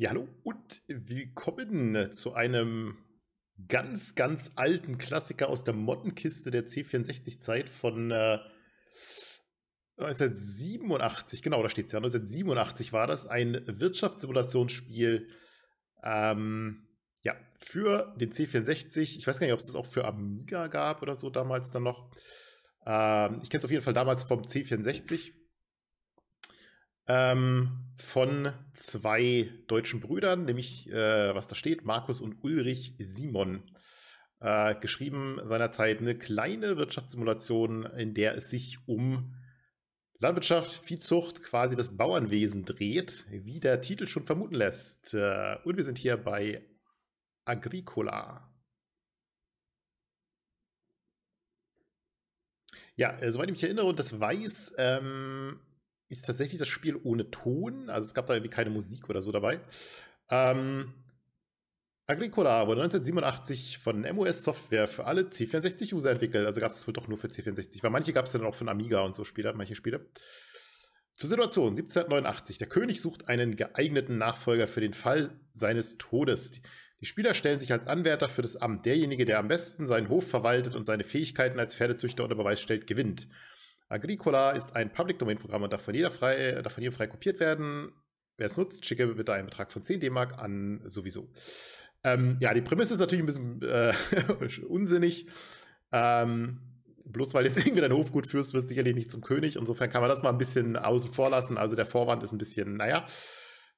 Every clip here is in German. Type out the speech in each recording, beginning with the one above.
Ja, hallo und willkommen zu einem ganz, ganz alten Klassiker aus der Mottenkiste der C64-Zeit von äh, 1987. Genau, da steht es ja. 1987 war das ein Wirtschaftssimulationsspiel. Ähm, ja, für den C64. Ich weiß gar nicht, ob es das auch für Amiga gab oder so damals dann noch. Ähm, ich kenne es auf jeden Fall damals vom C64 ähm, von zwei deutschen Brüdern, nämlich, äh, was da steht, Markus und Ulrich Simon. Äh, geschrieben seinerzeit eine kleine Wirtschaftssimulation, in der es sich um Landwirtschaft, Viehzucht, quasi das Bauernwesen dreht, wie der Titel schon vermuten lässt. Äh, und wir sind hier bei Agricola. Ja, äh, soweit ich mich erinnere und das weiß, ähm, ist tatsächlich das Spiel ohne Ton. Also es gab da irgendwie keine Musik oder so dabei. Ähm, Agricola wurde 1987 von MOS Software für alle C64-User entwickelt. Also gab es wohl doch nur für C64, weil manche gab es dann auch von Amiga und so Spiele, manche Spiele. Zur Situation 1789. Der König sucht einen geeigneten Nachfolger für den Fall seines Todes. Die Spieler stellen sich als Anwärter für das Amt. Derjenige, der am besten seinen Hof verwaltet und seine Fähigkeiten als Pferdezüchter unter Beweis stellt, gewinnt. Agricola ist ein Public-Domain-Programm und darf von, jeder frei, äh, darf von jedem frei kopiert werden. Wer es nutzt, schicke bitte einen Betrag von 10 DM an sowieso. Ähm, ja, die Prämisse ist natürlich ein bisschen äh, unsinnig. Ähm, bloß weil jetzt irgendwie dein Hofgut führst, wirst du sicherlich nicht zum König. Insofern kann man das mal ein bisschen außen vor lassen. Also der Vorwand ist ein bisschen, naja,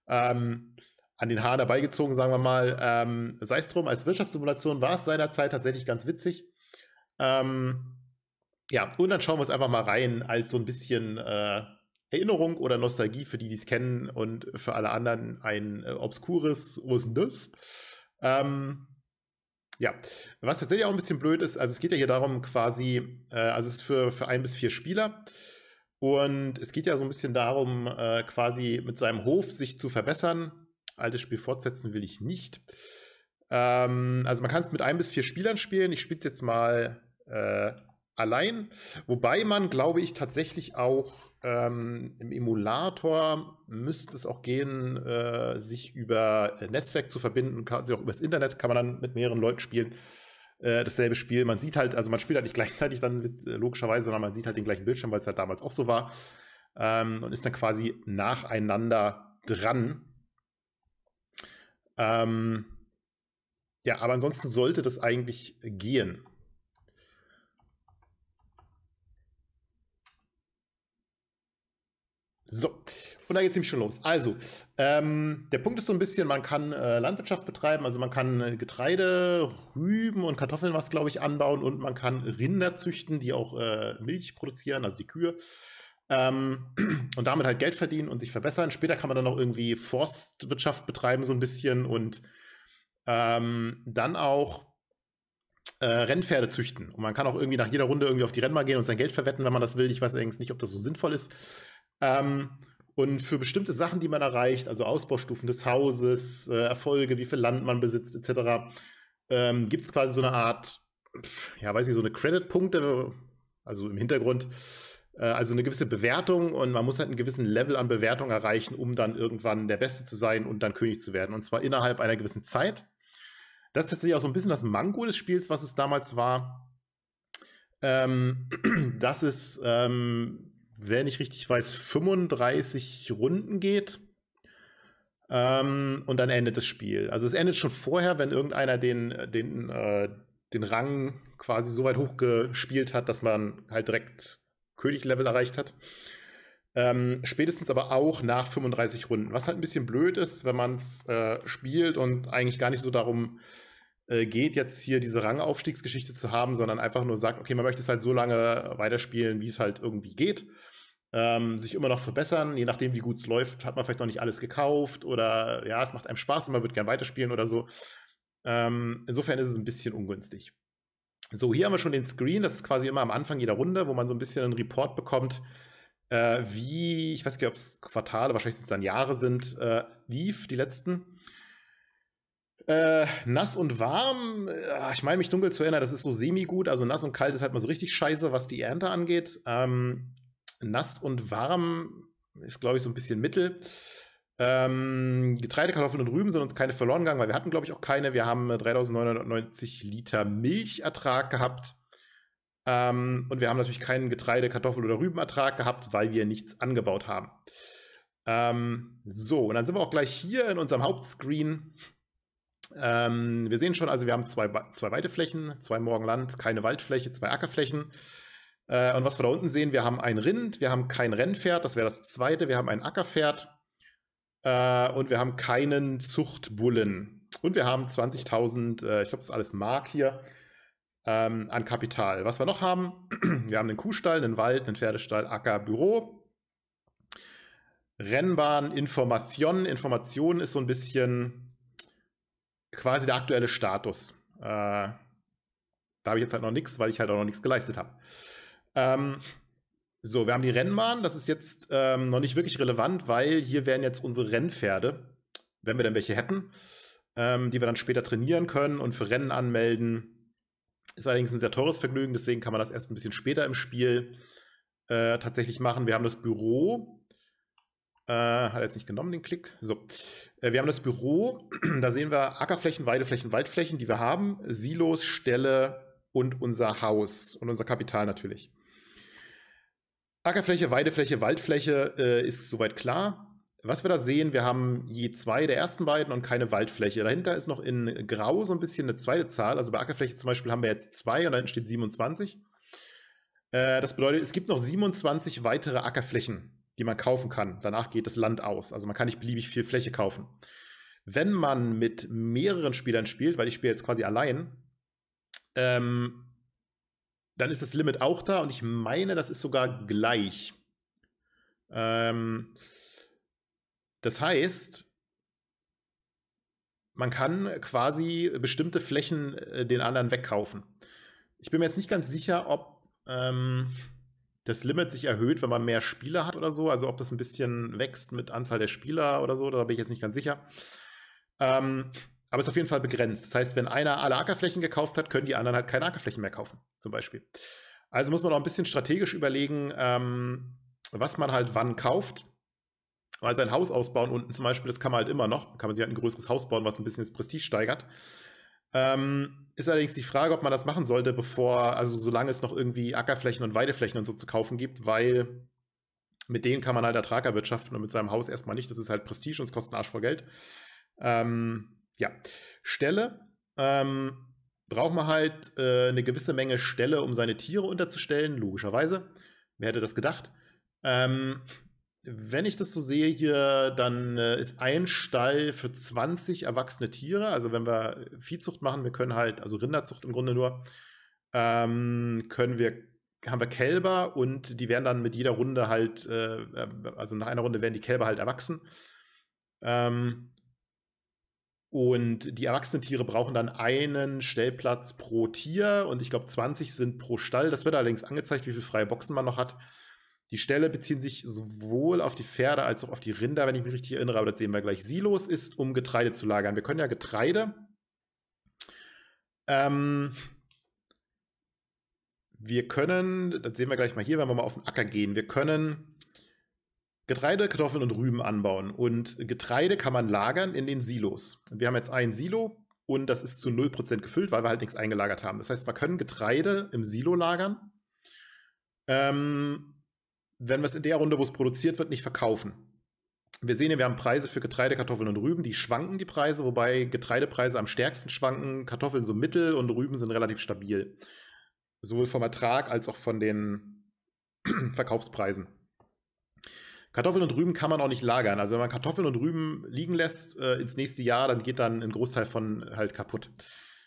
ähm, an den Haaren herbeigezogen, sagen wir mal. Ähm, sei es drum, als Wirtschaftssimulation war es seinerzeit tatsächlich ganz witzig. Ähm, ja, und dann schauen wir es einfach mal rein als so ein bisschen äh, Erinnerung oder Nostalgie für die, die es kennen und für alle anderen ein äh, obskures, wo Ähm, ja, was tatsächlich auch ein bisschen blöd ist, also es geht ja hier darum quasi, äh, also es ist für, für ein bis vier Spieler und es geht ja so ein bisschen darum, äh, quasi mit seinem Hof sich zu verbessern. Altes Spiel fortsetzen will ich nicht. Ähm, also man kann es mit ein bis vier Spielern spielen. Ich spiele es jetzt mal äh, allein. Wobei man, glaube ich, tatsächlich auch ähm, im Emulator müsste es auch gehen, äh, sich über äh, Netzwerk zu verbinden, Quasi auch übers Internet kann man dann mit mehreren Leuten spielen. Äh, dasselbe Spiel. Man sieht halt, also man spielt halt nicht gleichzeitig dann äh, logischerweise, sondern man sieht halt den gleichen Bildschirm, weil es halt damals auch so war. Ähm, und ist dann quasi nacheinander dran. Ähm, ja, aber ansonsten sollte das eigentlich gehen. So, und da geht es nämlich schon los. Also, ähm, der Punkt ist so ein bisschen, man kann äh, Landwirtschaft betreiben, also man kann äh, Getreide, Rüben und Kartoffeln was, glaube ich, anbauen und man kann Rinder züchten, die auch äh, Milch produzieren, also die Kühe. Ähm, und damit halt Geld verdienen und sich verbessern. Später kann man dann auch irgendwie Forstwirtschaft betreiben, so ein bisschen und ähm, dann auch äh, Rennpferde züchten. Und man kann auch irgendwie nach jeder Runde irgendwie auf die Rennbahn gehen und sein Geld verwetten, wenn man das will. Ich weiß eigentlich nicht, ob das so sinnvoll ist. Ähm, und für bestimmte Sachen, die man erreicht, also Ausbaustufen des Hauses, äh, Erfolge, wie viel Land man besitzt, etc., ähm, gibt es quasi so eine Art, ja, weiß ich, so eine Credit-Punkte, also im Hintergrund, äh, also eine gewisse Bewertung und man muss halt einen gewissen Level an Bewertung erreichen, um dann irgendwann der Beste zu sein und dann König zu werden. Und zwar innerhalb einer gewissen Zeit. Das ist tatsächlich auch so ein bisschen das Manko des Spiels, was es damals war. Ähm, dass es ähm, wenn ich richtig weiß, 35 Runden geht. Ähm, und dann endet das Spiel. Also es endet schon vorher, wenn irgendeiner den, äh, den, äh, den Rang quasi so weit hochgespielt hat, dass man halt direkt König-Level erreicht hat. Ähm, spätestens aber auch nach 35 Runden. Was halt ein bisschen blöd ist, wenn man es äh, spielt und eigentlich gar nicht so darum äh, geht, jetzt hier diese Rangaufstiegsgeschichte zu haben, sondern einfach nur sagt, okay, man möchte es halt so lange weiterspielen, wie es halt irgendwie geht ähm, sich immer noch verbessern. Je nachdem, wie gut es läuft, hat man vielleicht noch nicht alles gekauft oder ja, es macht einem Spaß und man würde gerne weiterspielen oder so. Ähm, insofern ist es ein bisschen ungünstig. So, hier haben wir schon den Screen. Das ist quasi immer am Anfang jeder Runde, wo man so ein bisschen einen Report bekommt, äh, wie, ich weiß nicht, ob es Quartale, wahrscheinlich sind es dann Jahre sind, äh, lief, die letzten. Äh, nass und warm, äh, ich meine mich dunkel zu erinnern, das ist so semi-gut. Also nass und kalt ist halt mal so richtig scheiße, was die Ernte angeht. Ähm, nass und warm ist, glaube ich, so ein bisschen mittel. Ähm, Getreide, Kartoffeln und Rüben sind uns keine verloren gegangen, weil wir hatten, glaube ich, auch keine. Wir haben 3990 äh, Liter Milchertrag gehabt. Ähm, und wir haben natürlich keinen Getreide, Kartoffel oder Rübenertrag gehabt, weil wir nichts angebaut haben. Ähm, so, und dann sind wir auch gleich hier in unserem Hauptscreen. Ähm, wir sehen schon, also wir haben zwei, zwei Weideflächen, zwei Morgenland, keine Waldfläche, zwei Ackerflächen. Äh, und was wir da unten sehen, wir haben ein Rind, wir haben kein Rennpferd, das wäre das zweite, wir haben ein Ackerpferd äh, und wir haben keinen Zuchtbullen. Und wir haben 20.000, äh, ich glaube, das ist alles Mark hier, ähm, an Kapital. Was wir noch haben, wir haben einen Kuhstall, einen Wald, einen Pferdestall, Acker, Büro. Rennbahn, Information. Information ist so ein bisschen quasi der aktuelle Status. Äh, da habe ich jetzt halt noch nichts, weil ich halt auch noch nichts geleistet habe. Ähm, so, wir haben die Rennbahn. Das ist jetzt ähm, noch nicht wirklich relevant, weil hier wären jetzt unsere Rennpferde, wenn wir denn welche hätten, ähm, die wir dann später trainieren können und für Rennen anmelden. Ist allerdings ein sehr teures Vergnügen, deswegen kann man das erst ein bisschen später im Spiel äh, tatsächlich machen. Wir haben das Büro. Äh, hat jetzt nicht genommen den Klick. So, äh, wir haben das Büro. da sehen wir Ackerflächen, Weideflächen, Waldflächen, die wir haben. Silos, Ställe und unser Haus und unser Kapital natürlich. Ackerfläche, Weidefläche, Waldfläche äh, ist soweit klar. Was wir da sehen, wir haben je zwei der ersten beiden und keine Waldfläche. Dahinter ist noch in Grau so ein bisschen eine zweite Zahl. Also bei Ackerfläche zum Beispiel haben wir jetzt zwei und da hinten steht 27. Äh, das bedeutet, es gibt noch 27 weitere Ackerflächen, die man kaufen kann. Danach geht das Land aus. Also man kann nicht beliebig viel Fläche kaufen. Wenn man mit mehreren Spielern spielt, weil ich spiele jetzt quasi allein, ähm, dann ist das Limit auch da und ich meine, das ist sogar gleich. Ähm, das heißt, man kann quasi bestimmte Flächen äh, den anderen wegkaufen. Ich bin mir jetzt nicht ganz sicher, ob ähm, das Limit sich erhöht, wenn man mehr Spieler hat oder so. Also ob das ein bisschen wächst mit Anzahl der Spieler oder so. Da bin ich jetzt nicht ganz sicher. Ähm, aber es ist auf jeden Fall begrenzt. Das heißt, wenn einer alle Ackerflächen gekauft hat, können die anderen halt keine Ackerflächen mehr kaufen, zum Beispiel. Also muss man auch ein bisschen strategisch überlegen, ähm, was man halt wann kauft. Weil sein Haus ausbauen unten zum Beispiel, das kann man halt immer noch. Kann man sich halt ein größeres Haus bauen, was ein bisschen das Prestige steigert. Ähm, ist allerdings die Frage, ob man das machen sollte, bevor, also solange es noch irgendwie Ackerflächen und Weideflächen und so zu kaufen gibt, weil mit denen kann man halt Ertrag erwirtschaften und mit seinem Haus erstmal nicht. Das ist halt Prestige und es kostet einen Arsch vor Geld. Ähm, ja, Stelle. Ähm, braucht man halt äh, eine gewisse Menge Stelle, um seine Tiere unterzustellen, logischerweise. Wer hätte das gedacht? Ähm, wenn ich das so sehe hier, dann äh, ist ein Stall für 20 erwachsene Tiere. Also wenn wir Viehzucht machen, wir können halt, also Rinderzucht im Grunde nur, ähm, können wir, haben wir Kälber und die werden dann mit jeder Runde halt, äh, äh also nach einer Runde werden die Kälber halt erwachsen. Ähm, und die erwachsenen Tiere brauchen dann einen Stellplatz pro Tier und ich glaube 20 sind pro Stall. Das wird allerdings angezeigt, wie viele freie Boxen man noch hat. Die Ställe beziehen sich sowohl auf die Pferde als auch auf die Rinder, wenn ich mich richtig erinnere, aber das sehen wir gleich. Silos ist, um Getreide zu lagern. Wir können ja Getreide. Ähm, wir können, das sehen wir gleich mal hier, wenn wir mal auf den Acker gehen, wir können Getreide, Kartoffeln und Rüben anbauen. Und Getreide kann man lagern in den Silos. Wir haben jetzt ein Silo und das ist zu 0% gefüllt, weil wir halt nichts eingelagert haben. Das heißt, wir können Getreide im Silo lagern. Ähm, wenn wir es in der Runde, wo es produziert wird, nicht verkaufen. Wir sehen hier, wir haben Preise für Getreide, Kartoffeln und Rüben, die schwanken die Preise, wobei Getreidepreise am stärksten schwanken, Kartoffeln so mittel und Rüben sind relativ stabil. Sowohl vom Ertrag als auch von den Verkaufspreisen. Kartoffeln und Rüben kann man auch nicht lagern. Also wenn man Kartoffeln und Rüben liegen lässt äh, ins nächste Jahr, dann geht dann ein Großteil von halt kaputt.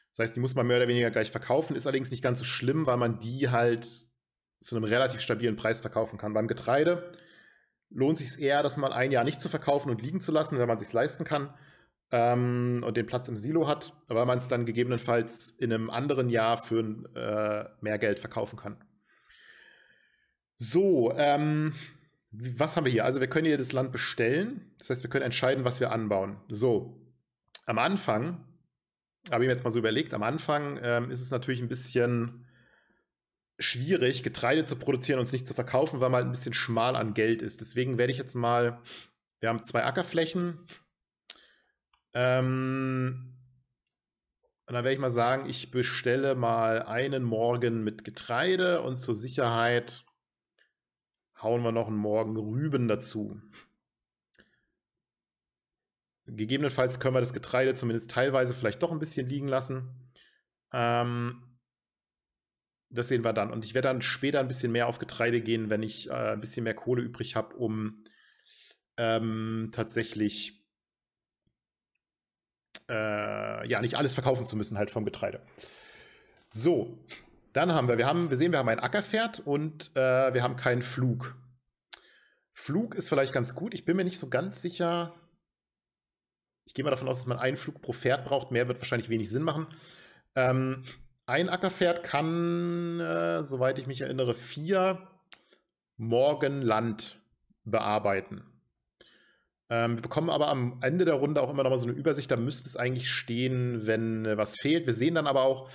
Das heißt, die muss man mehr oder weniger gleich verkaufen. Ist allerdings nicht ganz so schlimm, weil man die halt zu einem relativ stabilen Preis verkaufen kann. Beim Getreide lohnt sich es eher, das mal ein Jahr nicht zu verkaufen und liegen zu lassen, wenn man sich leisten kann ähm, und den Platz im Silo hat, weil man es dann gegebenenfalls in einem anderen Jahr für äh, mehr Geld verkaufen kann. So, ähm, was haben wir hier? Also wir können hier das Land bestellen. Das heißt, wir können entscheiden, was wir anbauen. So, am Anfang, habe ich mir jetzt mal so überlegt, am Anfang ähm, ist es natürlich ein bisschen schwierig, Getreide zu produzieren und es nicht zu verkaufen, weil man halt ein bisschen schmal an Geld ist. Deswegen werde ich jetzt mal, wir haben zwei Ackerflächen. Ähm, und dann werde ich mal sagen, ich bestelle mal einen Morgen mit Getreide und zur Sicherheit hauen wir noch einen Morgen Rüben dazu. Gegebenenfalls können wir das Getreide zumindest teilweise vielleicht doch ein bisschen liegen lassen. Ähm, das sehen wir dann. Und ich werde dann später ein bisschen mehr auf Getreide gehen, wenn ich äh, ein bisschen mehr Kohle übrig habe, um ähm, tatsächlich äh, ja nicht alles verkaufen zu müssen, halt vom Getreide. So, dann haben wir, wir haben, wir sehen, wir haben ein Ackerpferd und äh, wir haben keinen Flug. Flug ist vielleicht ganz gut. Ich bin mir nicht so ganz sicher. Ich gehe mal davon aus, dass man einen Flug pro Pferd braucht. Mehr wird wahrscheinlich wenig Sinn machen. Ähm, ein Ackerpferd kann, äh, soweit ich mich erinnere, vier Morgenland bearbeiten. Ähm, wir bekommen aber am Ende der Runde auch immer noch mal so eine Übersicht. Da müsste es eigentlich stehen, wenn äh, was fehlt. Wir sehen dann aber auch,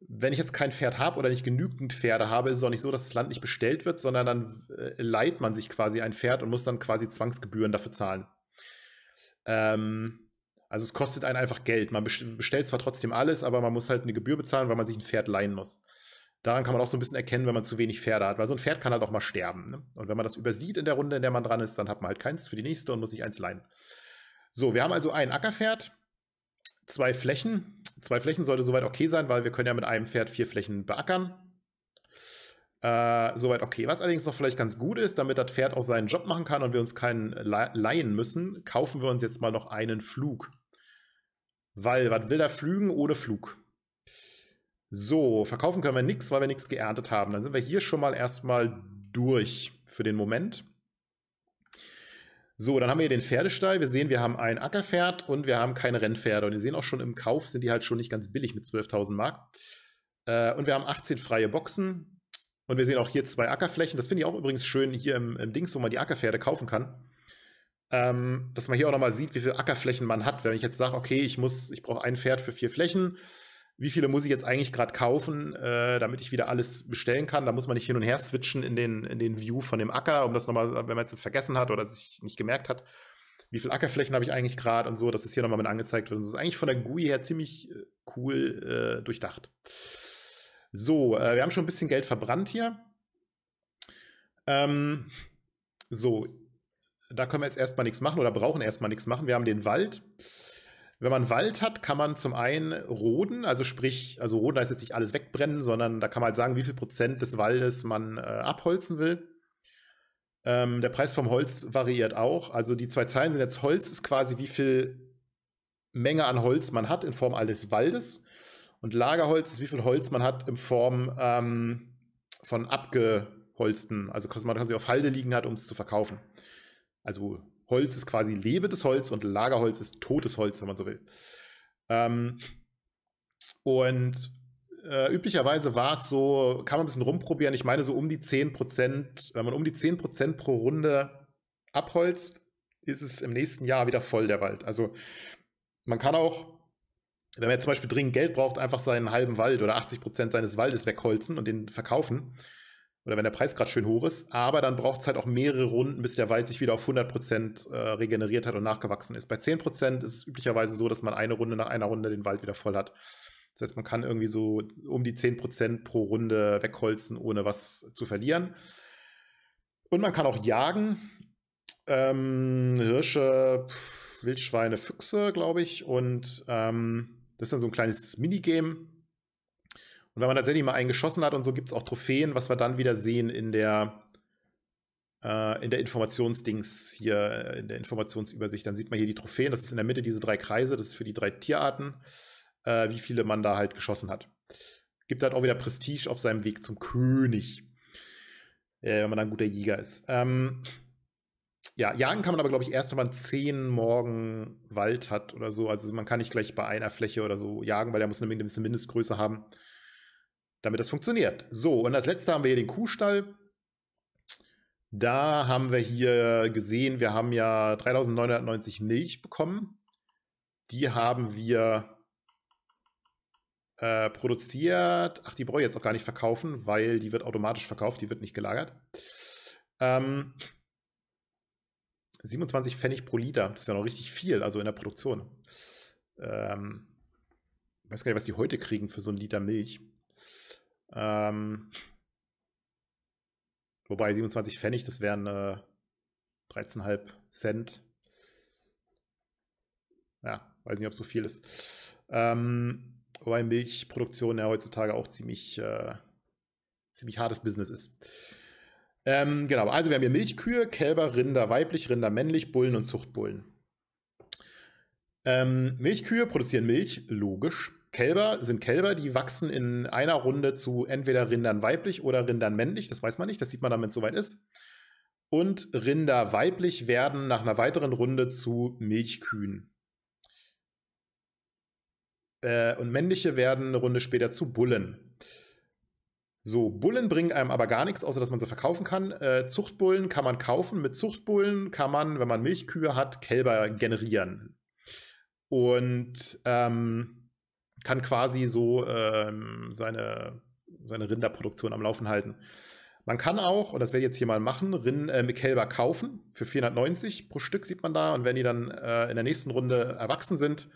wenn ich jetzt kein Pferd habe oder nicht genügend Pferde habe, ist es auch nicht so, dass das Land nicht bestellt wird, sondern dann äh, leiht man sich quasi ein Pferd und muss dann quasi Zwangsgebühren dafür zahlen. Ähm, also es kostet einen einfach Geld. Man bestellt zwar trotzdem alles, aber man muss halt eine Gebühr bezahlen, weil man sich ein Pferd leihen muss. Daran kann man auch so ein bisschen erkennen, wenn man zu wenig Pferde hat, weil so ein Pferd kann halt auch mal sterben. Ne? Und wenn man das übersieht in der Runde, in der man dran ist, dann hat man halt keins für die nächste und muss sich eins leihen. So, wir haben also ein Ackerpferd, zwei Flächen, Zwei Flächen sollte soweit okay sein, weil wir können ja mit einem Pferd vier Flächen beackern. Äh, soweit okay. Was allerdings noch vielleicht ganz gut ist, damit das Pferd auch seinen Job machen kann und wir uns keinen leihen müssen, kaufen wir uns jetzt mal noch einen Flug. Weil, was will er flügen ohne Flug? So, verkaufen können wir nichts, weil wir nichts geerntet haben. Dann sind wir hier schon mal erstmal durch für den Moment. So, dann haben wir hier den Pferdestall. Wir sehen, wir haben ein Ackerpferd und wir haben keine Rennpferde. Und wir sehen auch schon im Kauf sind die halt schon nicht ganz billig mit 12.000 Mark. Äh, und wir haben 18 freie Boxen. Und wir sehen auch hier zwei Ackerflächen. Das finde ich auch übrigens schön hier im, im, Dings, wo man die Ackerpferde kaufen kann. Ähm, dass man hier auch nochmal sieht, wie viele Ackerflächen man hat. Wenn ich jetzt sage, okay, ich muss, ich brauche ein Pferd für vier Flächen, wie viele muss ich jetzt eigentlich gerade kaufen, äh, damit ich wieder alles bestellen kann. Da muss man nicht hin und her switchen in den, in den View von dem Acker, um das nochmal, wenn man es jetzt vergessen hat oder sich nicht gemerkt hat, wie viele Ackerflächen habe ich eigentlich gerade und so, dass es hier nochmal mit angezeigt wird. Und das ist eigentlich von der GUI her ziemlich äh, cool äh, durchdacht. So, äh, wir haben schon ein bisschen Geld verbrannt hier. Ähm, so, da können wir jetzt erstmal nichts machen oder brauchen erstmal nichts machen. Wir haben den Wald. Wenn man Wald hat, kann man zum einen roden, also sprich, also roden heißt jetzt nicht alles wegbrennen, sondern da kann man halt sagen, wie viel Prozent des Waldes man äh, abholzen will. Ähm, der Preis vom Holz variiert auch. Also die zwei Zeilen sind jetzt Holz ist quasi wie viel Menge an Holz man hat in Form eines Waldes und Lagerholz ist wie viel Holz man hat in Form ähm, von abgeholzten, also was man quasi auf Halde liegen hat, um es zu verkaufen. Also Holz ist quasi lebendes Holz und Lagerholz ist totes Holz, wenn man so will. Ähm, und äh, üblicherweise war es so, kann man ein bisschen rumprobieren. Ich meine, so um die 10%, wenn man um die 10% pro Runde abholzt, ist es im nächsten Jahr wieder voll der Wald. Also man kann auch, wenn man jetzt zum Beispiel dringend Geld braucht, einfach seinen halben Wald oder 80% seines Waldes wegholzen und den verkaufen oder wenn der Preis gerade schön hoch ist, aber dann braucht es halt auch mehrere Runden, bis der Wald sich wieder auf 100% äh, regeneriert hat und nachgewachsen ist. Bei 10% ist es üblicherweise so, dass man eine Runde nach einer Runde den Wald wieder voll hat. Das heißt, man kann irgendwie so um die 10% pro Runde wegholzen, ohne was zu verlieren. Und man kann auch jagen. Ähm, Hirsche, Wildschweine, Füchse, glaube ich. Und ähm, das ist dann so ein kleines Minigame, und wenn man tatsächlich mal einen geschossen hat und so, gibt es auch Trophäen, was wir dann wieder sehen in der, äh, in der Informationsdings hier, äh, in der Informationsübersicht. Dann sieht man hier die Trophäen, das ist in der Mitte diese drei Kreise, das ist für die drei Tierarten, äh, wie viele man da halt geschossen hat. Gibt halt auch wieder Prestige auf seinem Weg zum König, äh, wenn man dann guter Jäger ist. Ähm, ja, jagen kann man aber, glaube ich, erst, wenn man zehn Morgen Wald hat oder so. Also man kann nicht gleich bei einer Fläche oder so jagen, weil der muss eine gewisse Mindestgröße haben damit das funktioniert. So, und als letzte haben wir hier den Kuhstall. Da haben wir hier gesehen, wir haben ja 3990 Milch bekommen. Die haben wir äh, produziert. Ach, die brauche ich jetzt auch gar nicht verkaufen, weil die wird automatisch verkauft, die wird nicht gelagert. Ähm, 27 Pfennig pro Liter, das ist ja noch richtig viel, also in der Produktion. Ähm, ich weiß gar nicht, was die heute kriegen für so einen Liter Milch. Ähm, wobei 27 Pfennig, das wären äh, 13,5 Cent. Ja, weiß nicht, ob so viel ist. Ähm, wobei Milchproduktion ja heutzutage auch ziemlich, äh, ziemlich hartes Business ist. Ähm, genau, also wir haben hier Milchkühe, Kälber, Rinder, weiblich, Rinder, männlich, Bullen und Zuchtbullen. Ähm, Milchkühe produzieren Milch, logisch. Kälber sind Kälber, die wachsen in einer Runde zu entweder Rindern weiblich oder Rindern männlich. Das weiß man nicht, das sieht man dann, wenn es soweit ist. Und Rinder weiblich werden nach einer weiteren Runde zu Milchkühen. Äh, und männliche werden eine Runde später zu Bullen. So, Bullen bringen einem aber gar nichts, außer dass man sie verkaufen kann. Äh, Zuchtbullen kann man kaufen. Mit Zuchtbullen kann man, wenn man Milchkühe hat, Kälber generieren. Und ähm, kann quasi so ähm, seine, seine Rinderproduktion am Laufen halten. Man kann auch, und das werde ich jetzt hier mal machen, Rind, äh, Kälber kaufen für 490 pro Stück, sieht man da. Und wenn die dann äh, in der nächsten Runde erwachsen sind,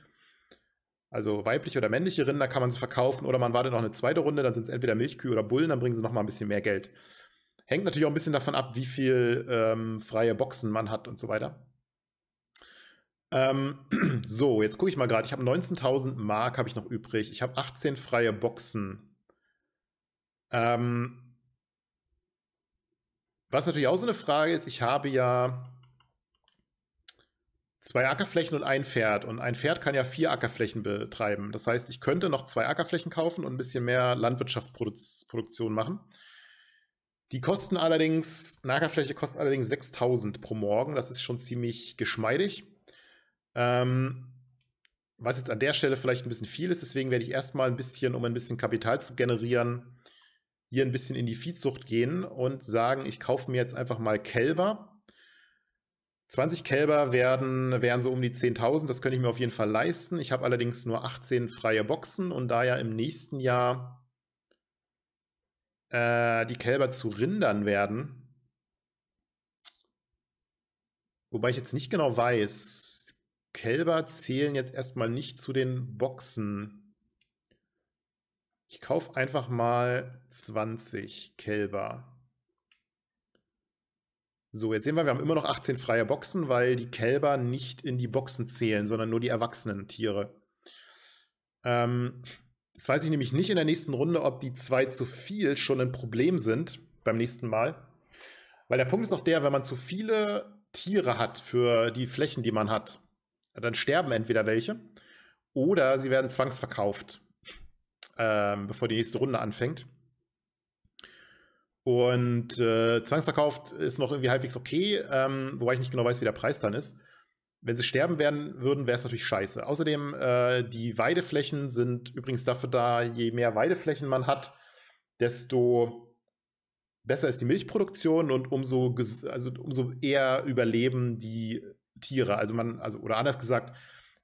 also weibliche oder männliche Rinder, kann man sie verkaufen. Oder man wartet noch eine zweite Runde, dann sind es entweder Milchkühe oder Bullen, dann bringen sie noch mal ein bisschen mehr Geld. Hängt natürlich auch ein bisschen davon ab, wie viel ähm, freie Boxen man hat und so weiter. Ähm, so, jetzt gucke ich mal gerade. Ich habe 19.000 Mark habe ich noch übrig. Ich habe 18 freie Boxen. Ähm, was natürlich auch so eine Frage ist, ich habe ja zwei Ackerflächen und ein Pferd. Und ein Pferd kann ja vier Ackerflächen betreiben. Das heißt, ich könnte noch zwei Ackerflächen kaufen und ein bisschen mehr Landwirtschaftsproduktion machen. Die kosten allerdings, eine Ackerfläche kostet allerdings 6000 pro Morgen. Das ist schon ziemlich geschmeidig. Ähm, was jetzt an der Stelle vielleicht ein bisschen viel ist, deswegen werde ich erstmal ein bisschen, um ein bisschen Kapital zu generieren, hier ein bisschen in die Viehzucht gehen und sagen, ich kaufe mir jetzt einfach mal Kälber. 20 Kälber werden, wären so um die 10.000, das könnte ich mir auf jeden Fall leisten. Ich habe allerdings nur 18 freie Boxen und da ja im nächsten Jahr äh, die Kälber zu Rindern werden, wobei ich jetzt nicht genau weiß, Kälber zählen jetzt erstmal nicht zu den Boxen. Ich kaufe einfach mal 20 Kälber. So, jetzt sehen wir, wir haben immer noch 18 freie Boxen, weil die Kälber nicht in die Boxen zählen, sondern nur die erwachsenen Tiere. Ähm, jetzt weiß ich nämlich nicht in der nächsten Runde, ob die zwei zu viel schon ein Problem sind beim nächsten Mal. Weil der Punkt ist auch der, wenn man zu viele Tiere hat für die Flächen, die man hat, dann sterben entweder welche oder sie werden zwangsverkauft, ähm, bevor die nächste Runde anfängt. Und äh, zwangsverkauft ist noch irgendwie halbwegs okay, ähm, wobei ich nicht genau weiß, wie der Preis dann ist. Wenn sie sterben werden würden, wäre es natürlich scheiße. Außerdem, äh, die Weideflächen sind übrigens dafür da, je mehr Weideflächen man hat, desto besser ist die Milchproduktion und umso, also umso eher überleben die Tiere. Also man, also, oder anders gesagt,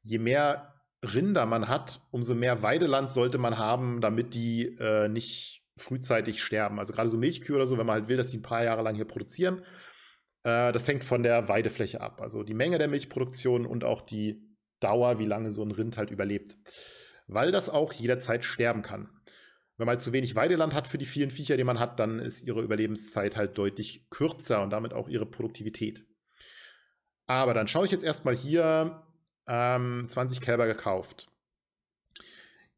je mehr Rinder man hat, umso mehr Weideland sollte man haben, damit die äh, nicht frühzeitig sterben. Also gerade so Milchkühe oder so, wenn man halt will, dass die ein paar Jahre lang hier produzieren. Äh, das hängt von der Weidefläche ab. Also die Menge der Milchproduktion und auch die Dauer, wie lange so ein Rind halt überlebt. Weil das auch jederzeit sterben kann. Wenn man halt zu wenig Weideland hat für die vielen Viecher, die man hat, dann ist ihre Überlebenszeit halt deutlich kürzer und damit auch ihre Produktivität. Aber dann schaue ich jetzt erstmal hier ähm, 20 Kälber gekauft.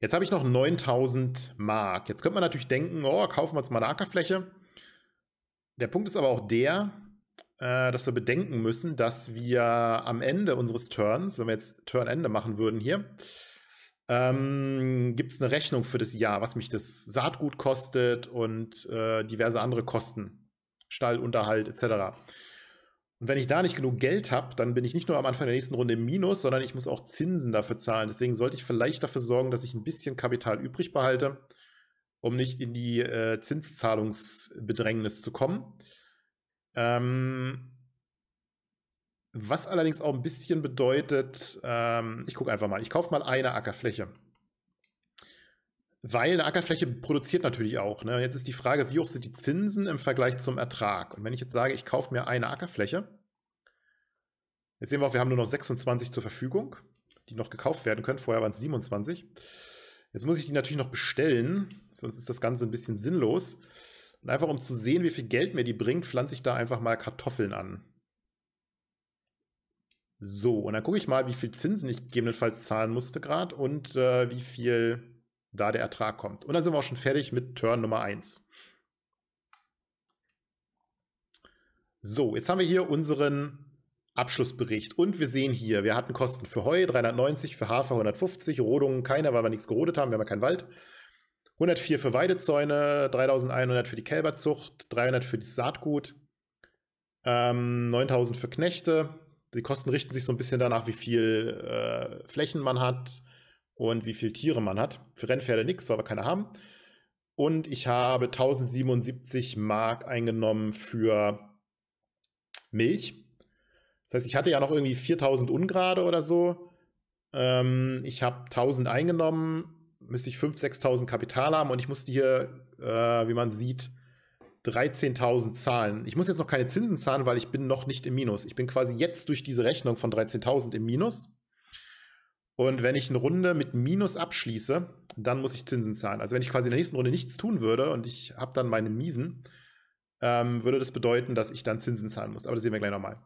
Jetzt habe ich noch 9000 Mark. Jetzt könnte man natürlich denken, oh, kaufen wir uns mal eine Ackerfläche. Der Punkt ist aber auch der, äh, dass wir bedenken müssen, dass wir am Ende unseres Turns, wenn wir jetzt Turnende machen würden hier, ähm, gibt es eine Rechnung für das Jahr, was mich das Saatgut kostet und äh, diverse andere Kosten, Stallunterhalt etc. Und wenn ich da nicht genug Geld habe, dann bin ich nicht nur am Anfang der nächsten Runde im Minus, sondern ich muss auch Zinsen dafür zahlen. Deswegen sollte ich vielleicht dafür sorgen, dass ich ein bisschen Kapital übrig behalte, um nicht in die äh, Zinszahlungsbedrängnis zu kommen. Ähm, was allerdings auch ein bisschen bedeutet, ähm, ich gucke einfach mal, ich kaufe mal eine Ackerfläche. Weil eine Ackerfläche produziert natürlich auch. Ne? Jetzt ist die Frage, wie hoch sind die Zinsen im Vergleich zum Ertrag? Und wenn ich jetzt sage, ich kaufe mir eine Ackerfläche, jetzt sehen wir auch, wir haben nur noch 26 zur Verfügung, die noch gekauft werden können. Vorher waren es 27. Jetzt muss ich die natürlich noch bestellen, sonst ist das Ganze ein bisschen sinnlos. Und einfach um zu sehen, wie viel Geld mir die bringt, pflanze ich da einfach mal Kartoffeln an. So, und dann gucke ich mal, wie viel Zinsen ich gegebenenfalls zahlen musste gerade und äh, wie viel da der Ertrag kommt. Und dann sind wir auch schon fertig mit Turn Nummer 1. So, jetzt haben wir hier unseren Abschlussbericht. Und wir sehen hier, wir hatten Kosten für Heu 390, für Hafer 150, Rodungen keiner, weil wir nichts gerodet haben, wir haben ja keinen Wald. 104 für Weidezäune, 3100 für die Kälberzucht, 300 für das Saatgut, ähm, 9000 für Knechte. Die Kosten richten sich so ein bisschen danach, wie viel äh, Flächen man hat, und wie viele Tiere man hat. Für Rennpferde nichts, soll aber keiner haben. Und ich habe 1077 Mark eingenommen für Milch. Das heißt, ich hatte ja noch irgendwie 4000 Ungrade oder so. Ähm, ich habe 1000 eingenommen, müsste ich 5.000, 6.000 Kapital haben und ich musste hier, äh, wie man sieht, 13.000 zahlen. Ich muss jetzt noch keine Zinsen zahlen, weil ich bin noch nicht im Minus. Ich bin quasi jetzt durch diese Rechnung von 13.000 im Minus. Und wenn ich eine Runde mit Minus abschließe, dann muss ich Zinsen zahlen. Also wenn ich quasi in der nächsten Runde nichts tun würde und ich habe dann meine Miesen, ähm, würde das bedeuten, dass ich dann Zinsen zahlen muss. Aber das sehen wir gleich nochmal.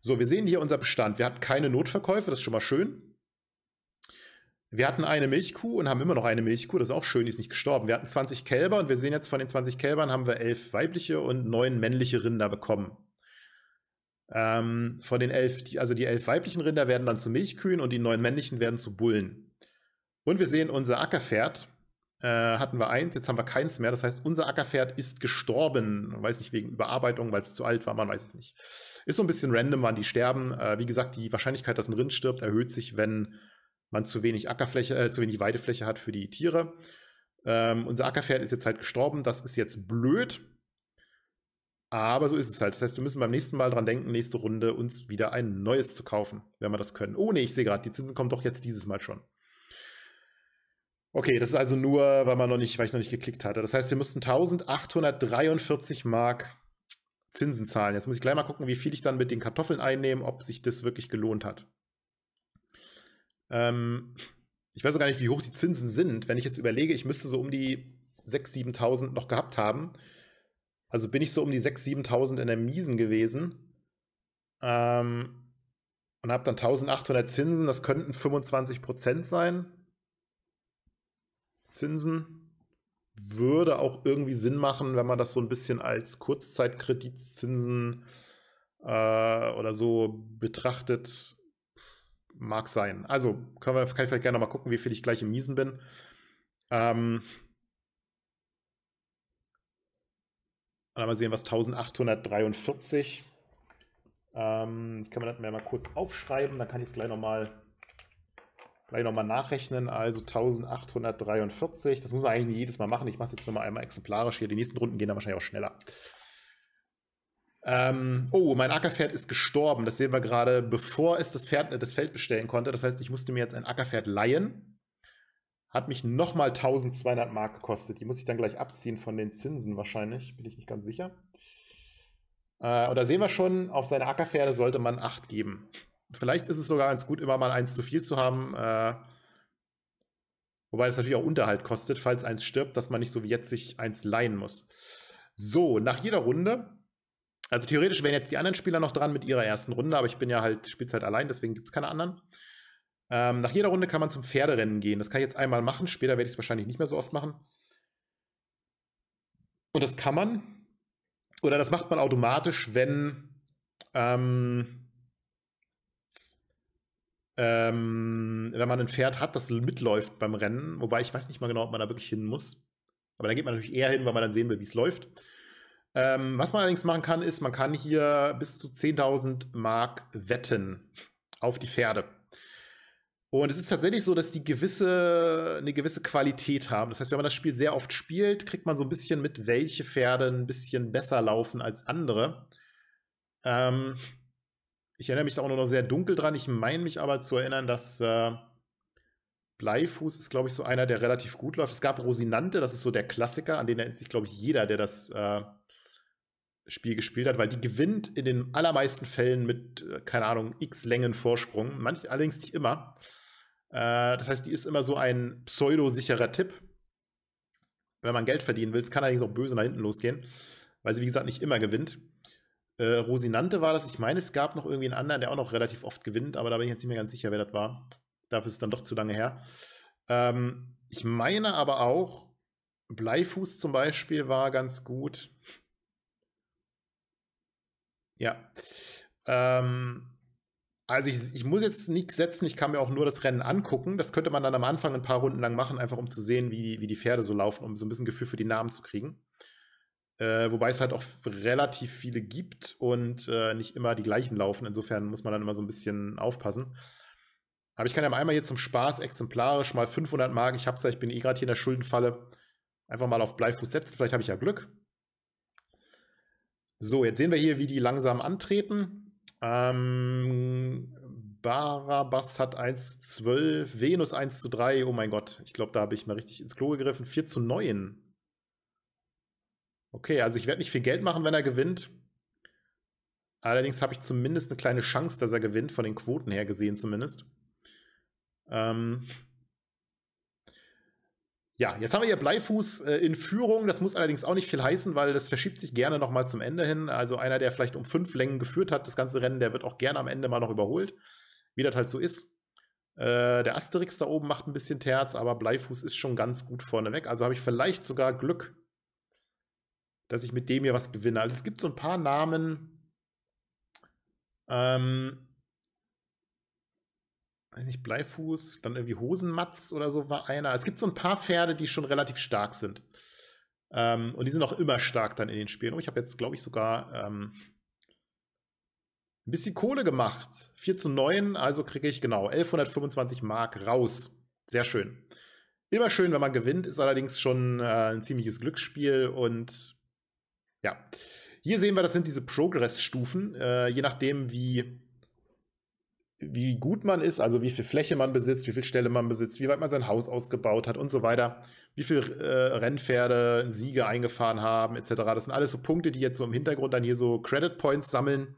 So, wir sehen hier unser Bestand. Wir hatten keine Notverkäufe, das ist schon mal schön. Wir hatten eine Milchkuh und haben immer noch eine Milchkuh, das ist auch schön, die ist nicht gestorben. Wir hatten 20 Kälber und wir sehen jetzt, von den 20 Kälbern haben wir elf weibliche und neun männliche Rinder bekommen. Ähm, von den elf, also die elf weiblichen Rinder werden dann zu Milchkühen und die neun männlichen werden zu Bullen. Und wir sehen unser Ackerpferd. Äh, hatten wir eins, jetzt haben wir keins mehr. Das heißt, unser Ackerpferd ist gestorben. Ich weiß nicht, wegen Überarbeitung, weil es zu alt war, man weiß es nicht. Ist so ein bisschen random, wann die sterben. Äh, wie gesagt, die Wahrscheinlichkeit, dass ein Rind stirbt, erhöht sich, wenn man zu wenig Ackerfläche, äh, zu wenig Weidefläche hat für die Tiere. Ähm, unser Ackerpferd ist jetzt halt gestorben. Das ist jetzt blöd. Aber so ist es halt. Das heißt, wir müssen beim nächsten Mal dran denken, nächste Runde uns wieder ein neues zu kaufen, wenn wir das können. Oh nee, ich sehe gerade, die Zinsen kommen doch jetzt dieses Mal schon. Okay, das ist also nur, weil man noch nicht, weil ich noch nicht geklickt hatte. Das heißt, wir mussten 1843 Mark Zinsen zahlen. Jetzt muss ich gleich mal gucken, wie viel ich dann mit den Kartoffeln einnehme, ob sich das wirklich gelohnt hat. Ähm, ich weiß auch gar nicht, wie hoch die Zinsen sind. Wenn ich jetzt überlege, ich müsste so um die 6.000, 7.000 noch gehabt haben. Also bin ich so um die 6.000, 7.000 in der Miesen gewesen. Ähm, und habe dann 1800 Zinsen, das könnten 25% sein. Zinsen würde auch irgendwie Sinn machen, wenn man das so ein bisschen als Kurzzeitkreditzinsen äh, oder so betrachtet. Mag sein. Also können wir, kann ich vielleicht gerne mal gucken, wie viel ich gleich im Miesen bin. Ähm, Und dann sehen, wir es 1843. Ähm, ich kann mir das mal kurz aufschreiben, dann kann ich es gleich nochmal gleich nochmal nachrechnen. Also 1843. Das muss man eigentlich jedes Mal machen. Ich mache es jetzt nochmal einmal exemplarisch hier. Die nächsten Runden gehen dann wahrscheinlich auch schneller. Ähm, oh, mein Ackerpferd ist gestorben. Das sehen wir gerade, bevor es das, Pferd, äh, das Feld bestellen konnte. Das heißt, ich musste mir jetzt ein Ackerpferd leihen. Hat mich nochmal 1200 Mark gekostet. Die muss ich dann gleich abziehen von den Zinsen wahrscheinlich. Bin ich nicht ganz sicher. Äh, und da sehen wir schon, auf seine Ackerpferde sollte man Acht geben. Vielleicht ist es sogar ganz gut, immer mal eins zu viel zu haben. Äh, wobei es natürlich auch Unterhalt kostet, falls eins stirbt, dass man nicht so wie jetzt sich eins leihen muss. So, nach jeder Runde. Also theoretisch wären jetzt die anderen Spieler noch dran mit ihrer ersten Runde, aber ich bin ja halt Spielzeit allein, deswegen gibt es keine anderen. Ähm, nach jeder Runde kann man zum Pferderennen gehen. Das kann ich jetzt einmal machen. Später werde ich es wahrscheinlich nicht mehr so oft machen. Und das kann man. Oder das macht man automatisch, wenn ähm, ähm, wenn man ein Pferd hat, das mitläuft beim Rennen. Wobei ich weiß nicht mal genau, ob man da wirklich hin muss. Aber da geht man natürlich eher hin, weil man dann sehen will, wie es läuft. Ähm, was man allerdings machen kann, ist, man kann hier bis zu 10.000 Mark wetten auf die Pferde. Und es ist tatsächlich so, dass die gewisse, eine gewisse Qualität haben. Das heißt, wenn man das Spiel sehr oft spielt, kriegt man so ein bisschen mit, welche Pferde ein bisschen besser laufen als andere. Ähm, ich erinnere mich da auch nur noch sehr dunkel dran. Ich meine mich aber zu erinnern, dass äh, Bleifuß ist, glaube ich, so einer, der relativ gut läuft. Es gab Rosinante, das ist so der Klassiker, an den erinnert sich, glaube ich, jeder, der das äh, Spiel gespielt hat, weil die gewinnt in den allermeisten Fällen mit, äh, keine Ahnung, x Längen Vorsprung. Manch, allerdings nicht immer. Äh, das heißt, die ist immer so ein pseudo-sicherer Tipp. Wenn man Geld verdienen will, es kann allerdings auch böse nach hinten losgehen, weil sie, wie gesagt, nicht immer gewinnt. Äh, Rosinante war das. Ich meine, es gab noch irgendwie einen anderen, der auch noch relativ oft gewinnt, aber da bin ich jetzt nicht mehr ganz sicher, wer das war. Dafür ist es dann doch zu lange her. Ähm, ich meine aber auch, Bleifuß zum Beispiel war ganz gut. Ja. Ähm, also ich, ich muss jetzt nichts setzen, ich kann mir auch nur das Rennen angucken. Das könnte man dann am Anfang ein paar Runden lang machen, einfach um zu sehen, wie, wie die Pferde so laufen, um so ein bisschen Gefühl für die Namen zu kriegen. Äh, wobei es halt auch relativ viele gibt und äh, nicht immer die gleichen laufen. Insofern muss man dann immer so ein bisschen aufpassen. Aber ich kann ja einmal hier zum Spaß exemplarisch mal 500 Mark, ich hab's ja, ich bin eh gerade hier in der Schuldenfalle, einfach mal auf Bleifuß setzen. Vielleicht habe ich ja Glück. So, jetzt sehen wir hier, wie die langsam antreten. Ähm, Barabbas hat 1 zu 12, Venus 1 zu 3. Oh mein Gott, ich glaube, da habe ich mal richtig ins Klo gegriffen. 4 zu 9. Okay, also ich werde nicht viel Geld machen, wenn er gewinnt. Allerdings habe ich zumindest eine kleine Chance, dass er gewinnt, von den Quoten her gesehen zumindest. Ähm, ja, jetzt haben wir hier Bleifuß äh, in Führung. Das muss allerdings auch nicht viel heißen, weil das verschiebt sich gerne nochmal zum Ende hin. Also einer, der vielleicht um fünf Längen geführt hat, das ganze Rennen, der wird auch gerne am Ende mal noch überholt, wie das halt so ist. Äh, der Asterix da oben macht ein bisschen Terz, aber Bleifuß ist schon ganz gut vorneweg. Also habe ich vielleicht sogar Glück, dass ich mit dem hier was gewinne. Also es gibt so ein paar Namen. Ähm, weiß nicht, Bleifuß, dann irgendwie Hosenmatz oder so war einer. Es gibt so ein paar Pferde, die schon relativ stark sind. Ähm, und die sind auch immer stark dann in den Spielen. Und ich habe jetzt, glaube ich, sogar ähm, ein bisschen Kohle gemacht. 4 zu 9, also kriege ich genau 1125 Mark raus. Sehr schön. Immer schön, wenn man gewinnt, ist allerdings schon äh, ein ziemliches Glücksspiel und ja. Hier sehen wir, das sind diese Progress-Stufen, äh, je nachdem, wie wie gut man ist, also wie viel Fläche man besitzt, wie viel Stelle man besitzt, wie weit man sein Haus ausgebaut hat und so weiter, wie viel äh, Rennpferde Siege eingefahren haben, etc. Das sind alles so Punkte, die jetzt so im Hintergrund dann hier so Credit Points sammeln.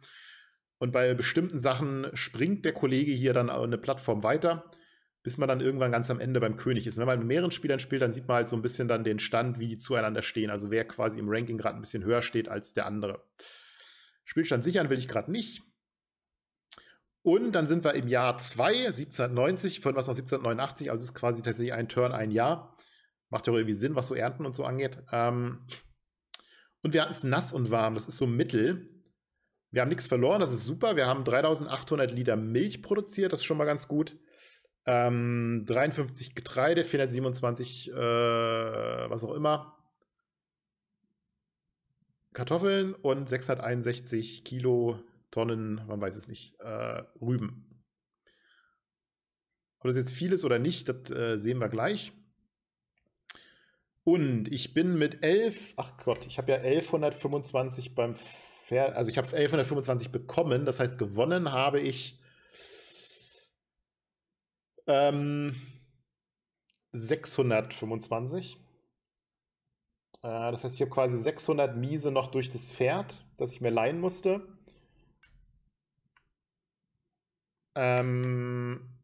Und bei bestimmten Sachen springt der Kollege hier dann eine Plattform weiter, bis man dann irgendwann ganz am Ende beim König ist. Und wenn man mit mehreren Spielern spielt, dann sieht man halt so ein bisschen dann den Stand, wie die zueinander stehen. Also wer quasi im Ranking gerade ein bisschen höher steht als der andere. Spielstand sichern will ich gerade nicht. Und dann sind wir im Jahr 2, 1790, von was noch 1789, also es ist quasi tatsächlich ein Turn, ein Jahr. Macht ja auch irgendwie Sinn, was so Ernten und so angeht. Ähm und wir hatten es nass und warm, das ist so Mittel. Wir haben nichts verloren, das ist super. Wir haben 3800 Liter Milch produziert, das ist schon mal ganz gut. Ähm, 53 Getreide, 427, äh, was auch immer. Kartoffeln und 661 Kilo Tonnen, man weiß es nicht, äh, Rüben. Ob das jetzt viel ist oder nicht, das äh, sehen wir gleich. Und ich bin mit 11, ach Gott, ich habe ja 1125 beim Pferd, also ich habe 1125 bekommen, das heißt gewonnen habe ich ähm, 625. Äh, das heißt, ich habe quasi 600 Miese noch durch das Pferd, das ich mir leihen musste. ähm,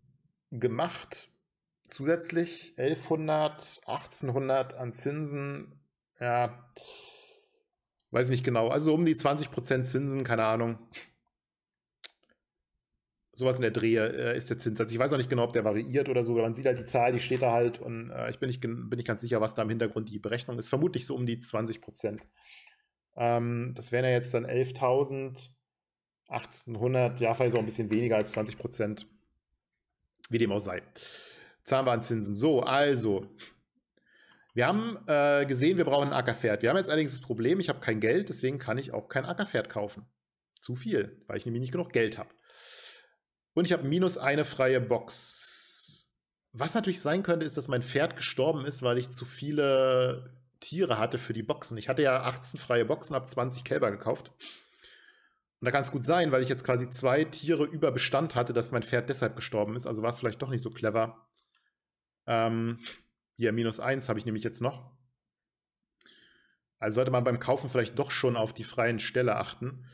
gemacht. Zusätzlich 1100, 1800 an Zinsen. Ja, weiß nicht genau. Also um die 20% Zinsen, keine Ahnung. Sowas in der Dreh äh, ist der Zinssatz. Ich weiß auch nicht genau, ob der variiert oder so. Man sieht halt die Zahl, die steht da halt. Und äh, ich bin nicht, bin nicht ganz sicher, was da im Hintergrund die Berechnung ist. Vermutlich so um die 20%. Ähm, das wären ja jetzt dann 11.000. 1800, ja, vielleicht auch ein bisschen weniger als 20 Prozent, wie dem auch sei. Zahnbahnzinsen. So, also, wir haben äh, gesehen, wir brauchen ein Ackerpferd. Wir haben jetzt allerdings das Problem, ich habe kein Geld, deswegen kann ich auch kein Ackerpferd kaufen. Zu viel, weil ich nämlich nicht genug Geld habe. Und ich habe minus eine freie Box. Was natürlich sein könnte, ist, dass mein Pferd gestorben ist, weil ich zu viele Tiere hatte für die Boxen. Ich hatte ja 18 freie Boxen, habe 20 Kälber gekauft. Und da kann es gut sein, weil ich jetzt quasi zwei Tiere über Bestand hatte, dass mein Pferd deshalb gestorben ist. Also war es vielleicht doch nicht so clever. Ähm, hier, minus eins habe ich nämlich jetzt noch. Also sollte man beim Kaufen vielleicht doch schon auf die freien Ställe achten.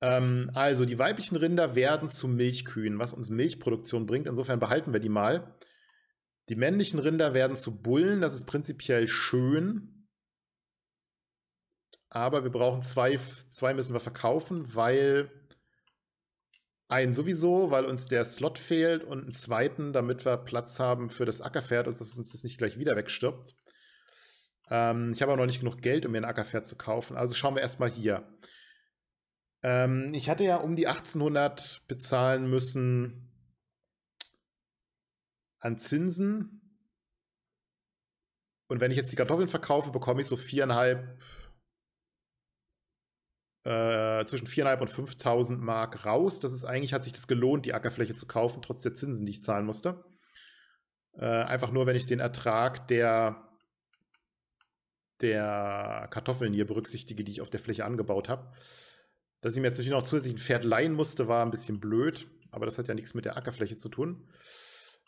Ähm, also die weiblichen Rinder werden zu Milchkühen, was uns Milchproduktion bringt. Insofern behalten wir die mal. Die männlichen Rinder werden zu Bullen, das ist prinzipiell schön aber wir brauchen zwei, zwei müssen wir verkaufen, weil einen sowieso, weil uns der Slot fehlt und einen zweiten, damit wir Platz haben für das Ackerpferd, also dass uns das nicht gleich wieder wegstirbt. Ähm, ich habe aber noch nicht genug Geld, um mir ein Ackerpferd zu kaufen. Also schauen wir erstmal hier. Ähm, ich hatte ja um die 1800 bezahlen müssen an Zinsen. Und wenn ich jetzt die Kartoffeln verkaufe, bekomme ich so viereinhalb äh, zwischen 4.500 und 5.000 Mark raus. Das ist eigentlich, hat sich das gelohnt, die Ackerfläche zu kaufen, trotz der Zinsen, die ich zahlen musste. Äh, einfach nur, wenn ich den Ertrag der, der Kartoffeln hier berücksichtige, die ich auf der Fläche angebaut habe. Dass ich mir jetzt natürlich noch zusätzlich ein Pferd leihen musste, war ein bisschen blöd, aber das hat ja nichts mit der Ackerfläche zu tun.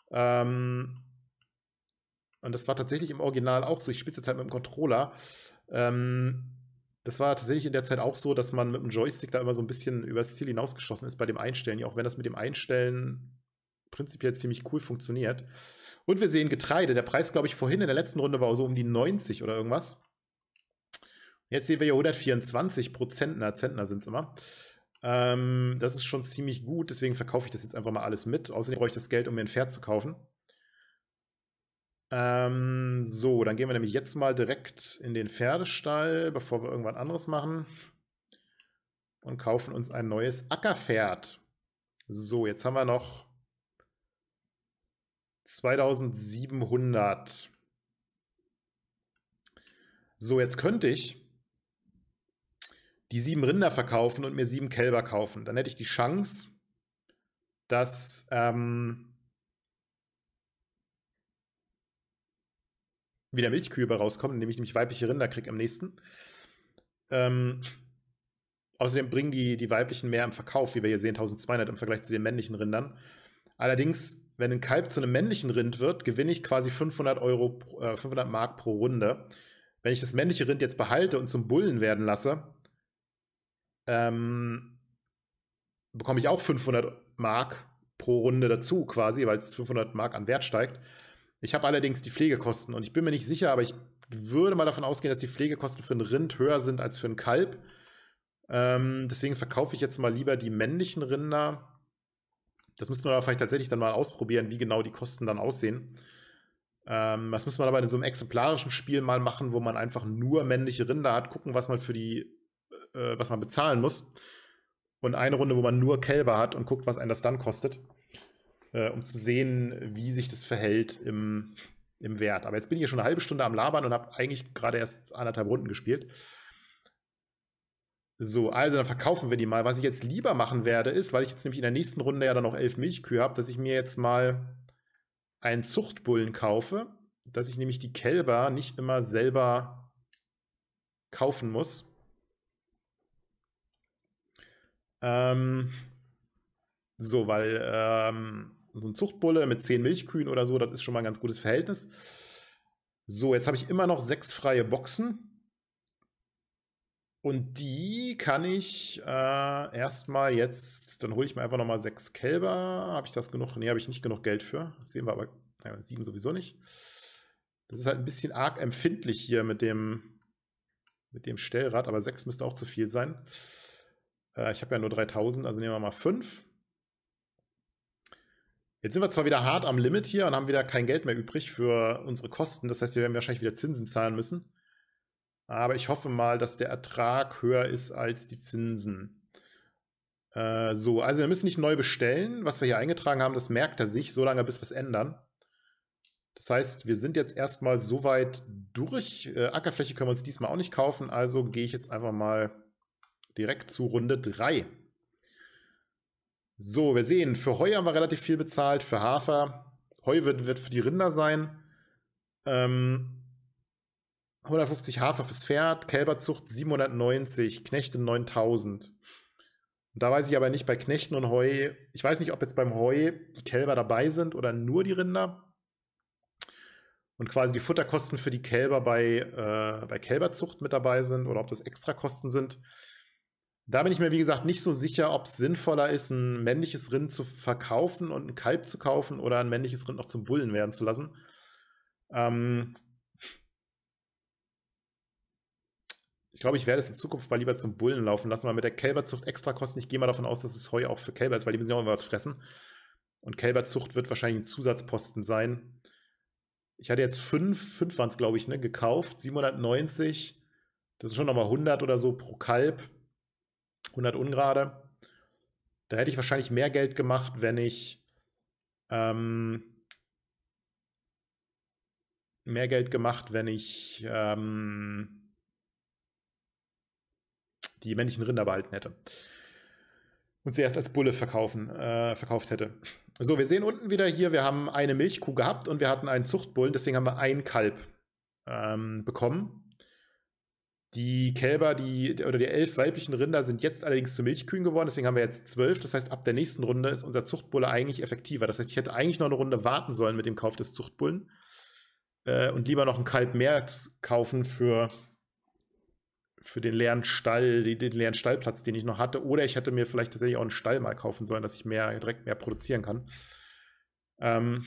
Ähm, und das war tatsächlich im Original auch so. Ich spitze jetzt halt mit dem Controller. Ähm, das war tatsächlich in der Zeit auch so, dass man mit dem Joystick da immer so ein bisschen übers Ziel hinausgeschossen ist bei dem Einstellen, auch wenn das mit dem Einstellen prinzipiell ziemlich cool funktioniert. Und wir sehen Getreide. Der Preis, glaube ich, vorhin in der letzten Runde war so um die 90 oder irgendwas. Jetzt sehen wir hier 124 Prozentner, Zentner sind es immer. Ähm, das ist schon ziemlich gut, deswegen verkaufe ich das jetzt einfach mal alles mit. Außerdem brauche ich das Geld, um mir ein Pferd zu kaufen. Ähm, so, dann gehen wir nämlich jetzt mal direkt in den Pferdestall, bevor wir irgendwas anderes machen. Und kaufen uns ein neues Ackerpferd. So, jetzt haben wir noch 2700. So, jetzt könnte ich die sieben Rinder verkaufen und mir sieben Kälber kaufen. Dann hätte ich die Chance, dass ähm, wie der Milchkühe bei rauskommen, indem ich nämlich weibliche Rinder kriege am nächsten. Ähm, außerdem bringen die, die weiblichen mehr im Verkauf, wie wir hier sehen, 1200 im Vergleich zu den männlichen Rindern. Allerdings, wenn ein Kalb zu einem männlichen Rind wird, gewinne ich quasi 500 Euro, äh, 500 Mark pro Runde. Wenn ich das männliche Rind jetzt behalte und zum Bullen werden lasse, ähm, bekomme ich auch 500 Mark pro Runde dazu quasi, weil es 500 Mark an Wert steigt. Ich habe allerdings die Pflegekosten und ich bin mir nicht sicher, aber ich würde mal davon ausgehen, dass die Pflegekosten für ein Rind höher sind als für ein Kalb. Ähm, deswegen verkaufe ich jetzt mal lieber die männlichen Rinder. Das müssen wir aber vielleicht tatsächlich dann mal ausprobieren, wie genau die Kosten dann aussehen. Ähm, das müssen wir aber in so einem exemplarischen Spiel mal machen, wo man einfach nur männliche Rinder hat, gucken, was man für die, äh, was man bezahlen muss. Und eine Runde, wo man nur Kälber hat und guckt, was einen das dann kostet äh, um zu sehen, wie sich das verhält im, im Wert. Aber jetzt bin ich hier schon eine halbe Stunde am Labern und habe eigentlich gerade erst anderthalb Runden gespielt. So, also dann verkaufen wir die mal. Was ich jetzt lieber machen werde, ist, weil ich jetzt nämlich in der nächsten Runde ja dann noch elf Milchkühe habe, dass ich mir jetzt mal einen Zuchtbullen kaufe, dass ich nämlich die Kälber nicht immer selber kaufen muss. Ähm, so, weil ähm, so ein Zuchtbulle mit zehn Milchkühen oder so, das ist schon mal ein ganz gutes Verhältnis. So, jetzt habe ich immer noch sechs freie Boxen. Und die kann ich äh, erstmal jetzt, dann hole ich mir einfach nochmal sechs Kälber. Habe ich das genug? Nee, habe ich nicht genug Geld für. Das sehen wir aber, naja, sieben sowieso nicht. Das ist halt ein bisschen arg empfindlich hier mit dem, mit dem Stellrad, aber sechs müsste auch zu viel sein. Äh, ich habe ja nur 3000, also nehmen wir mal fünf. Jetzt sind wir zwar wieder hart am Limit hier und haben wieder kein Geld mehr übrig für unsere Kosten. Das heißt, wir werden wahrscheinlich wieder Zinsen zahlen müssen. Aber ich hoffe mal, dass der Ertrag höher ist als die Zinsen. Äh, so, also wir müssen nicht neu bestellen. Was wir hier eingetragen haben, das merkt er sich, solange bis wir es ändern. Das heißt, wir sind jetzt erstmal so weit durch. Äh, Ackerfläche können wir uns diesmal auch nicht kaufen, also gehe ich jetzt einfach mal direkt zu Runde 3. So, wir sehen, für Heu haben wir relativ viel bezahlt, für Hafer. Heu wird, wird für die Rinder sein. Ähm, 150 Hafer fürs Pferd, Kälberzucht 790, Knechte 9000. Und da weiß ich aber nicht, bei Knechten und Heu, ich weiß nicht, ob jetzt beim Heu die Kälber dabei sind oder nur die Rinder. Und quasi die Futterkosten für die Kälber bei, äh, bei Kälberzucht mit dabei sind oder ob das Extrakosten sind. Da bin ich mir, wie gesagt, nicht so sicher, ob es sinnvoller ist, ein männliches Rind zu verkaufen und ein Kalb zu kaufen oder ein männliches Rind noch zum Bullen werden zu lassen. Ähm ich glaube, ich werde es in Zukunft mal lieber zum Bullen laufen lassen, weil mit der Kälberzucht extra kosten. Ich gehe mal davon aus, dass es Heu auch für Kälber ist, weil die müssen ja auch immer was fressen. Und Kälberzucht wird wahrscheinlich ein Zusatzposten sein. Ich hatte jetzt fünf, fünf waren es, glaube ich, ne, gekauft, 790. Das sind schon nochmal 100 oder so pro Kalb 100 ungerade. Da hätte ich wahrscheinlich mehr Geld gemacht, wenn ich ähm, mehr Geld gemacht, wenn ich ähm, die männlichen Rinder behalten hätte und sie erst als Bulle verkaufen, äh, verkauft hätte. So, wir sehen unten wieder hier, wir haben eine Milchkuh gehabt und wir hatten einen Zuchtbullen, deswegen haben wir ein Kalb ähm, bekommen. Die Kälber, die, oder die elf weiblichen Rinder sind jetzt allerdings zu Milchkühen geworden, deswegen haben wir jetzt zwölf. Das heißt, ab der nächsten Runde ist unser Zuchtbulle eigentlich effektiver. Das heißt, ich hätte eigentlich noch eine Runde warten sollen mit dem Kauf des Zuchtbullen äh, und lieber noch ein Kalb mehr kaufen für, für den leeren Stall, den leeren Stallplatz, den ich noch hatte. Oder ich hätte mir vielleicht tatsächlich auch einen Stall mal kaufen sollen, dass ich mehr direkt mehr produzieren kann. Ähm,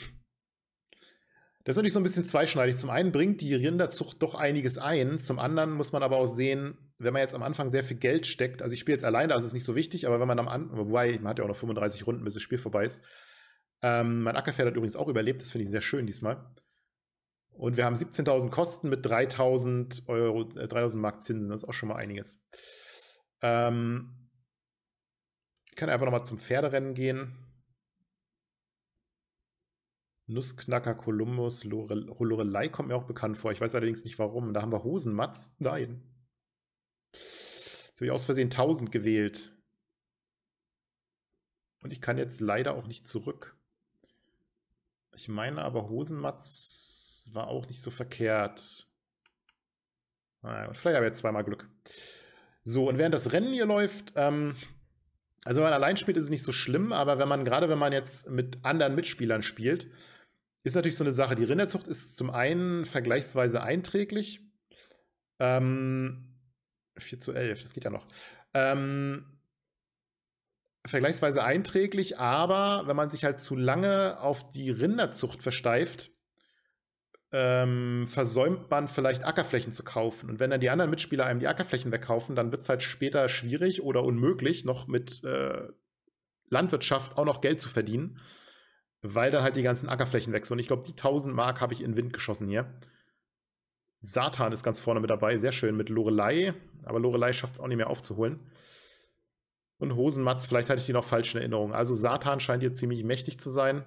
das ist natürlich so ein bisschen zweischneidig. Zum einen bringt die Rinderzucht doch einiges ein. Zum anderen muss man aber auch sehen, wenn man jetzt am Anfang sehr viel Geld steckt, also ich spiele jetzt alleine, das ist nicht so wichtig, aber wenn man am Anfang, wobei, man hat ja auch noch 35 Runden, bis das Spiel vorbei ist. Ähm, mein Ackerpferd hat übrigens auch überlebt, das finde ich sehr schön diesmal. Und wir haben 17.000 Kosten mit 3.000 Euro, äh, 3.000 Mark Zinsen, das ist auch schon mal einiges. Ähm, ich kann einfach nochmal zum Pferderennen gehen. Nussknacker, Kolumbus, Lore, Lorelei kommt mir auch bekannt vor. Ich weiß allerdings nicht warum. Da haben wir Hosenmatz. Nein. Jetzt habe ich aus Versehen 1000 gewählt. Und ich kann jetzt leider auch nicht zurück. Ich meine aber, Hosenmatz war auch nicht so verkehrt. Naja, vielleicht habe ich jetzt zweimal Glück. So, und während das Rennen hier läuft, ähm, also wenn man allein spielt, ist es nicht so schlimm, aber wenn man, gerade wenn man jetzt mit anderen Mitspielern spielt, ist natürlich so eine Sache. Die Rinderzucht ist zum einen vergleichsweise einträglich. Ähm, 4 zu 11, das geht ja noch. Ähm, vergleichsweise einträglich, aber wenn man sich halt zu lange auf die Rinderzucht versteift, ähm, versäumt man vielleicht Ackerflächen zu kaufen. Und wenn dann die anderen Mitspieler einem die Ackerflächen wegkaufen, dann wird es halt später schwierig oder unmöglich, noch mit äh, Landwirtschaft auch noch Geld zu verdienen weil dann halt die ganzen Ackerflächen weg sind. Und ich glaube, die 1000 Mark habe ich in Wind geschossen hier. Satan ist ganz vorne mit dabei, sehr schön mit Lorelei, aber Lorelei schafft es auch nicht mehr aufzuholen. Und Hosenmatz, vielleicht hatte ich die noch falsch in Erinnerung. Also Satan scheint hier ziemlich mächtig zu sein.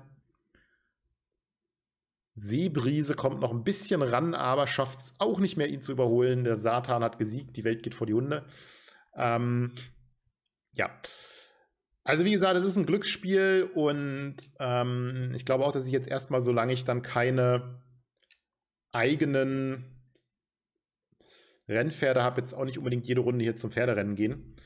Seebrise kommt noch ein bisschen ran, aber schafft es auch nicht mehr, ihn zu überholen. Der Satan hat gesiegt, die Welt geht vor die Hunde. Ähm, ja. Also wie gesagt, es ist ein Glücksspiel und ähm, ich glaube auch, dass ich jetzt erstmal, solange ich dann keine eigenen Rennpferde habe, jetzt auch nicht unbedingt jede Runde hier zum Pferderennen gehen.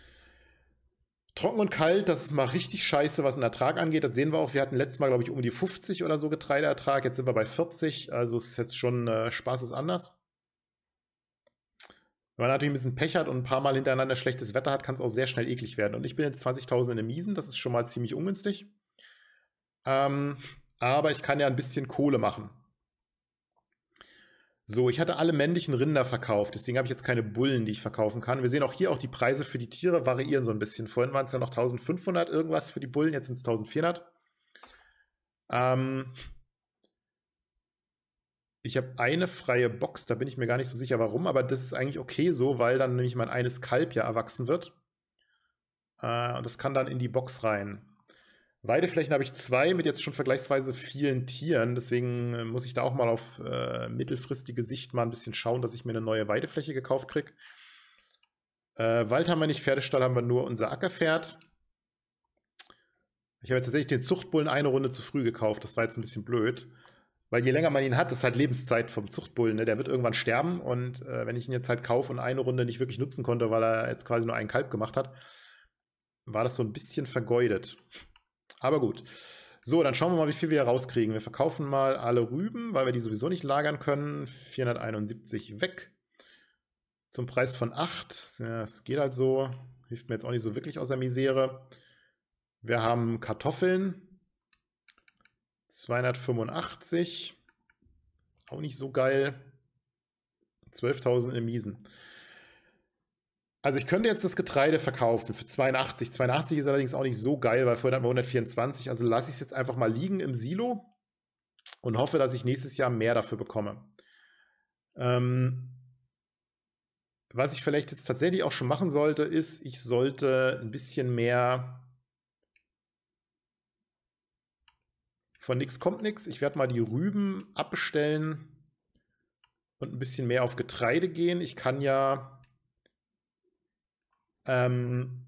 Trocken und kalt, das ist mal richtig scheiße, was den Ertrag angeht. Das sehen wir auch. Wir hatten letztes Mal, glaube ich, um die 50 oder so Getreideertrag. Jetzt sind wir bei 40. Also es ist jetzt schon äh, Spaß ist anders. Wenn man natürlich ein bisschen Pech hat und ein paar Mal hintereinander schlechtes Wetter hat, kann es auch sehr schnell eklig werden. Und ich bin jetzt 20.000 in der Miesen, das ist schon mal ziemlich ungünstig. Ähm, aber ich kann ja ein bisschen Kohle machen. So, ich hatte alle männlichen Rinder verkauft, deswegen habe ich jetzt keine Bullen, die ich verkaufen kann. Wir sehen auch hier, auch die Preise für die Tiere variieren so ein bisschen. Vorhin waren es ja noch 1500 irgendwas für die Bullen, jetzt sind es 1400. Ähm, ich habe eine freie Box, da bin ich mir gar nicht so sicher warum, aber das ist eigentlich okay so, weil dann nämlich mein eines Kalb ja erwachsen wird. Äh, und das kann dann in die Box rein. Weideflächen habe ich zwei mit jetzt schon vergleichsweise vielen Tieren, deswegen äh, muss ich da auch mal auf äh, mittelfristige Sicht mal ein bisschen schauen, dass ich mir eine neue Weidefläche gekauft kriege. Äh, Wald haben wir nicht, Pferdestall haben wir nur unser Ackerpferd. Ich habe jetzt tatsächlich den Zuchtbullen eine Runde zu früh gekauft, das war jetzt ein bisschen blöd. Weil je länger man ihn hat, ist halt Lebenszeit vom Zuchtbullen. Ne? Der wird irgendwann sterben. Und äh, wenn ich ihn jetzt halt kaufe und eine Runde nicht wirklich nutzen konnte, weil er jetzt quasi nur einen Kalb gemacht hat, war das so ein bisschen vergeudet. Aber gut. So, dann schauen wir mal, wie viel wir rauskriegen. Wir verkaufen mal alle Rüben, weil wir die sowieso nicht lagern können. 471 weg. Zum Preis von 8. Es geht halt so. Hilft mir jetzt auch nicht so wirklich aus der Misere. Wir haben Kartoffeln. 285. Auch nicht so geil. 12.000 in Miesen. Also ich könnte jetzt das Getreide verkaufen für 82. 82 ist allerdings auch nicht so geil, weil vorher hatten wir 124. Also lasse ich es jetzt einfach mal liegen im Silo und hoffe, dass ich nächstes Jahr mehr dafür bekomme. Ähm, was ich vielleicht jetzt tatsächlich auch schon machen sollte, ist, ich sollte ein bisschen mehr Von nix kommt nix. Ich werde mal die Rüben abbestellen und ein bisschen mehr auf Getreide gehen. Ich kann ja ähm,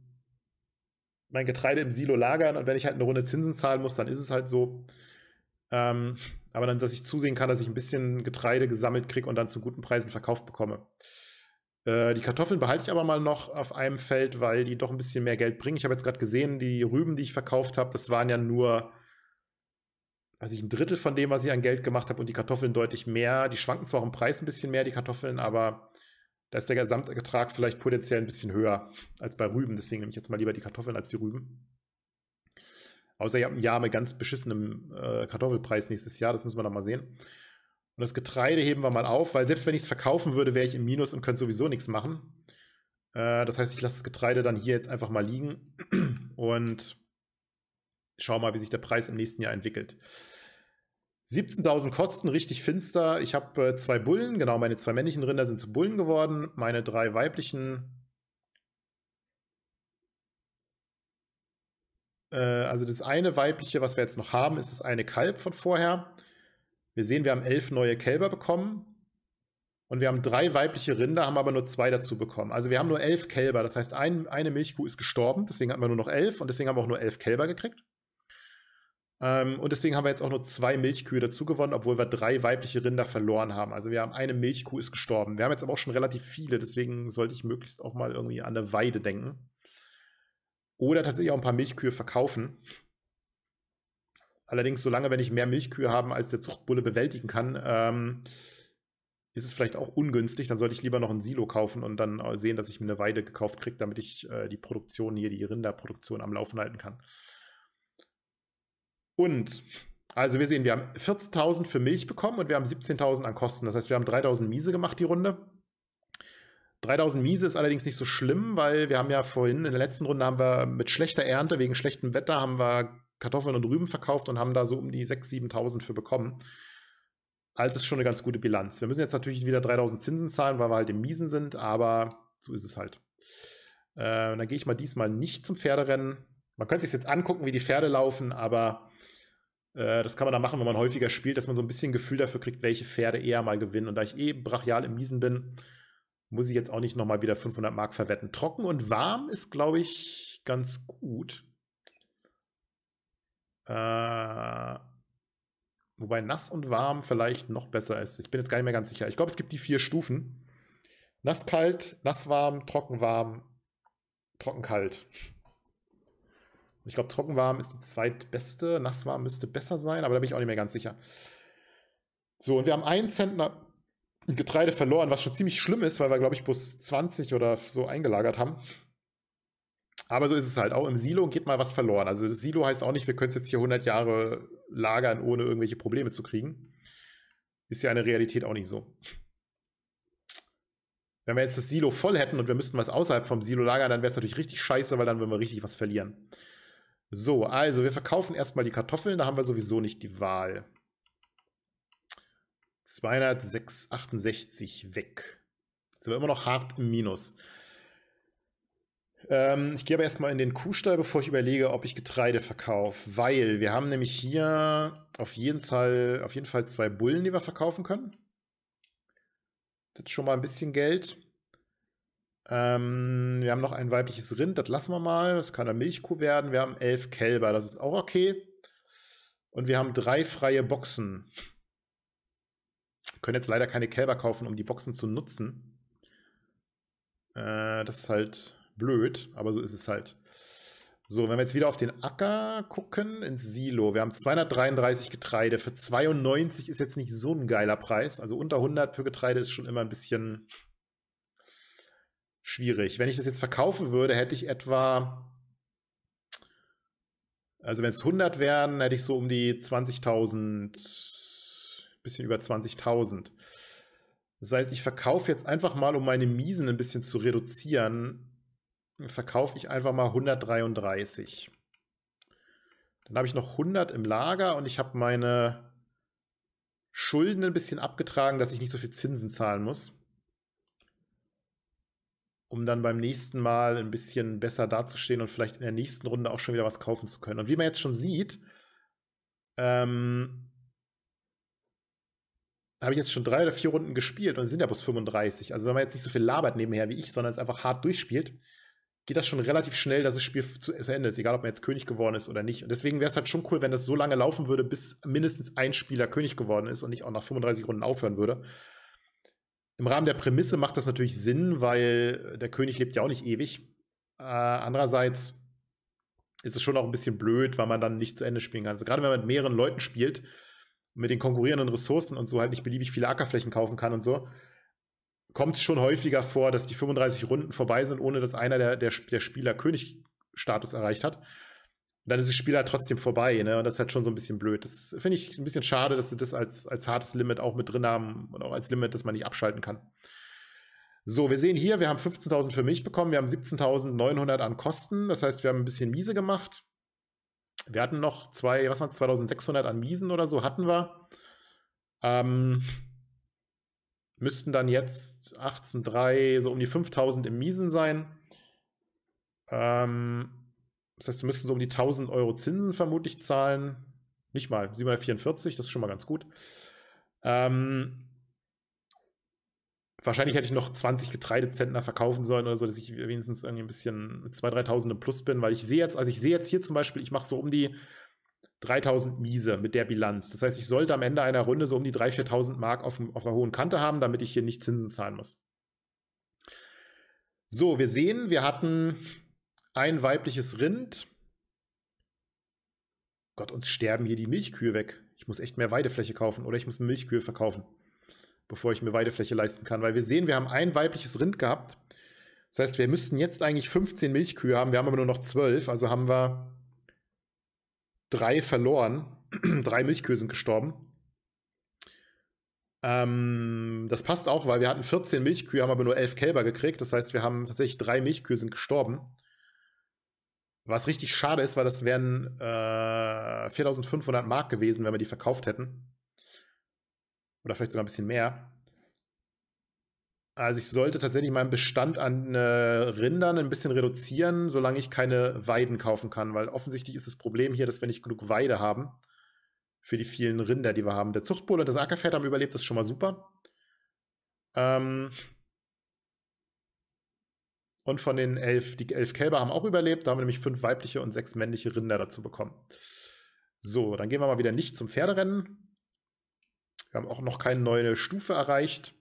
mein Getreide im Silo lagern und wenn ich halt eine Runde Zinsen zahlen muss, dann ist es halt so. Ähm, aber dann, dass ich zusehen kann, dass ich ein bisschen Getreide gesammelt kriege und dann zu guten Preisen verkauft bekomme. Äh, die Kartoffeln behalte ich aber mal noch auf einem Feld, weil die doch ein bisschen mehr Geld bringen. Ich habe jetzt gerade gesehen, die Rüben, die ich verkauft habe, das waren ja nur also ich ein Drittel von dem, was ich an Geld gemacht habe und die Kartoffeln deutlich mehr. Die schwanken zwar auch im Preis ein bisschen mehr, die Kartoffeln, aber da ist der Gesamtertrag vielleicht potenziell ein bisschen höher als bei Rüben. Deswegen nehme ich jetzt mal lieber die Kartoffeln als die Rüben. Außer ich habe ein Jahr mit ganz beschissenem äh, Kartoffelpreis nächstes Jahr, das müssen wir dann mal sehen. Und das Getreide heben wir mal auf, weil selbst wenn ich es verkaufen würde, wäre ich im Minus und könnte sowieso nichts machen. Äh, das heißt, ich lasse das Getreide dann hier jetzt einfach mal liegen und schau mal, wie sich der Preis im nächsten Jahr entwickelt. 17.000 Kosten, richtig finster. Ich habe äh, zwei Bullen, genau, meine zwei männlichen Rinder sind zu Bullen geworden, meine drei weiblichen. Äh, also das eine weibliche, was wir jetzt noch haben, ist das eine Kalb von vorher. Wir sehen, wir haben elf neue Kälber bekommen. Und wir haben drei weibliche Rinder, haben aber nur zwei dazu bekommen. Also wir haben nur elf Kälber. Das heißt, ein, eine Milchkuh ist gestorben, deswegen hatten wir nur noch elf und deswegen haben wir auch nur elf Kälber gekriegt. Ähm, und deswegen haben wir jetzt auch nur zwei Milchkühe dazu gewonnen, obwohl wir drei weibliche Rinder verloren haben. Also wir haben eine Milchkuh ist gestorben. Wir haben jetzt aber auch schon relativ viele, deswegen sollte ich möglichst auch mal irgendwie an eine Weide denken. Oder tatsächlich auch ein paar Milchkühe verkaufen. Allerdings, solange wenn ich mehr Milchkühe haben, als der Zuchtbulle bewältigen kann, ähm, ist es vielleicht auch ungünstig. Dann sollte ich lieber noch ein Silo kaufen und dann äh, sehen, dass ich mir eine Weide gekauft kriege, damit ich äh, die Produktion hier, die Rinderproduktion am Laufen halten kann. Und, also wir sehen, wir haben 40.000 für Milch bekommen und wir haben 17.000 an Kosten. Das heißt, wir haben 3.000 Miese gemacht, die Runde. 3000 Miese ist allerdings nicht so schlimm, weil wir haben ja vorhin in der letzten Runde haben wir mit schlechter Ernte wegen schlechtem Wetter haben wir Kartoffeln und Rüben verkauft und haben da so um die 6.000, 7.000 für bekommen. Also ist schon eine ganz gute Bilanz. Wir müssen jetzt natürlich wieder 3000 Zinsen zahlen, weil wir halt im Miesen sind, aber so ist es halt. Äh, dann gehe ich mal diesmal nicht zum Pferderennen. Man könnte sich jetzt angucken, wie die Pferde laufen, aber äh, das kann man dann machen, wenn man häufiger spielt, dass man so ein bisschen Gefühl dafür kriegt, welche Pferde eher mal gewinnen. Und da ich eh brachial im Miesen bin, muss ich jetzt auch nicht nochmal wieder 500 Mark verwetten. Trocken und warm ist, glaube ich, ganz gut. Äh, wobei nass und warm vielleicht noch besser ist. Ich bin jetzt gar nicht mehr ganz sicher. Ich glaube, es gibt die vier Stufen. Nass kalt, nass warm, trocken warm, trocken kalt ich glaube, trockenwarm ist die zweitbeste. Nasswarm müsste besser sein, aber da bin ich auch nicht mehr ganz sicher. So, und wir haben einen Zentner Getreide verloren, was schon ziemlich schlimm ist, weil wir, glaube ich, bloß 20 oder so eingelagert haben. Aber so ist es halt. Auch im Silo geht mal was verloren. Also das Silo heißt auch nicht, wir können es jetzt hier 100 Jahre lagern, ohne irgendwelche Probleme zu kriegen. Ist ja eine Realität auch nicht so. Wenn wir jetzt das Silo voll hätten und wir müssten was außerhalb vom Silo lagern, dann wäre es natürlich richtig scheiße, weil dann würden wir richtig was verlieren. So, also wir verkaufen erstmal die Kartoffeln, da haben wir sowieso nicht die Wahl. 268 weg. Jetzt sind wir immer noch hart im Minus. Ähm, ich gehe aber erstmal in den Kuhstall, bevor ich überlege, ob ich Getreide verkaufe, weil wir haben nämlich hier auf jeden Fall, auf jeden Fall zwei Bullen, die wir verkaufen können. Das ist schon mal ein bisschen Geld. Ähm, wir haben noch ein weibliches Rind, das lassen wir mal. Das kann eine Milchkuh werden. Wir haben elf Kälber, das ist auch okay. Und wir haben drei freie Boxen. Wir können jetzt leider keine Kälber kaufen, um die Boxen zu nutzen. Äh, das ist halt blöd, aber so ist es halt. So, wenn wir jetzt wieder auf den Acker gucken, ins Silo. Wir haben 233 Getreide. Für 92 ist jetzt nicht so ein geiler Preis. Also unter 100 für Getreide ist schon immer ein bisschen schwierig. Wenn ich das jetzt verkaufen würde, hätte ich etwa, also wenn es 100 wären, hätte ich so um die 20.000, bisschen über 20.000. Das heißt, ich verkaufe jetzt einfach mal, um meine Miesen ein bisschen zu reduzieren, verkaufe ich einfach mal 133. Dann habe ich noch 100 im Lager und ich habe meine Schulden ein bisschen abgetragen, dass ich nicht so viel Zinsen zahlen muss um dann beim nächsten Mal ein bisschen besser dazustehen und vielleicht in der nächsten Runde auch schon wieder was kaufen zu können. Und wie man jetzt schon sieht, ähm, habe ich jetzt schon drei oder vier Runden gespielt und es sind ja bloß 35. Also wenn man jetzt nicht so viel labert nebenher wie ich, sondern es einfach hart durchspielt, geht das schon relativ schnell, dass das Spiel zu Ende ist, egal ob man jetzt König geworden ist oder nicht. Und deswegen wäre es halt schon cool, wenn das so lange laufen würde, bis mindestens ein Spieler König geworden ist und nicht auch nach 35 Runden aufhören würde. Im Rahmen der Prämisse macht das natürlich Sinn, weil der König lebt ja auch nicht ewig. Äh, andererseits ist es schon auch ein bisschen blöd, weil man dann nicht zu Ende spielen kann. Also gerade wenn man mit mehreren Leuten spielt, mit den konkurrierenden Ressourcen und so halt nicht beliebig viele Ackerflächen kaufen kann und so, kommt es schon häufiger vor, dass die 35 Runden vorbei sind, ohne dass einer der, der, der Spieler Königstatus erreicht hat. Und dann ist das Spiel halt trotzdem vorbei, ne? Und das ist halt schon so ein bisschen blöd. Das finde ich ein bisschen schade, dass sie das als, als hartes Limit auch mit drin haben und auch als Limit, das man nicht abschalten kann. So, wir sehen hier, wir haben 15.000 für mich bekommen, wir haben 17.900 an Kosten. Das heißt, wir haben ein bisschen miese gemacht. Wir hatten noch zwei, was waren 2.600 an Miesen oder so hatten wir. Ähm, müssten dann jetzt 18,3, so um die 5.000 im Miesen sein. Ähm, das heißt, sie müssten so um die 1000 Euro Zinsen vermutlich zahlen. Nicht mal 744, das ist schon mal ganz gut. Ähm, wahrscheinlich hätte ich noch 20 Getreidezentner verkaufen sollen oder so, dass ich wenigstens irgendwie ein bisschen mit 2.000, 3.000 im Plus bin, weil ich sehe jetzt, also ich sehe jetzt hier zum Beispiel, ich mache so um die 3.000 Miese mit der Bilanz. Das heißt, ich sollte am Ende einer Runde so um die 3.000, 4.000 Mark auf, auf einer hohen Kante haben, damit ich hier nicht Zinsen zahlen muss. So, wir sehen, wir hatten ein weibliches Rind. Gott, uns sterben hier die Milchkühe weg. Ich muss echt mehr Weidefläche kaufen oder ich muss Milchkühe verkaufen, bevor ich mir Weidefläche leisten kann. Weil wir sehen, wir haben ein weibliches Rind gehabt. Das heißt, wir müssten jetzt eigentlich 15 Milchkühe haben. Wir haben aber nur noch 12, also haben wir drei verloren. drei Milchkühe sind gestorben. Ähm, das passt auch, weil wir hatten 14 Milchkühe, haben aber nur 11 Kälber gekriegt. Das heißt, wir haben tatsächlich drei Milchkühe sind gestorben. Was richtig schade ist, weil das wären äh, 4500 Mark gewesen, wenn wir die verkauft hätten. Oder vielleicht sogar ein bisschen mehr. Also ich sollte tatsächlich meinen Bestand an äh, Rindern ein bisschen reduzieren, solange ich keine Weiden kaufen kann, weil offensichtlich ist das Problem hier, dass wir nicht genug Weide haben für die vielen Rinder, die wir haben. Der Zuchtbull und das Ackerpferd haben überlebt, das ist schon mal super. Ähm, und von den elf, die elf Kälber haben auch überlebt. Da haben wir nämlich fünf weibliche und sechs männliche Rinder dazu bekommen. So, dann gehen wir mal wieder nicht zum Pferderennen. Wir haben auch noch keine neue Stufe erreicht.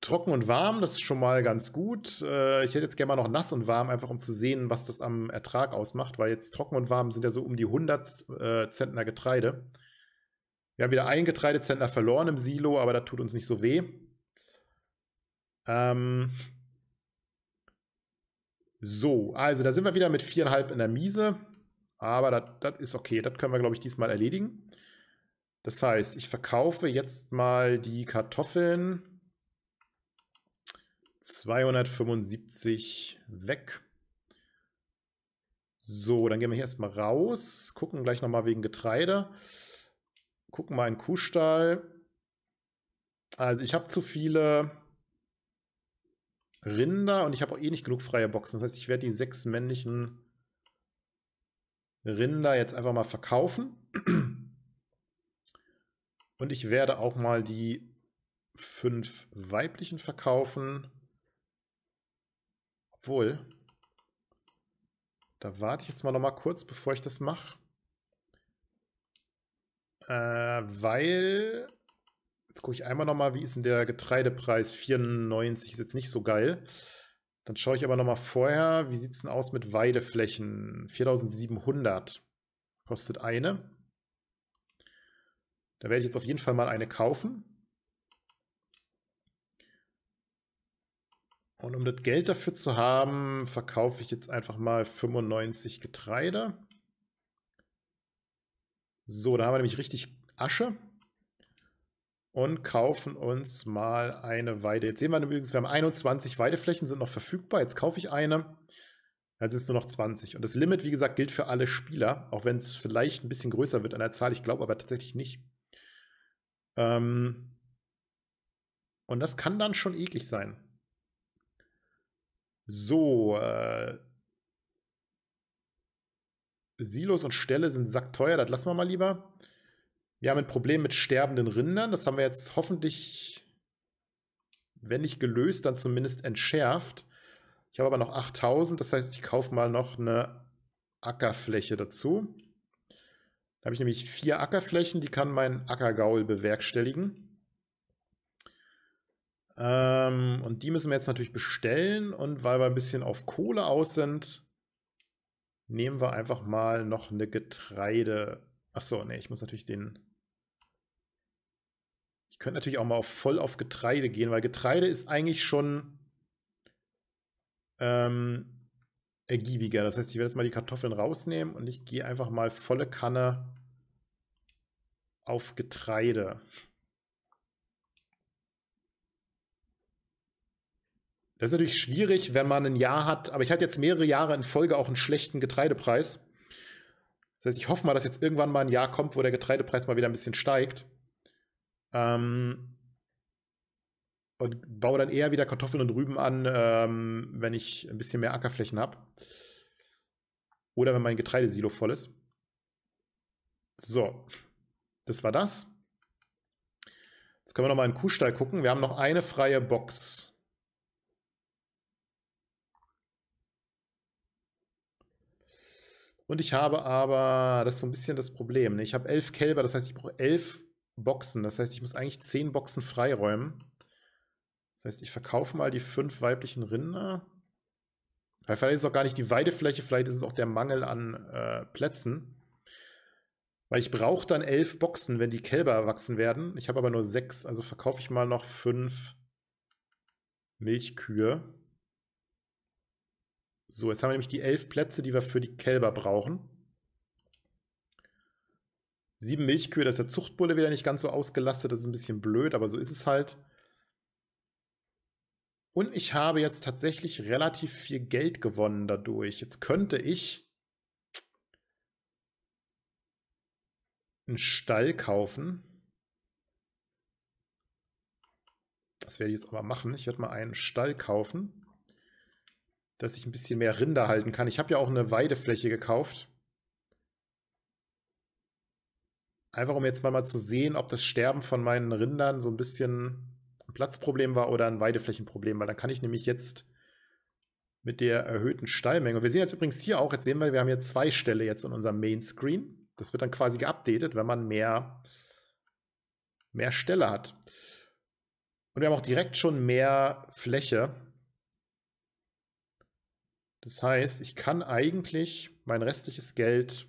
Trocken und warm, das ist schon mal ganz gut. Äh, ich hätte jetzt gerne mal noch nass und warm, einfach um zu sehen, was das am Ertrag ausmacht, weil jetzt trocken und warm sind ja so um die 100 äh, Zentner Getreide. Wir haben wieder einen Getreidezentner verloren im Silo, aber das tut uns nicht so weh. Ähm, so, also da sind wir wieder mit viereinhalb in der Miese. Aber das ist okay. Das können wir, glaube ich, diesmal erledigen. Das heißt, ich verkaufe jetzt mal die Kartoffeln 275 weg. So, dann gehen wir hier erstmal raus, gucken gleich nochmal wegen Getreide, gucken mal in den Kuhstall. Also ich habe zu viele Rinder und ich habe auch eh nicht genug freie Boxen. Das heißt, ich werde die sechs männlichen Rinder jetzt einfach mal verkaufen. Und ich werde auch mal die fünf weiblichen verkaufen. Obwohl, da warte ich jetzt mal noch mal kurz, bevor ich das mache. Äh, weil Jetzt gucke ich einmal nochmal, wie ist denn der Getreidepreis? 94 ist jetzt nicht so geil. Dann schaue ich aber nochmal vorher, wie sieht es denn aus mit Weideflächen? 4700 kostet eine. Da werde ich jetzt auf jeden Fall mal eine kaufen. Und um das Geld dafür zu haben, verkaufe ich jetzt einfach mal 95 Getreide. So, da haben wir nämlich richtig Asche und kaufen uns mal eine Weide. Jetzt sehen wir übrigens, wir haben 21 Weideflächen, sind noch verfügbar. Jetzt kaufe ich eine. Dann sind es nur noch 20. Und das Limit, wie gesagt, gilt für alle Spieler, auch wenn es vielleicht ein bisschen größer wird an der Zahl. Ich glaube aber tatsächlich nicht. Ähm und das kann dann schon eklig sein. So. Äh Silos und Ställe sind sackteuer, das lassen wir mal lieber. Wir haben ein Problem mit sterbenden Rindern. Das haben wir jetzt hoffentlich, wenn nicht gelöst, dann zumindest entschärft. Ich habe aber noch 8000, das heißt, ich kaufe mal noch eine Ackerfläche dazu. Da habe ich nämlich vier Ackerflächen, die kann mein Ackergaul bewerkstelligen. Ähm, und die müssen wir jetzt natürlich bestellen. Und weil wir ein bisschen auf Kohle aus sind, nehmen wir einfach mal noch eine Getreide. Achso, nee, ich muss natürlich den ich könnte natürlich auch mal auf, voll auf Getreide gehen, weil Getreide ist eigentlich schon ähm, ergiebiger. Das heißt, ich werde jetzt mal die Kartoffeln rausnehmen und ich gehe einfach mal volle Kanne auf Getreide. Das ist natürlich schwierig, wenn man ein Jahr hat, aber ich hatte jetzt mehrere Jahre in Folge auch einen schlechten Getreidepreis. Das heißt, ich hoffe mal, dass jetzt irgendwann mal ein Jahr kommt, wo der Getreidepreis mal wieder ein bisschen steigt. Ähm, und baue dann eher wieder Kartoffeln und Rüben an, ähm, wenn ich ein bisschen mehr Ackerflächen habe. Oder wenn mein Getreidesilo voll ist. So, das war das. Jetzt können wir nochmal in den Kuhstall gucken. Wir haben noch eine freie Box. Und ich habe aber, das ist so ein bisschen das Problem, ne? ich habe elf Kälber, das heißt, ich brauche elf Boxen. Das heißt, ich muss eigentlich 10 Boxen freiräumen. Das heißt, ich verkaufe mal die fünf weiblichen Rinder. Weil vielleicht ist es auch gar nicht die Weidefläche, vielleicht ist es auch der Mangel an äh, Plätzen. Weil ich brauche dann elf Boxen, wenn die Kälber erwachsen werden. Ich habe aber nur sechs, also verkaufe ich mal noch fünf Milchkühe. So, jetzt haben wir nämlich die elf Plätze, die wir für die Kälber brauchen. Sieben Milchkühe, da ist der Zuchtbulle wieder nicht ganz so ausgelastet, das ist ein bisschen blöd, aber so ist es halt. Und ich habe jetzt tatsächlich relativ viel Geld gewonnen dadurch. Jetzt könnte ich einen Stall kaufen. Das werde ich jetzt aber machen. Ich werde mal einen Stall kaufen, dass ich ein bisschen mehr Rinder halten kann. Ich habe ja auch eine Weidefläche gekauft. Einfach um jetzt mal, mal zu sehen, ob das Sterben von meinen Rindern so ein bisschen ein Platzproblem war oder ein Weideflächenproblem, weil dann kann ich nämlich jetzt mit der erhöhten Stallmenge. Und wir sehen jetzt übrigens hier auch, jetzt sehen wir, wir haben hier zwei Ställe jetzt in unserem Main Screen. Das wird dann quasi geupdatet, wenn man mehr, mehr Ställe hat. Und wir haben auch direkt schon mehr Fläche. Das heißt, ich kann eigentlich mein restliches Geld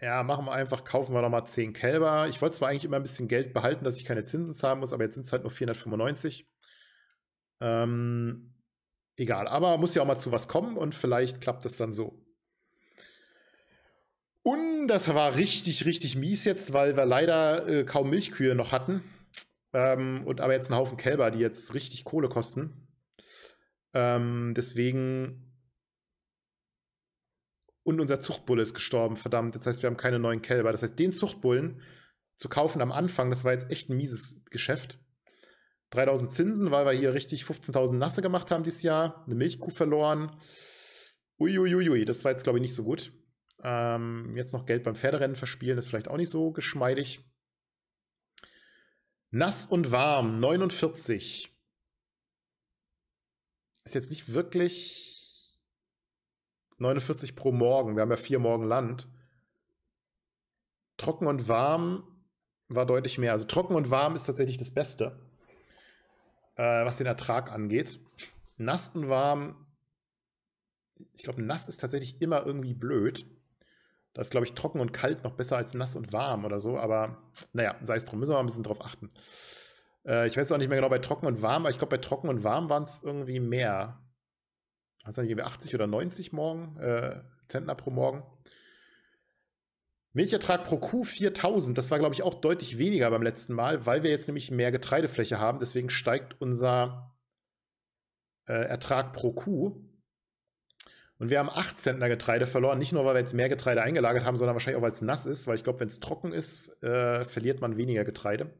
ja, machen wir einfach, kaufen wir nochmal 10 Kälber. Ich wollte zwar eigentlich immer ein bisschen Geld behalten, dass ich keine Zinsen zahlen muss, aber jetzt sind es halt nur 495. Ähm, egal, aber muss ja auch mal zu was kommen und vielleicht klappt das dann so. Und das war richtig, richtig mies jetzt, weil wir leider äh, kaum Milchkühe noch hatten. Ähm, und aber jetzt einen Haufen Kälber, die jetzt richtig Kohle kosten. Ähm, deswegen und unser Zuchtbulle ist gestorben, verdammt. Das heißt, wir haben keine neuen Kälber. Das heißt, den Zuchtbullen zu kaufen am Anfang, das war jetzt echt ein mieses Geschäft. 3000 Zinsen, weil wir hier richtig 15.000 Nasse gemacht haben dieses Jahr, eine Milchkuh verloren. Uiuiuiui, das war jetzt, glaube ich, nicht so gut. Ähm, jetzt noch Geld beim Pferderennen verspielen, ist vielleicht auch nicht so geschmeidig. Nass und warm, 49. Ist jetzt nicht wirklich 49 pro Morgen. Wir haben ja vier Morgen Land. Trocken und warm war deutlich mehr. Also trocken und warm ist tatsächlich das Beste, äh, was den Ertrag angeht. Nass und warm, ich glaube, nass ist tatsächlich immer irgendwie blöd. Da ist, glaube ich, trocken und kalt noch besser als nass und warm oder so. Aber naja, sei es drum, müssen wir mal ein bisschen drauf achten. Äh, ich weiß auch nicht mehr genau bei trocken und warm, aber ich glaube, bei trocken und warm waren es irgendwie mehr was sagen wir, 80 oder 90 morgen, äh, Zentner pro Morgen. Milchertrag pro Kuh 4000, das war, glaube ich, auch deutlich weniger beim letzten Mal, weil wir jetzt nämlich mehr Getreidefläche haben. Deswegen steigt unser äh, Ertrag pro Kuh. Und wir haben 8 Zentner Getreide verloren, nicht nur, weil wir jetzt mehr Getreide eingelagert haben, sondern wahrscheinlich auch, weil es nass ist, weil ich glaube, wenn es trocken ist, äh, verliert man weniger Getreide,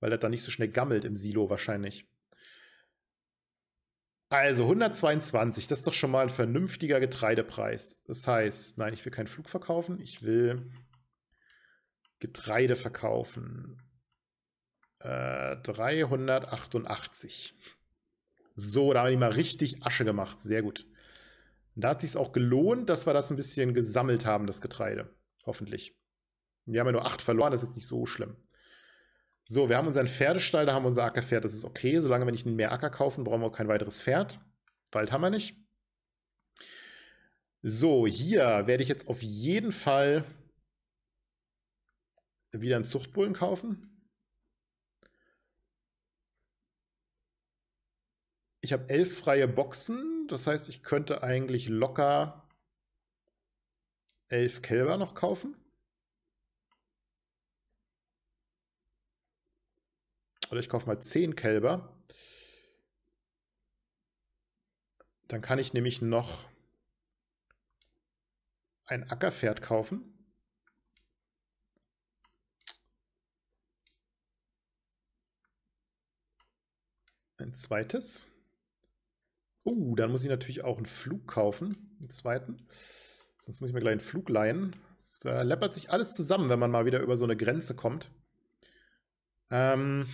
weil das dann nicht so schnell gammelt im Silo wahrscheinlich. Also 122, das ist doch schon mal ein vernünftiger Getreidepreis. Das heißt, nein, ich will keinen Flug verkaufen, ich will Getreide verkaufen. Äh, 388. So, da haben die mal richtig Asche gemacht. Sehr gut. Und da hat sich auch gelohnt, dass wir das ein bisschen gesammelt haben, das Getreide. Hoffentlich. Wir haben ja nur 8 verloren, das ist jetzt nicht so schlimm. So, wir haben unseren Pferdestall, da haben wir unser Ackerpferd, das ist okay. Solange wir nicht mehr Acker kaufen, brauchen wir auch kein weiteres Pferd. Wald haben wir nicht. So, hier werde ich jetzt auf jeden Fall wieder einen Zuchtbullen kaufen. Ich habe elf freie Boxen, das heißt, ich könnte eigentlich locker elf Kälber noch kaufen. oder ich kaufe mal 10 Kälber. Dann kann ich nämlich noch ein Ackerpferd kaufen. Ein zweites. Uh, dann muss ich natürlich auch einen Flug kaufen, einen zweiten. Sonst muss ich mir gleich einen Flug leihen. Es äh, läppert sich alles zusammen, wenn man mal wieder über so eine Grenze kommt. Ähm,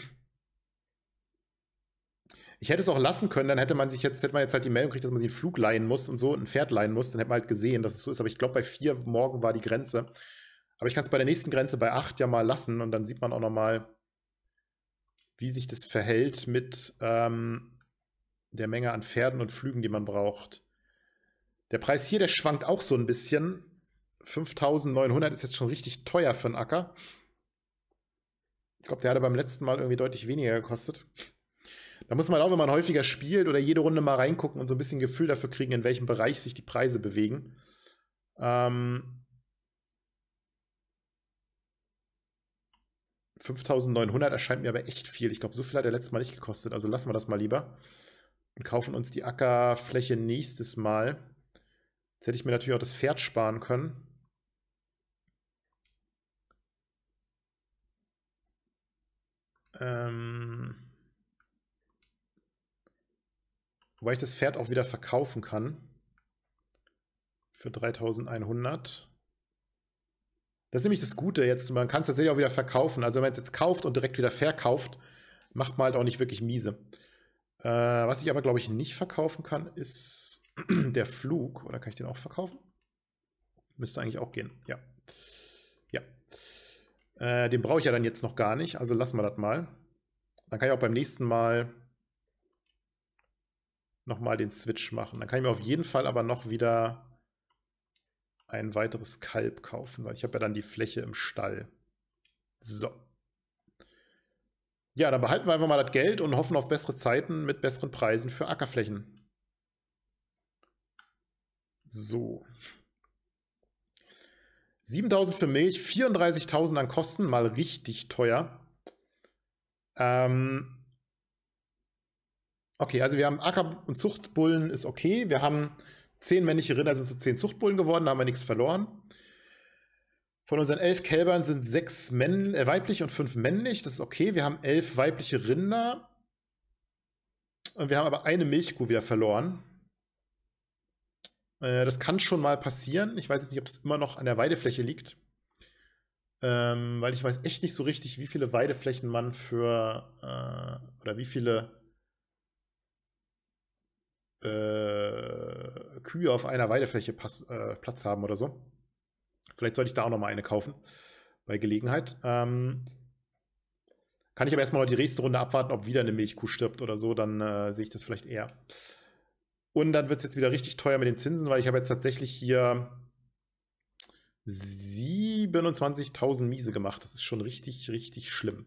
ich hätte es auch lassen können, dann hätte man sich jetzt, hätte man jetzt halt die Meldung gekriegt, dass man sich einen Flug leihen muss und so, ein Pferd leihen muss, dann hätte man halt gesehen, dass es so ist. Aber ich glaube, bei vier morgen war die Grenze. Aber ich kann es bei der nächsten Grenze bei acht ja mal lassen und dann sieht man auch noch mal, wie sich das verhält mit ähm, der Menge an Pferden und Flügen, die man braucht. Der Preis hier, der schwankt auch so ein bisschen. 5900 ist jetzt schon richtig teuer für einen Acker. Ich glaube, der hatte beim letzten Mal irgendwie deutlich weniger gekostet. Da muss man auch, wenn man häufiger spielt oder jede Runde mal reingucken und so ein bisschen Gefühl dafür kriegen, in welchem Bereich sich die Preise bewegen. Ähm, 5.900 erscheint mir aber echt viel. Ich glaube, so viel hat er letztes Mal nicht gekostet. Also lassen wir das mal lieber und kaufen uns die Ackerfläche nächstes Mal. Jetzt hätte ich mir natürlich auch das Pferd sparen können. Ähm Wobei ich das Pferd auch wieder verkaufen kann. Für 3100. Das ist nämlich das Gute jetzt. Man kann es tatsächlich auch wieder verkaufen. Also wenn man es jetzt kauft und direkt wieder verkauft, macht man halt auch nicht wirklich miese. Äh, was ich aber, glaube ich, nicht verkaufen kann, ist der Flug. Oder kann ich den auch verkaufen? Müsste eigentlich auch gehen, ja. Ja. Äh, den brauche ich ja dann jetzt noch gar nicht, also lassen wir das mal. Dann kann ich auch beim nächsten Mal nochmal den Switch machen. Dann kann ich mir auf jeden Fall aber noch wieder ein weiteres Kalb kaufen, weil ich habe ja dann die Fläche im Stall. So. Ja, dann behalten wir einfach mal das Geld und hoffen auf bessere Zeiten mit besseren Preisen für Ackerflächen. So. 7000 für Milch, 34.000 an Kosten, mal richtig teuer. Ähm, Okay, also wir haben Acker- und Zuchtbullen ist okay. Wir haben zehn männliche Rinder sind zu zehn Zuchtbullen geworden, da haben wir nichts verloren. Von unseren elf Kälbern sind sechs Männ äh, weiblich und fünf männlich. Das ist okay. Wir haben elf weibliche Rinder. Und wir haben aber eine Milchkuh wieder verloren. Äh, das kann schon mal passieren. Ich weiß jetzt nicht, ob das immer noch an der Weidefläche liegt. Ähm, weil ich weiß echt nicht so richtig, wie viele Weideflächen man für äh, oder wie viele äh, Kühe auf einer Weidefläche pass, äh, Platz haben oder so. Vielleicht sollte ich da auch noch mal eine kaufen bei Gelegenheit. Ähm, kann ich aber erstmal noch die nächste Runde abwarten, ob wieder eine Milchkuh stirbt oder so, dann äh, sehe ich das vielleicht eher. Und dann wird es jetzt wieder richtig teuer mit den Zinsen, weil ich habe jetzt tatsächlich hier 27.000 Miese gemacht. Das ist schon richtig, richtig schlimm.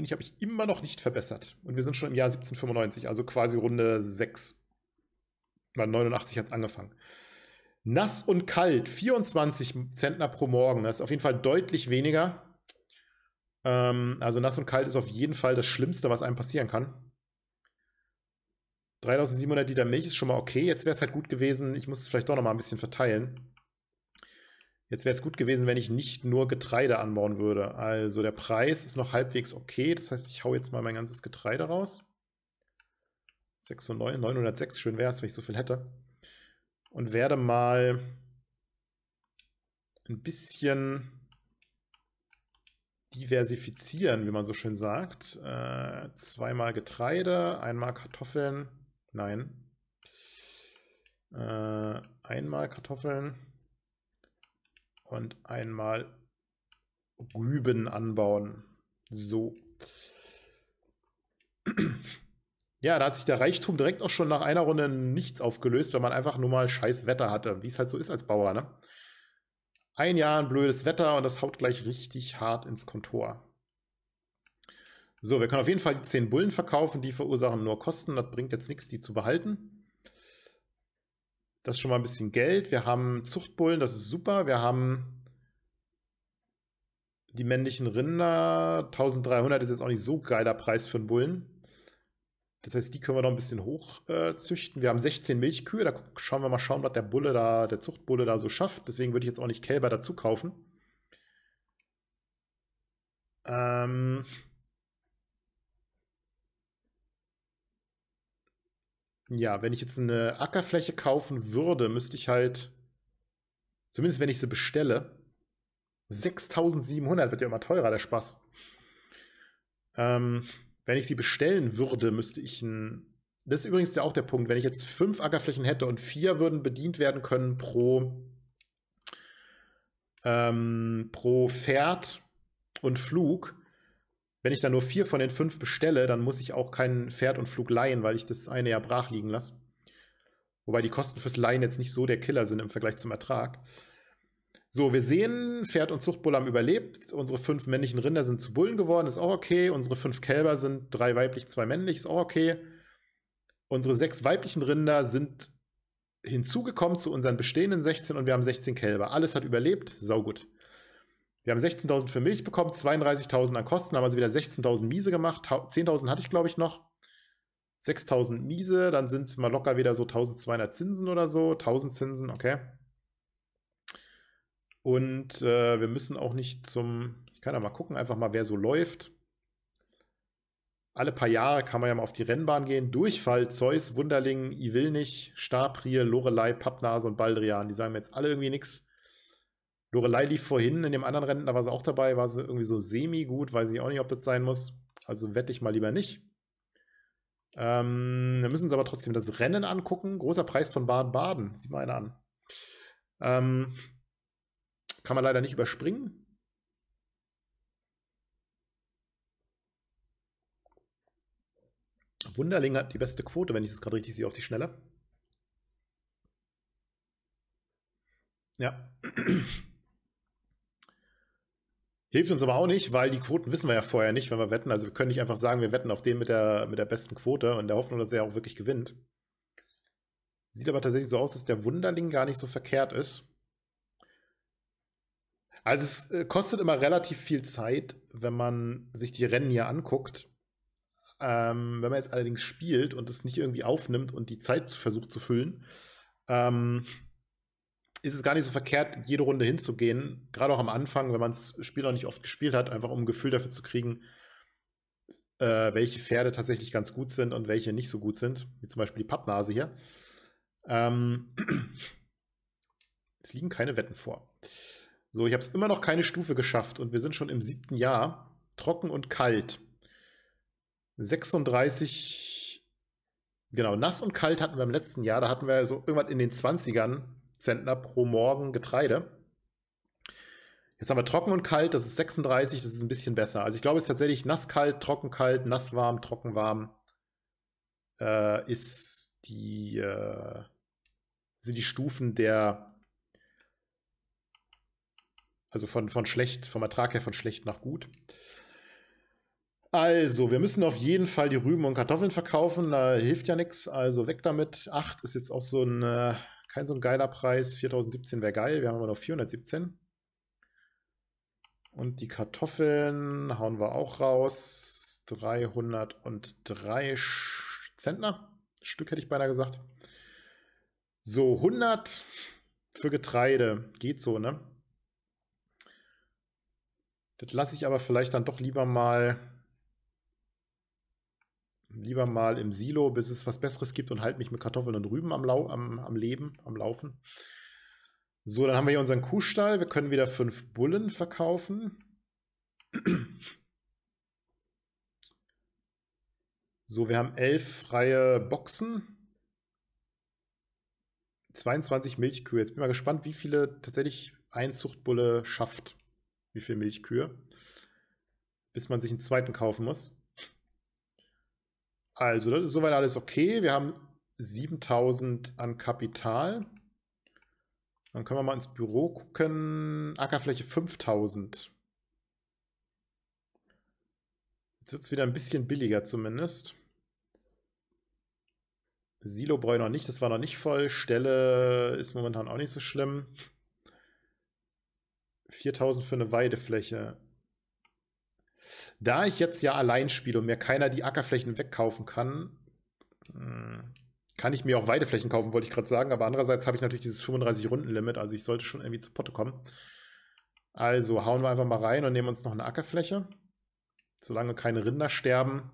und ich habe mich immer noch nicht verbessert. Und wir sind schon im Jahr 1795, also quasi Runde 6. Bei 89 hat es angefangen. Nass und kalt, 24 Zentner pro Morgen. Das ist auf jeden Fall deutlich weniger. Ähm, also nass und kalt ist auf jeden Fall das Schlimmste, was einem passieren kann. 3700 Liter Milch ist schon mal okay. Jetzt wäre es halt gut gewesen, ich muss es vielleicht doch noch mal ein bisschen verteilen. Jetzt wäre es gut gewesen, wenn ich nicht nur Getreide anbauen würde. Also der Preis ist noch halbwegs okay. Das heißt, ich hau jetzt mal mein ganzes Getreide raus. 609, 906, schön wäre es, wenn ich so viel hätte. Und werde mal ein bisschen diversifizieren, wie man so schön sagt. Äh, zweimal Getreide, einmal Kartoffeln. Nein. Äh, einmal Kartoffeln und einmal Rüben anbauen. So. Ja, da hat sich der Reichtum direkt auch schon nach einer Runde nichts aufgelöst, weil man einfach nur mal scheiß Wetter hatte, wie es halt so ist als Bauer, ne? Ein Jahr ein blödes Wetter und das haut gleich richtig hart ins Kontor. So, wir können auf jeden Fall die 10 Bullen verkaufen, die verursachen nur Kosten, das bringt jetzt nichts, die zu behalten. Das ist schon mal ein bisschen Geld. Wir haben Zuchtbullen, das ist super. Wir haben die männlichen Rinder. 1300 ist jetzt auch nicht so geiler Preis für einen Bullen. Das heißt, die können wir noch ein bisschen hoch Äh, wir haben 16 Milchkühe. Da schauen wir mal schauen, was der Bulle da, der Zuchtbulle da so schafft. Deswegen würde ich jetzt auch nicht Kälber dazu kaufen. Ähm, Ja, wenn ich jetzt eine Ackerfläche kaufen würde, müsste ich halt, zumindest wenn ich sie bestelle, 6700 wird ja immer teurer, der Spaß. Ähm, wenn ich sie bestellen würde, müsste ich ein. Das ist übrigens ja auch der Punkt. Wenn ich jetzt fünf Ackerflächen hätte und vier würden bedient werden können pro, ähm, pro Pferd und Flug, wenn ich dann nur vier von den fünf bestelle, dann muss ich auch keinen Pferd und Flug leihen, weil ich das eine ja brach liegen lasse. Wobei die Kosten fürs Leihen jetzt nicht so der Killer sind im Vergleich zum Ertrag. So, wir sehen, Pferd und Zuchtbull haben überlebt. Unsere fünf männlichen Rinder sind zu Bullen geworden, ist auch okay. Unsere fünf Kälber sind drei weiblich, zwei männlich, ist auch okay. Unsere sechs weiblichen Rinder sind hinzugekommen zu unseren bestehenden 16 und wir haben 16 Kälber. Alles hat überlebt, saugut. gut. Wir haben 16.000 für Milch bekommen, 32.000 an Kosten, haben also wieder 16.000 miese gemacht. 10.000 hatte ich, glaube ich, noch. 6.000 miese, dann sind es mal locker wieder so 1.200 Zinsen oder so. 1.000 Zinsen, okay. Und äh, wir müssen auch nicht zum, ich kann ja mal gucken, einfach mal, wer so läuft. Alle paar Jahre kann man ja mal auf die Rennbahn gehen. Durchfall, Zeus, Wunderling, Iwilnich, Stabrie, Lorelei, Pappnase und Baldrian. Die sagen mir jetzt alle irgendwie nichts. Lorelei lief vorhin, in dem anderen Rennen, da war sie auch dabei, war sie irgendwie so semi-gut, weiß ich auch nicht, ob das sein muss. Also wette ich mal lieber nicht. Ähm, wir müssen uns aber trotzdem das Rennen angucken. Großer Preis von Baden-Baden, sieh mal einer an. Ähm, kann man leider nicht überspringen. Wunderling hat die beste Quote, wenn ich das gerade richtig sehe, auf die Schnelle. Ja. Hilft uns aber auch nicht, weil die Quoten wissen wir ja vorher nicht, wenn wir wetten. Also wir können nicht einfach sagen, wir wetten auf den mit der, mit der besten Quote und der Hoffnung, dass er auch wirklich gewinnt. Sieht aber tatsächlich so aus, dass der Wunderling gar nicht so verkehrt ist. Also es äh, kostet immer relativ viel Zeit, wenn man sich die Rennen hier anguckt. Ähm, wenn man jetzt allerdings spielt und es nicht irgendwie aufnimmt und die Zeit versucht zu füllen, ähm, ist es gar nicht so verkehrt, jede Runde hinzugehen, gerade auch am Anfang, wenn man das Spiel noch nicht oft gespielt hat, einfach um ein Gefühl dafür zu kriegen, äh, welche Pferde tatsächlich ganz gut sind und welche nicht so gut sind, wie zum Beispiel die Pappnase hier. Ähm, es liegen keine Wetten vor. So, ich habe es immer noch keine Stufe geschafft und wir sind schon im siebten Jahr. Trocken und kalt. 36, genau, nass und kalt hatten wir im letzten Jahr. Da hatten wir so irgendwann in den 20ern Zentner pro Morgen Getreide. Jetzt haben wir trocken und kalt, das ist 36, das ist ein bisschen besser. Also ich glaube, es ist tatsächlich nass trockenkalt, trocken trockenwarm äh, ist die, äh, sind die Stufen der, also von, von schlecht, vom Ertrag her von schlecht nach gut. Also, wir müssen auf jeden Fall die Rüben und Kartoffeln verkaufen, da hilft ja nichts, also weg damit. 8 ist jetzt auch so ein äh, kein so ein geiler Preis. 4017 wäre geil. Wir haben aber noch 417. Und die Kartoffeln hauen wir auch raus. 303 Zentner. Stück hätte ich beinahe gesagt. So, 100 für Getreide. Geht so, ne? Das lasse ich aber vielleicht dann doch lieber mal lieber mal im Silo, bis es was Besseres gibt und halte mich mit Kartoffeln und Rüben am, Lau am, am Leben, am Laufen. So, dann haben wir hier unseren Kuhstall. Wir können wieder fünf Bullen verkaufen. So, wir haben elf freie Boxen. 22 Milchkühe. Jetzt bin ich mal gespannt, wie viele tatsächlich ein Zuchtbulle schafft. Wie viele Milchkühe. Bis man sich einen zweiten kaufen muss. Also, das ist soweit alles okay. Wir haben 7000 an Kapital. Dann können wir mal ins Büro gucken. Ackerfläche 5000. Jetzt wird es wieder ein bisschen billiger zumindest. Silo brauche ich noch nicht, das war noch nicht voll. Stelle ist momentan auch nicht so schlimm. 4000 für eine Weidefläche. Da ich jetzt ja allein spiele und mir keiner die Ackerflächen wegkaufen kann, hm, kann ich mir auch Weideflächen kaufen, wollte ich gerade sagen. Aber andererseits habe ich natürlich dieses 35-Runden-Limit, also ich sollte schon irgendwie zu Potte kommen. Also hauen wir einfach mal rein und nehmen uns noch eine Ackerfläche. Solange keine Rinder sterben,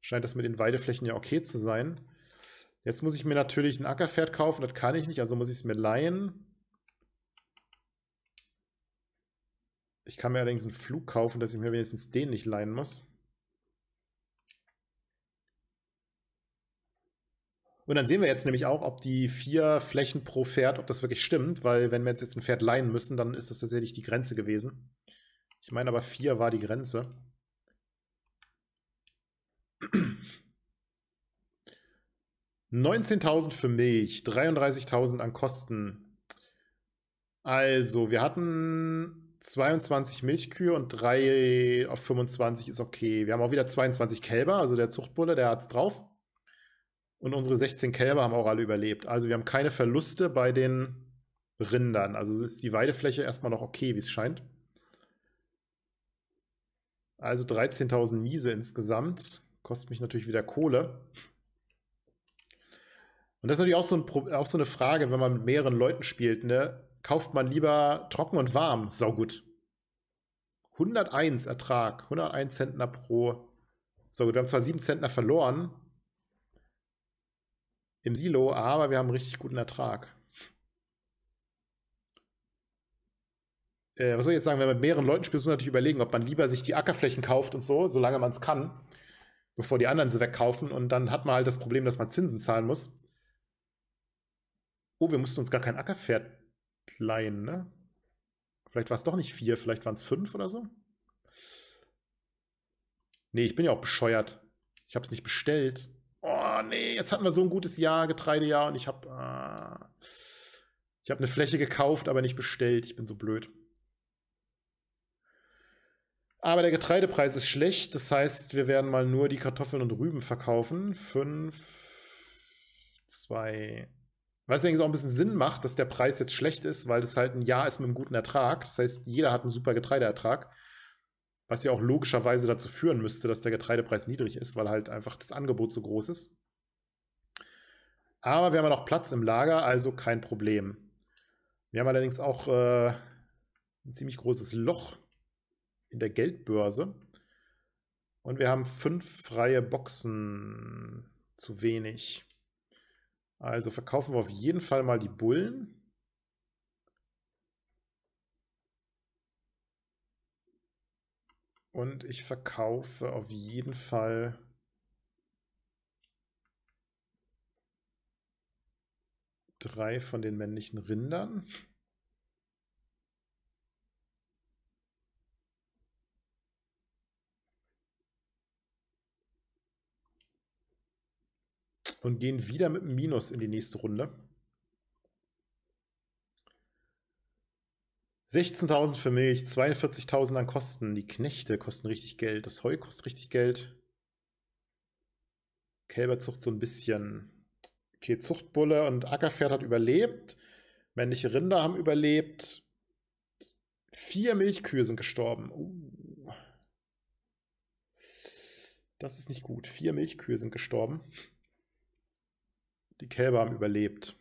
scheint das mit den Weideflächen ja okay zu sein. Jetzt muss ich mir natürlich ein Ackerpferd kaufen, das kann ich nicht, also muss ich es mir leihen. Ich kann mir allerdings einen Flug kaufen, dass ich mir wenigstens den nicht leihen muss. Und dann sehen wir jetzt nämlich auch, ob die vier Flächen pro Pferd, ob das wirklich stimmt, weil wenn wir jetzt, jetzt ein Pferd leihen müssen, dann ist das tatsächlich die Grenze gewesen. Ich meine aber vier war die Grenze. ...19.000 für Milch, 33.000 an Kosten. Also, wir hatten 22 Milchkühe und 3 auf 25 ist okay. Wir haben auch wieder 22 Kälber, also der Zuchtbulle, der hat es drauf. Und unsere 16 Kälber haben auch alle überlebt. Also wir haben keine Verluste bei den Rindern. Also ist die Weidefläche erstmal noch okay, wie es scheint. Also 13.000 Miese insgesamt. Kostet mich natürlich wieder Kohle. Und das ist natürlich auch so, ein, auch so eine Frage, wenn man mit mehreren Leuten spielt. Ne? kauft man lieber trocken und warm. Saugut. 101 Ertrag, 101 Zentner pro. So, wir haben zwar 7 Zentner verloren im Silo, aber wir haben einen richtig guten Ertrag. Äh, was soll ich jetzt sagen, wenn man mit mehreren Leuten spielt, muss man natürlich überlegen, ob man lieber sich die Ackerflächen kauft und so, solange man es kann, bevor die anderen sie wegkaufen. Und dann hat man halt das Problem, dass man Zinsen zahlen muss. Oh, wir mussten uns gar kein Ackerpferd klein, ne? Vielleicht war es doch nicht vier, vielleicht waren es fünf oder so. Nee, ich bin ja auch bescheuert. Ich habe es nicht bestellt. Oh nee, jetzt hatten wir so ein gutes Jahr, Getreidejahr und ich habe ah, ich habe eine Fläche gekauft, aber nicht bestellt. Ich bin so blöd. Aber der Getreidepreis ist schlecht, das heißt, wir werden mal nur die Kartoffeln und Rüben verkaufen. Fünf, zwei, was übrigens auch ein bisschen Sinn macht, dass der Preis jetzt schlecht ist, weil das halt ein Jahr ist mit einem guten Ertrag. Das heißt, jeder hat einen super Getreideertrag. Was ja auch logischerweise dazu führen müsste, dass der Getreidepreis niedrig ist, weil halt einfach das Angebot so groß ist. Aber wir haben ja noch Platz im Lager, also kein Problem. Wir haben allerdings auch äh, ein ziemlich großes Loch in der Geldbörse. Und wir haben fünf freie Boxen zu wenig. Also verkaufen wir auf jeden Fall mal die Bullen. Und ich verkaufe auf jeden Fall drei von den männlichen Rindern. und gehen wieder mit einem Minus in die nächste Runde. 16.000 für Milch, 42.000 an Kosten. Die Knechte kosten richtig Geld, das Heu kostet richtig Geld. Kälberzucht so ein bisschen. Okay, Zuchtbulle und Ackerpferd hat überlebt. Männliche Rinder haben überlebt. Vier Milchkühe sind gestorben. Uh. Das ist nicht gut. Vier Milchkühe sind gestorben. Die Kälber haben überlebt.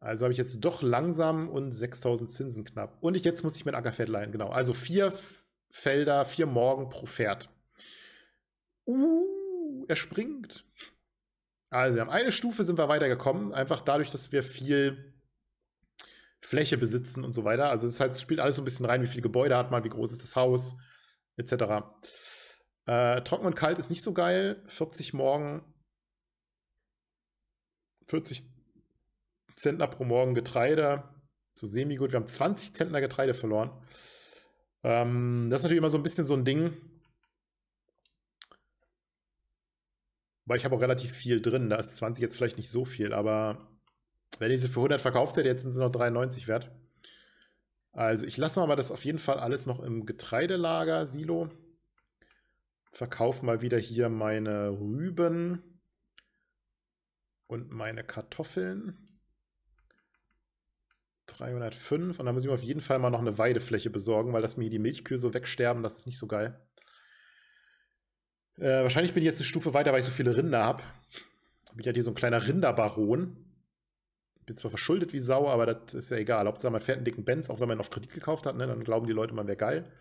Also habe ich jetzt doch langsam und 6000 Zinsen knapp. Und ich, jetzt muss ich mit Ackerfeld leihen, genau. Also vier Felder, vier Morgen pro Pferd. Uh, er springt. Also, wir haben eine Stufe sind wir weitergekommen, einfach dadurch, dass wir viel Fläche besitzen und so weiter. Also, es halt, spielt alles so ein bisschen rein, wie viele Gebäude hat man, wie groß ist das Haus, etc. Äh, trocken und kalt ist nicht so geil. 40 Morgen 40 Zentner pro Morgen Getreide zu so semi-gut. Wir haben 20 Zentner Getreide verloren. Ähm, das ist natürlich immer so ein bisschen so ein Ding. Weil ich habe auch relativ viel drin. Da ist 20 jetzt vielleicht nicht so viel, aber wenn ich sie für 100 verkauft hätte, jetzt sind sie noch 93 wert. Also ich lasse mal das auf jeden Fall alles noch im Getreidelager, Silo. Verkaufe mal wieder hier meine Rüben und meine Kartoffeln. 305 und da muss ich mir auf jeden Fall mal noch eine Weidefläche besorgen, weil das mir hier die Milchkühe so wegsterben, das ist nicht so geil. Äh, wahrscheinlich bin ich jetzt eine Stufe weiter, weil ich so viele Rinder habe. Bin ja hier so ein kleiner Rinderbaron. Bin zwar verschuldet wie Sau, aber das ist ja egal. Hauptsache man fährt einen dicken Benz, auch wenn man ihn auf Kredit gekauft hat, ne? dann glauben die Leute, man wäre geil.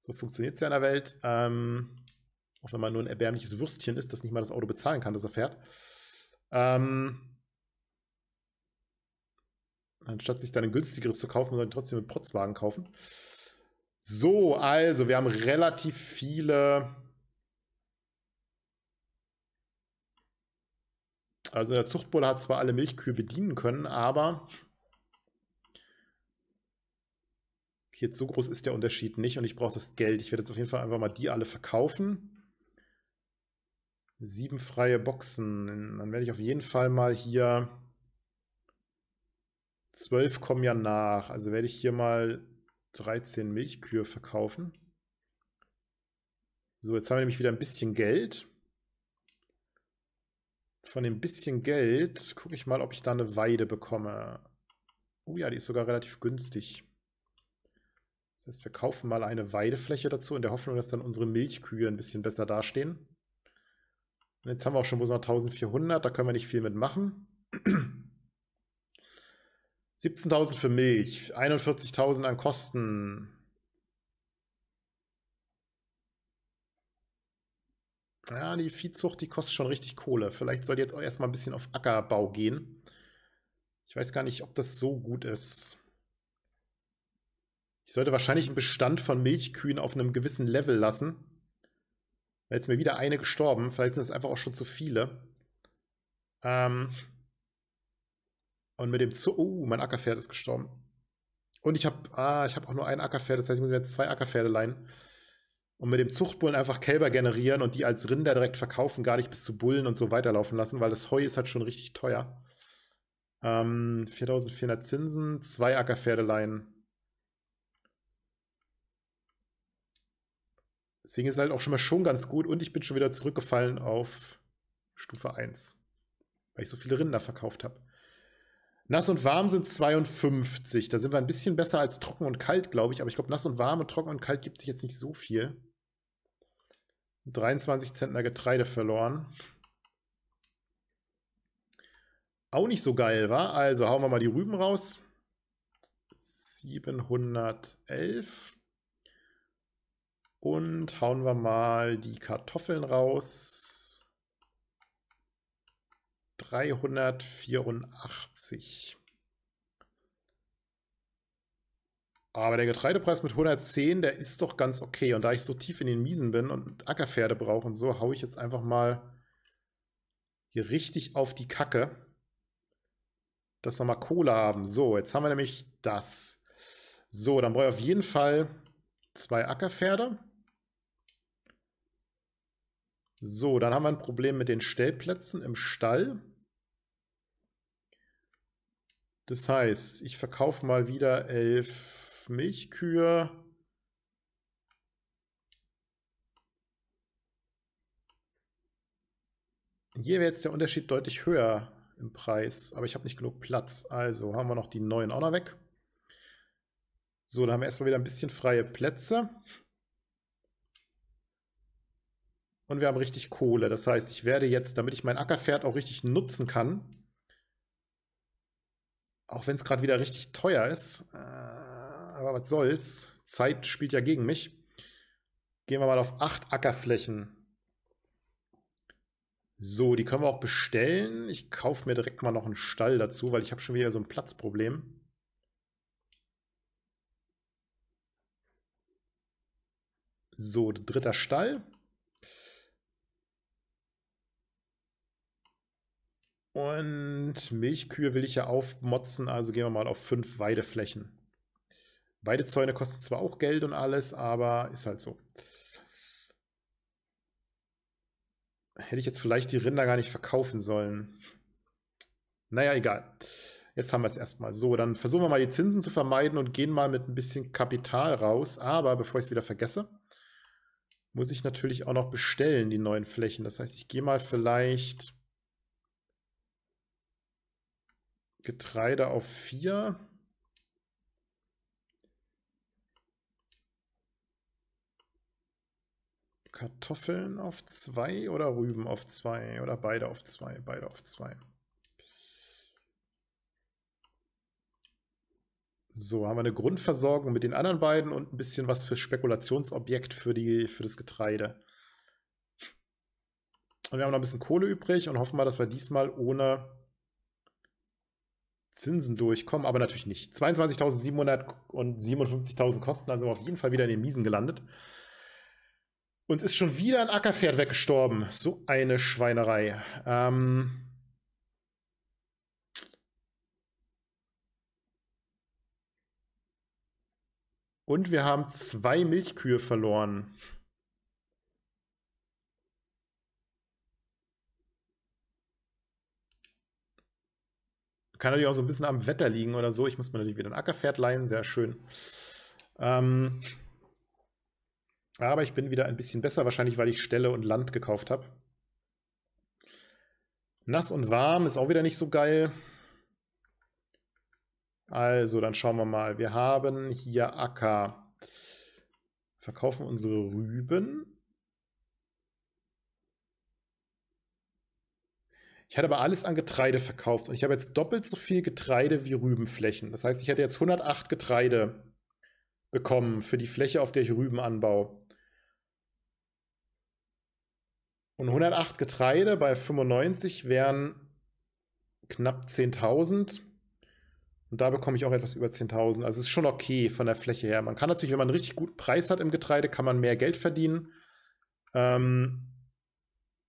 So funktioniert es ja in der Welt. Ähm, auch wenn man nur ein erbärmliches Würstchen ist, das nicht mal das Auto bezahlen kann, das er fährt. Ähm, anstatt sich dann ein günstigeres zu kaufen, soll ich trotzdem einen Protzwagen kaufen. So, also, wir haben relativ viele. Also, der Zuchtbulle hat zwar alle Milchkühe bedienen können, aber jetzt so groß ist der Unterschied nicht und ich brauche das Geld. Ich werde jetzt auf jeden Fall einfach mal die alle verkaufen. Sieben freie Boxen. Dann werde ich auf jeden Fall mal hier. Zwölf kommen ja nach. Also werde ich hier mal 13 Milchkühe verkaufen. So, jetzt haben wir nämlich wieder ein bisschen Geld. Von dem bisschen Geld gucke ich mal, ob ich da eine Weide bekomme. Oh ja, die ist sogar relativ günstig. Das heißt, wir kaufen mal eine Weidefläche dazu in der Hoffnung, dass dann unsere Milchkühe ein bisschen besser dastehen. Und jetzt haben wir auch schon bloß noch 1400, da können wir nicht viel mitmachen. 17.000 für Milch, 41.000 an Kosten. Ja, die Viehzucht, die kostet schon richtig Kohle. Vielleicht sollte jetzt auch erstmal ein bisschen auf Ackerbau gehen. Ich weiß gar nicht, ob das so gut ist. Ich sollte wahrscheinlich einen Bestand von Milchkühen auf einem gewissen Level lassen. Jetzt ist mir wieder eine gestorben. Vielleicht sind es einfach auch schon zu viele. Ähm Und mit dem Zug. Oh, mein Ackerpferd ist gestorben. Und ich habe ah, ich hab auch nur ein Ackerpferd. Das heißt, ich muss mir jetzt zwei Ackerpferde leihen. Und mit dem Zuchtbullen einfach Kälber generieren und die als Rinder direkt verkaufen, gar nicht bis zu Bullen und so weiterlaufen lassen, weil das Heu ist halt schon richtig teuer. Ähm, 4400 Zinsen, zwei Ackerpferde leihen. Deswegen ist es halt auch schon mal schon ganz gut und ich bin schon wieder zurückgefallen auf Stufe 1, weil ich so viele Rinder verkauft habe. Nass und warm sind 52. Da sind wir ein bisschen besser als trocken und kalt, glaube ich. Aber ich glaube, nass und warm und trocken und kalt gibt sich jetzt nicht so viel. 23 Zentner Getreide verloren. Auch nicht so geil, war. Also hauen wir mal die Rüben raus. 711. Und hauen wir mal die Kartoffeln raus. 384. Aber der Getreidepreis mit 110, der ist doch ganz okay. Und da ich so tief in den Miesen bin und Ackerpferde brauche und so, haue ich jetzt einfach mal hier richtig auf die Kacke, dass wir mal Kohle haben. So, jetzt haben wir nämlich das. So, dann brauche ich auf jeden Fall zwei Ackerpferde. So, dann haben wir ein Problem mit den Stellplätzen im Stall. Das heißt, ich verkaufe mal wieder elf Milchkühe. Hier wäre jetzt der Unterschied deutlich höher im Preis, aber ich habe nicht genug Platz. Also haben wir noch die neuen auch noch weg. So, dann haben wir erstmal wieder ein bisschen freie Plätze und wir haben richtig Kohle. Das heißt, ich werde jetzt, damit ich mein Ackerpferd auch richtig nutzen kann, auch wenn es gerade wieder richtig teuer ist, äh, aber was soll's, Zeit spielt ja gegen mich. Gehen wir mal auf acht Ackerflächen. So, die können wir auch bestellen. Ich kaufe mir direkt mal noch einen Stall dazu, weil ich habe schon wieder so ein Platzproblem. So, dritter Stall. Und Milchkühe will ich ja aufmotzen, also gehen wir mal auf fünf Weideflächen. Weidezäune kosten zwar auch Geld und alles, aber ist halt so. Hätte ich jetzt vielleicht die Rinder gar nicht verkaufen sollen. Naja, egal. Jetzt haben wir es erstmal. So, dann versuchen wir mal die Zinsen zu vermeiden und gehen mal mit ein bisschen Kapital raus. Aber bevor ich es wieder vergesse, muss ich natürlich auch noch bestellen, die neuen Flächen. Das heißt, ich gehe mal vielleicht Getreide auf 4. Kartoffeln auf 2 oder Rüben auf 2 oder beide auf 2, beide auf 2. So, haben wir eine Grundversorgung mit den anderen beiden und ein bisschen was für Spekulationsobjekt für, die, für das Getreide. Und wir haben noch ein bisschen Kohle übrig und hoffen mal, dass wir diesmal ohne Zinsen durchkommen, aber natürlich nicht. 22.700 und 57.000 Kosten, also auf jeden Fall wieder in den Miesen gelandet. Uns ist schon wieder ein Ackerpferd weggestorben. So eine Schweinerei. Ähm und wir haben zwei Milchkühe verloren. Kann natürlich auch so ein bisschen am Wetter liegen oder so. Ich muss mir natürlich wieder ein Ackerpferd leihen, sehr schön. Ähm, aber ich bin wieder ein bisschen besser, wahrscheinlich weil ich Ställe und Land gekauft habe. Nass und warm ist auch wieder nicht so geil. Also, dann schauen wir mal. Wir haben hier Acker. Verkaufen unsere Rüben. Ich hatte aber alles an Getreide verkauft und ich habe jetzt doppelt so viel Getreide wie Rübenflächen. Das heißt, ich hätte jetzt 108 Getreide bekommen für die Fläche, auf der ich Rüben anbaue. Und 108 Getreide bei 95 wären knapp 10.000. Und da bekomme ich auch etwas über 10.000. Also es ist schon okay von der Fläche her. Man kann natürlich, wenn man einen richtig guten Preis hat im Getreide, kann man mehr Geld verdienen. Ähm,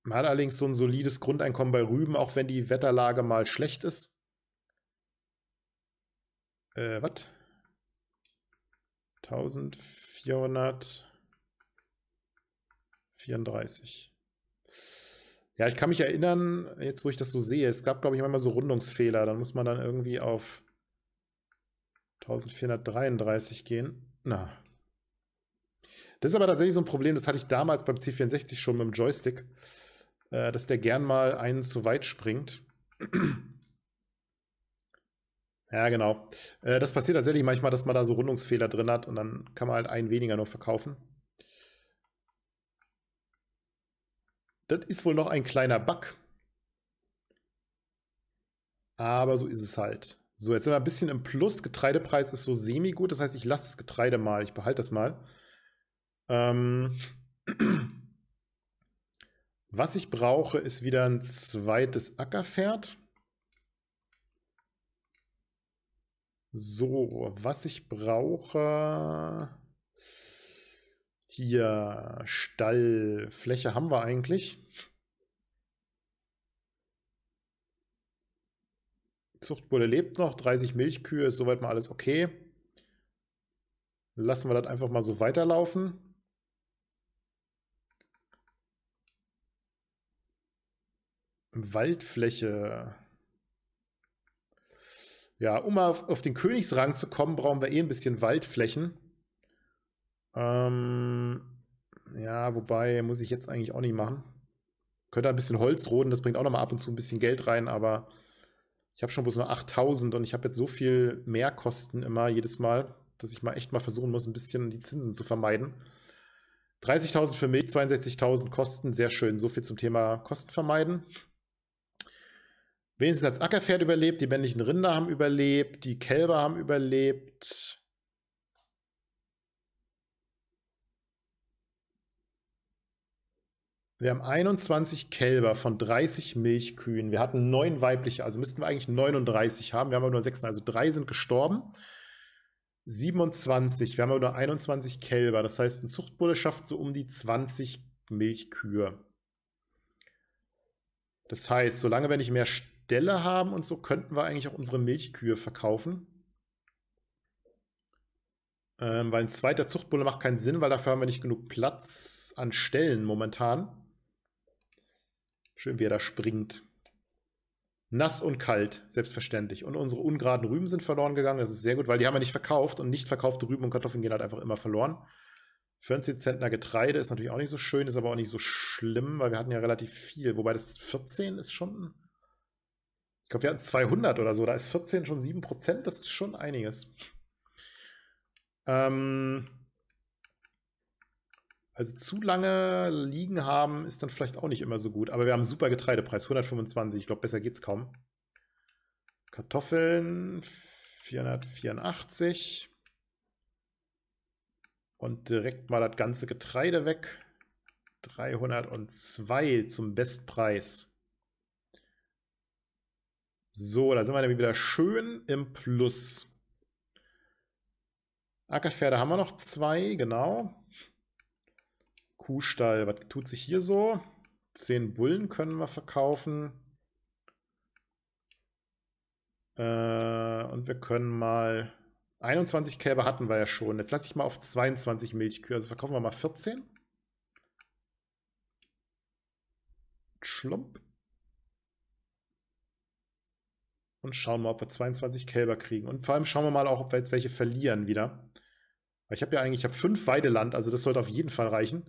man hat allerdings so ein solides Grundeinkommen bei Rüben, auch wenn die Wetterlage mal schlecht ist. Äh, was? 1434. Ja, ich kann mich erinnern, jetzt wo ich das so sehe, es gab, glaube ich, manchmal so Rundungsfehler. Dann muss man dann irgendwie auf 1433 gehen. Na. Das ist aber tatsächlich so ein Problem, das hatte ich damals beim C64 schon mit dem Joystick äh, dass der gern mal einen zu weit springt. ja, genau. Äh, das passiert tatsächlich manchmal, dass man da so Rundungsfehler drin hat und dann kann man halt einen weniger nur verkaufen. Das ist wohl noch ein kleiner Bug. Aber so ist es halt. So, jetzt sind wir ein bisschen im Plus. Getreidepreis ist so semi-gut. Das heißt, ich lasse das Getreide mal. Ich behalte das mal. Ähm. Was ich brauche, ist wieder ein zweites Ackerpferd. So, was ich brauche. Hier, Stallfläche haben wir eigentlich. Zuchtbulle lebt noch, 30 Milchkühe ist soweit mal alles okay. Lassen wir das einfach mal so weiterlaufen. Waldfläche. Ja, um mal auf, auf, den Königsrang zu kommen, brauchen wir eh ein bisschen Waldflächen. Ähm, ja, wobei muss ich jetzt eigentlich auch nicht machen. Könnte ein bisschen Holz roden, das bringt auch nochmal ab und zu ein bisschen Geld rein, aber ich habe schon bloß nur 8000 und ich habe jetzt so viel Mehrkosten immer jedes Mal, dass ich mal echt mal versuchen muss, ein bisschen die Zinsen zu vermeiden. 30.000 für mich, 62.000 Kosten, sehr schön. So viel zum Thema Kosten vermeiden wenigstens als Ackerpferd überlebt, die männlichen Rinder haben überlebt, die Kälber haben überlebt. Wir haben 21 Kälber von 30 Milchkühen. Wir hatten neun weibliche, also müssten wir eigentlich 39 haben. Wir haben aber nur 6, also drei sind gestorben. 27, wir haben aber nur 21 Kälber. Das heißt, ein Zuchtbulle schafft so um die 20 Milchkühe. Das heißt, solange wir nicht mehr Ställe haben und so könnten wir eigentlich auch unsere Milchkühe verkaufen. Ähm, weil ein zweiter Zuchtbulle macht keinen Sinn, weil dafür haben wir nicht genug Platz an Stellen momentan. Schön, wie er da springt. Nass und kalt, selbstverständlich. Und unsere ungeraden Rüben sind verloren gegangen. Das ist sehr gut, weil die haben wir nicht verkauft. Und nicht verkaufte Rüben und Kartoffeln gehen halt einfach immer verloren. 14 Zentner Getreide ist natürlich auch nicht so schön, ist aber auch nicht so schlimm, weil wir hatten ja relativ viel. Wobei das 14 ist schon ich glaube, wir hatten 200 oder so. Da ist 14 schon 7 Das ist schon einiges. Ähm also zu lange liegen haben ist dann vielleicht auch nicht immer so gut. Aber wir haben einen super Getreidepreis. 125. Ich glaube, besser geht es kaum. Kartoffeln 484. Und direkt mal das ganze Getreide weg. 302 zum Bestpreis. So, da sind wir nämlich wieder schön im Plus. Ackerpferde haben wir noch zwei, genau. Kuhstall, was tut sich hier so? Zehn Bullen können wir verkaufen. Äh, und wir können mal... 21 Kälber hatten wir ja schon. Jetzt lasse ich mal auf 22 Milchkühe. Also verkaufen wir mal 14. Schlump. und schauen mal, ob wir 22 Kälber kriegen. Und vor allem schauen wir mal auch, ob wir jetzt welche verlieren wieder. Weil ich habe ja eigentlich, ich habe fünf Weideland, also das sollte auf jeden Fall reichen.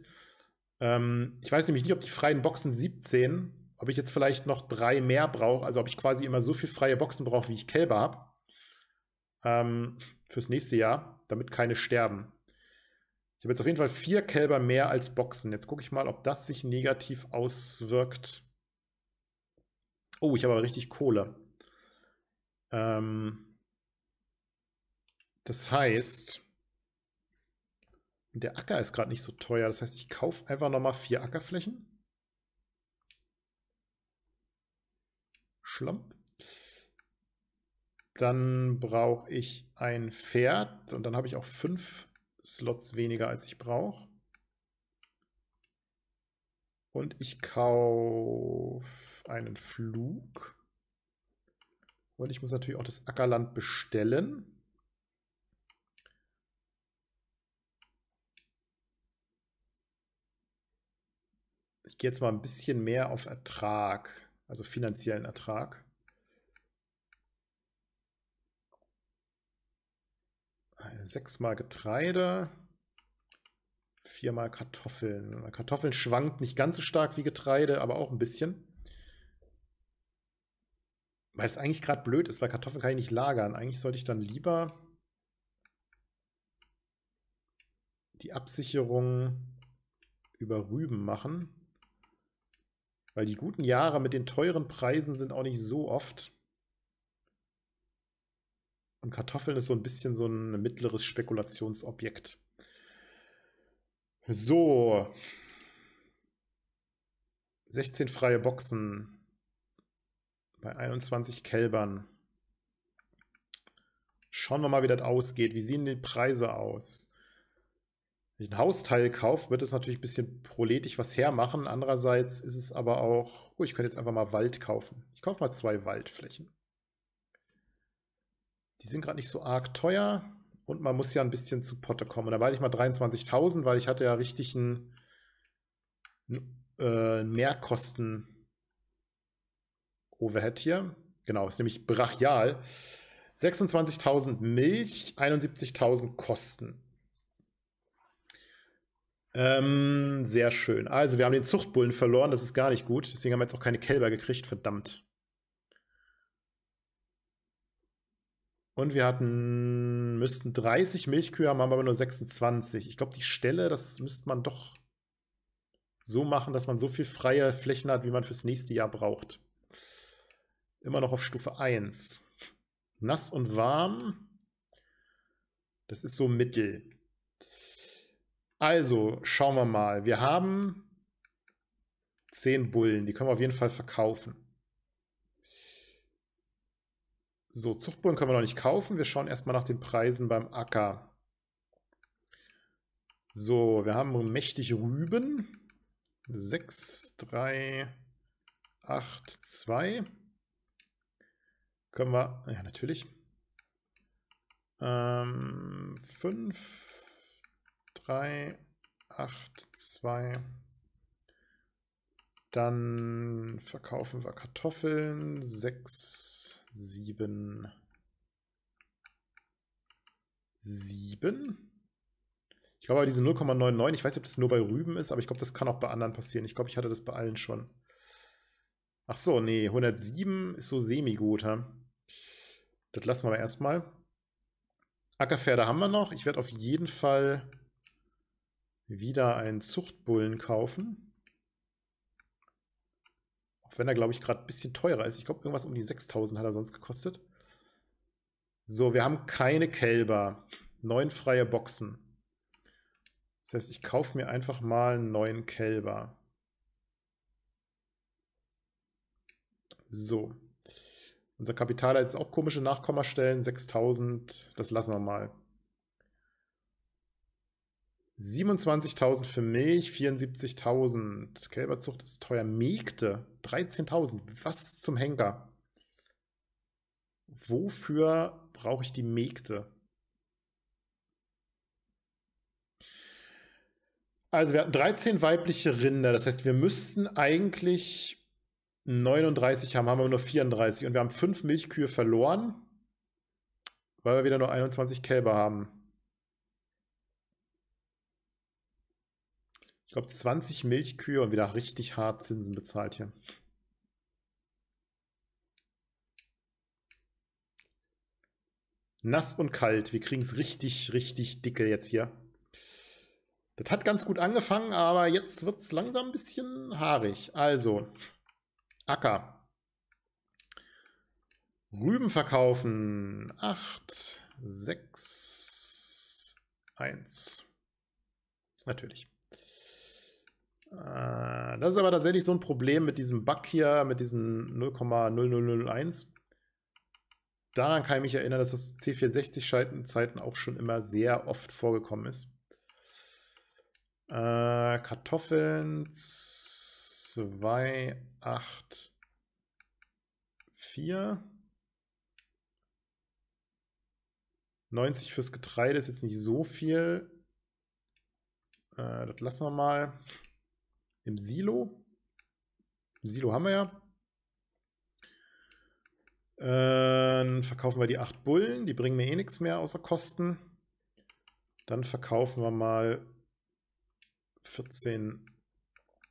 Ähm, ich weiß nämlich nicht, ob die freien Boxen 17, ob ich jetzt vielleicht noch drei mehr brauche, also ob ich quasi immer so viel freie Boxen brauche, wie ich Kälber habe. Ähm, fürs nächste Jahr, damit keine sterben. Ich habe jetzt auf jeden Fall vier Kälber mehr als Boxen. Jetzt gucke ich mal, ob das sich negativ auswirkt. Oh, ich habe aber richtig Kohle. Ähm, das heißt, der Acker ist gerade nicht so teuer. Das heißt, ich kaufe einfach nochmal vier Ackerflächen. Schlamp. Dann brauche ich ein Pferd und dann habe ich auch fünf Slots weniger, als ich brauche. Und ich kaufe einen Flug. Und ich muss natürlich auch das Ackerland bestellen. Ich gehe jetzt mal ein bisschen mehr auf Ertrag, also finanziellen Ertrag. Sechsmal Getreide, viermal Kartoffeln. Kartoffeln schwankt nicht ganz so stark wie Getreide, aber auch ein bisschen. Weil es eigentlich gerade blöd ist, weil Kartoffeln kann ich nicht lagern. Eigentlich sollte ich dann lieber die Absicherung über Rüben machen. Weil die guten Jahre mit den teuren Preisen sind auch nicht so oft. Und Kartoffeln ist so ein bisschen so ein mittleres Spekulationsobjekt. So. 16 freie Boxen bei 21 Kälbern. Schauen wir mal, wie das ausgeht. Wie sehen die Preise aus? Wenn ich ein Hausteil kaufe, wird es natürlich ein bisschen proletisch was hermachen. Andererseits ist es aber auch, oh, ich könnte jetzt einfach mal Wald kaufen. Ich kaufe mal zwei Waldflächen. Die sind gerade nicht so arg teuer und man muss ja ein bisschen zu Potte kommen. da war ich mal 23.000, weil ich hatte ja richtig einen, einen äh, Mehrkosten Overhead hier. Genau, ist nämlich brachial. 26.000 Milch, 71.000 Kosten. Ähm, sehr schön. Also, wir haben den Zuchtbullen verloren, das ist gar nicht gut. Deswegen haben wir jetzt auch keine Kälber gekriegt, verdammt. Und wir hatten, müssten 30 Milchkühe haben, haben aber nur 26. Ich glaube, die Stelle, das müsste man doch so machen, dass man so viel freie Flächen hat, wie man fürs nächste Jahr braucht immer noch auf Stufe 1. Nass und warm. Das ist so mittel. Also, schauen wir mal. Wir haben 10 Bullen. Die können wir auf jeden Fall verkaufen. So, Zuchtbullen können wir noch nicht kaufen. Wir schauen erstmal nach den Preisen beim Acker. So, wir haben mächtig Rüben. 6, 3, 8, 2. Können wir, ja natürlich. 5, 3, 8, 2. Dann verkaufen wir Kartoffeln. 6, 7, 7. Ich glaube, diese 0,99, ich weiß nicht, ob das nur bei Rüben ist, aber ich glaube, das kann auch bei anderen passieren. Ich glaube, ich hatte das bei allen schon. Ach so, nee, 107 ist so semi-guter. Das lassen wir aber erstmal. Ackerpferde haben wir noch. Ich werde auf jeden Fall wieder einen Zuchtbullen kaufen. Auch wenn er, glaube ich, gerade ein bisschen teurer ist. Ich glaube, irgendwas um die 6000 hat er sonst gekostet. So, wir haben keine Kälber. Neun freie Boxen. Das heißt, ich kaufe mir einfach mal einen neuen Kälber. So. Unser Kapital hat jetzt auch komische Nachkommastellen. 6000, das lassen wir mal. 27.000 für Milch, 74.000. Kälberzucht ist teuer. Mägde, 13.000. Was zum Henker? Wofür brauche ich die Mägde? Also wir hatten 13 weibliche Rinder. Das heißt, wir müssten eigentlich 39 haben, haben wir nur 34 und wir haben 5 Milchkühe verloren, weil wir wieder nur 21 Kälber haben. Ich glaube 20 Milchkühe und wieder richtig hart Zinsen bezahlt hier. Nass und kalt. Wir kriegen es richtig, richtig dicke jetzt hier. Das hat ganz gut angefangen, aber jetzt wird es langsam ein bisschen haarig. Also, Acker. Rüben verkaufen. 8, 6, 1. Natürlich. Äh, das ist aber tatsächlich so ein Problem mit diesem Bug hier, mit diesen 0,0001. Daran kann ich mich erinnern, dass das C64-Zeiten auch schon immer sehr oft vorgekommen ist. Äh, Kartoffeln. 2, 8, 4. 90 fürs Getreide ist jetzt nicht so viel. Äh, das lassen wir mal im Silo. Im Silo haben wir ja. Äh, verkaufen wir die 8 Bullen. Die bringen mir eh nichts mehr außer Kosten. Dann verkaufen wir mal 14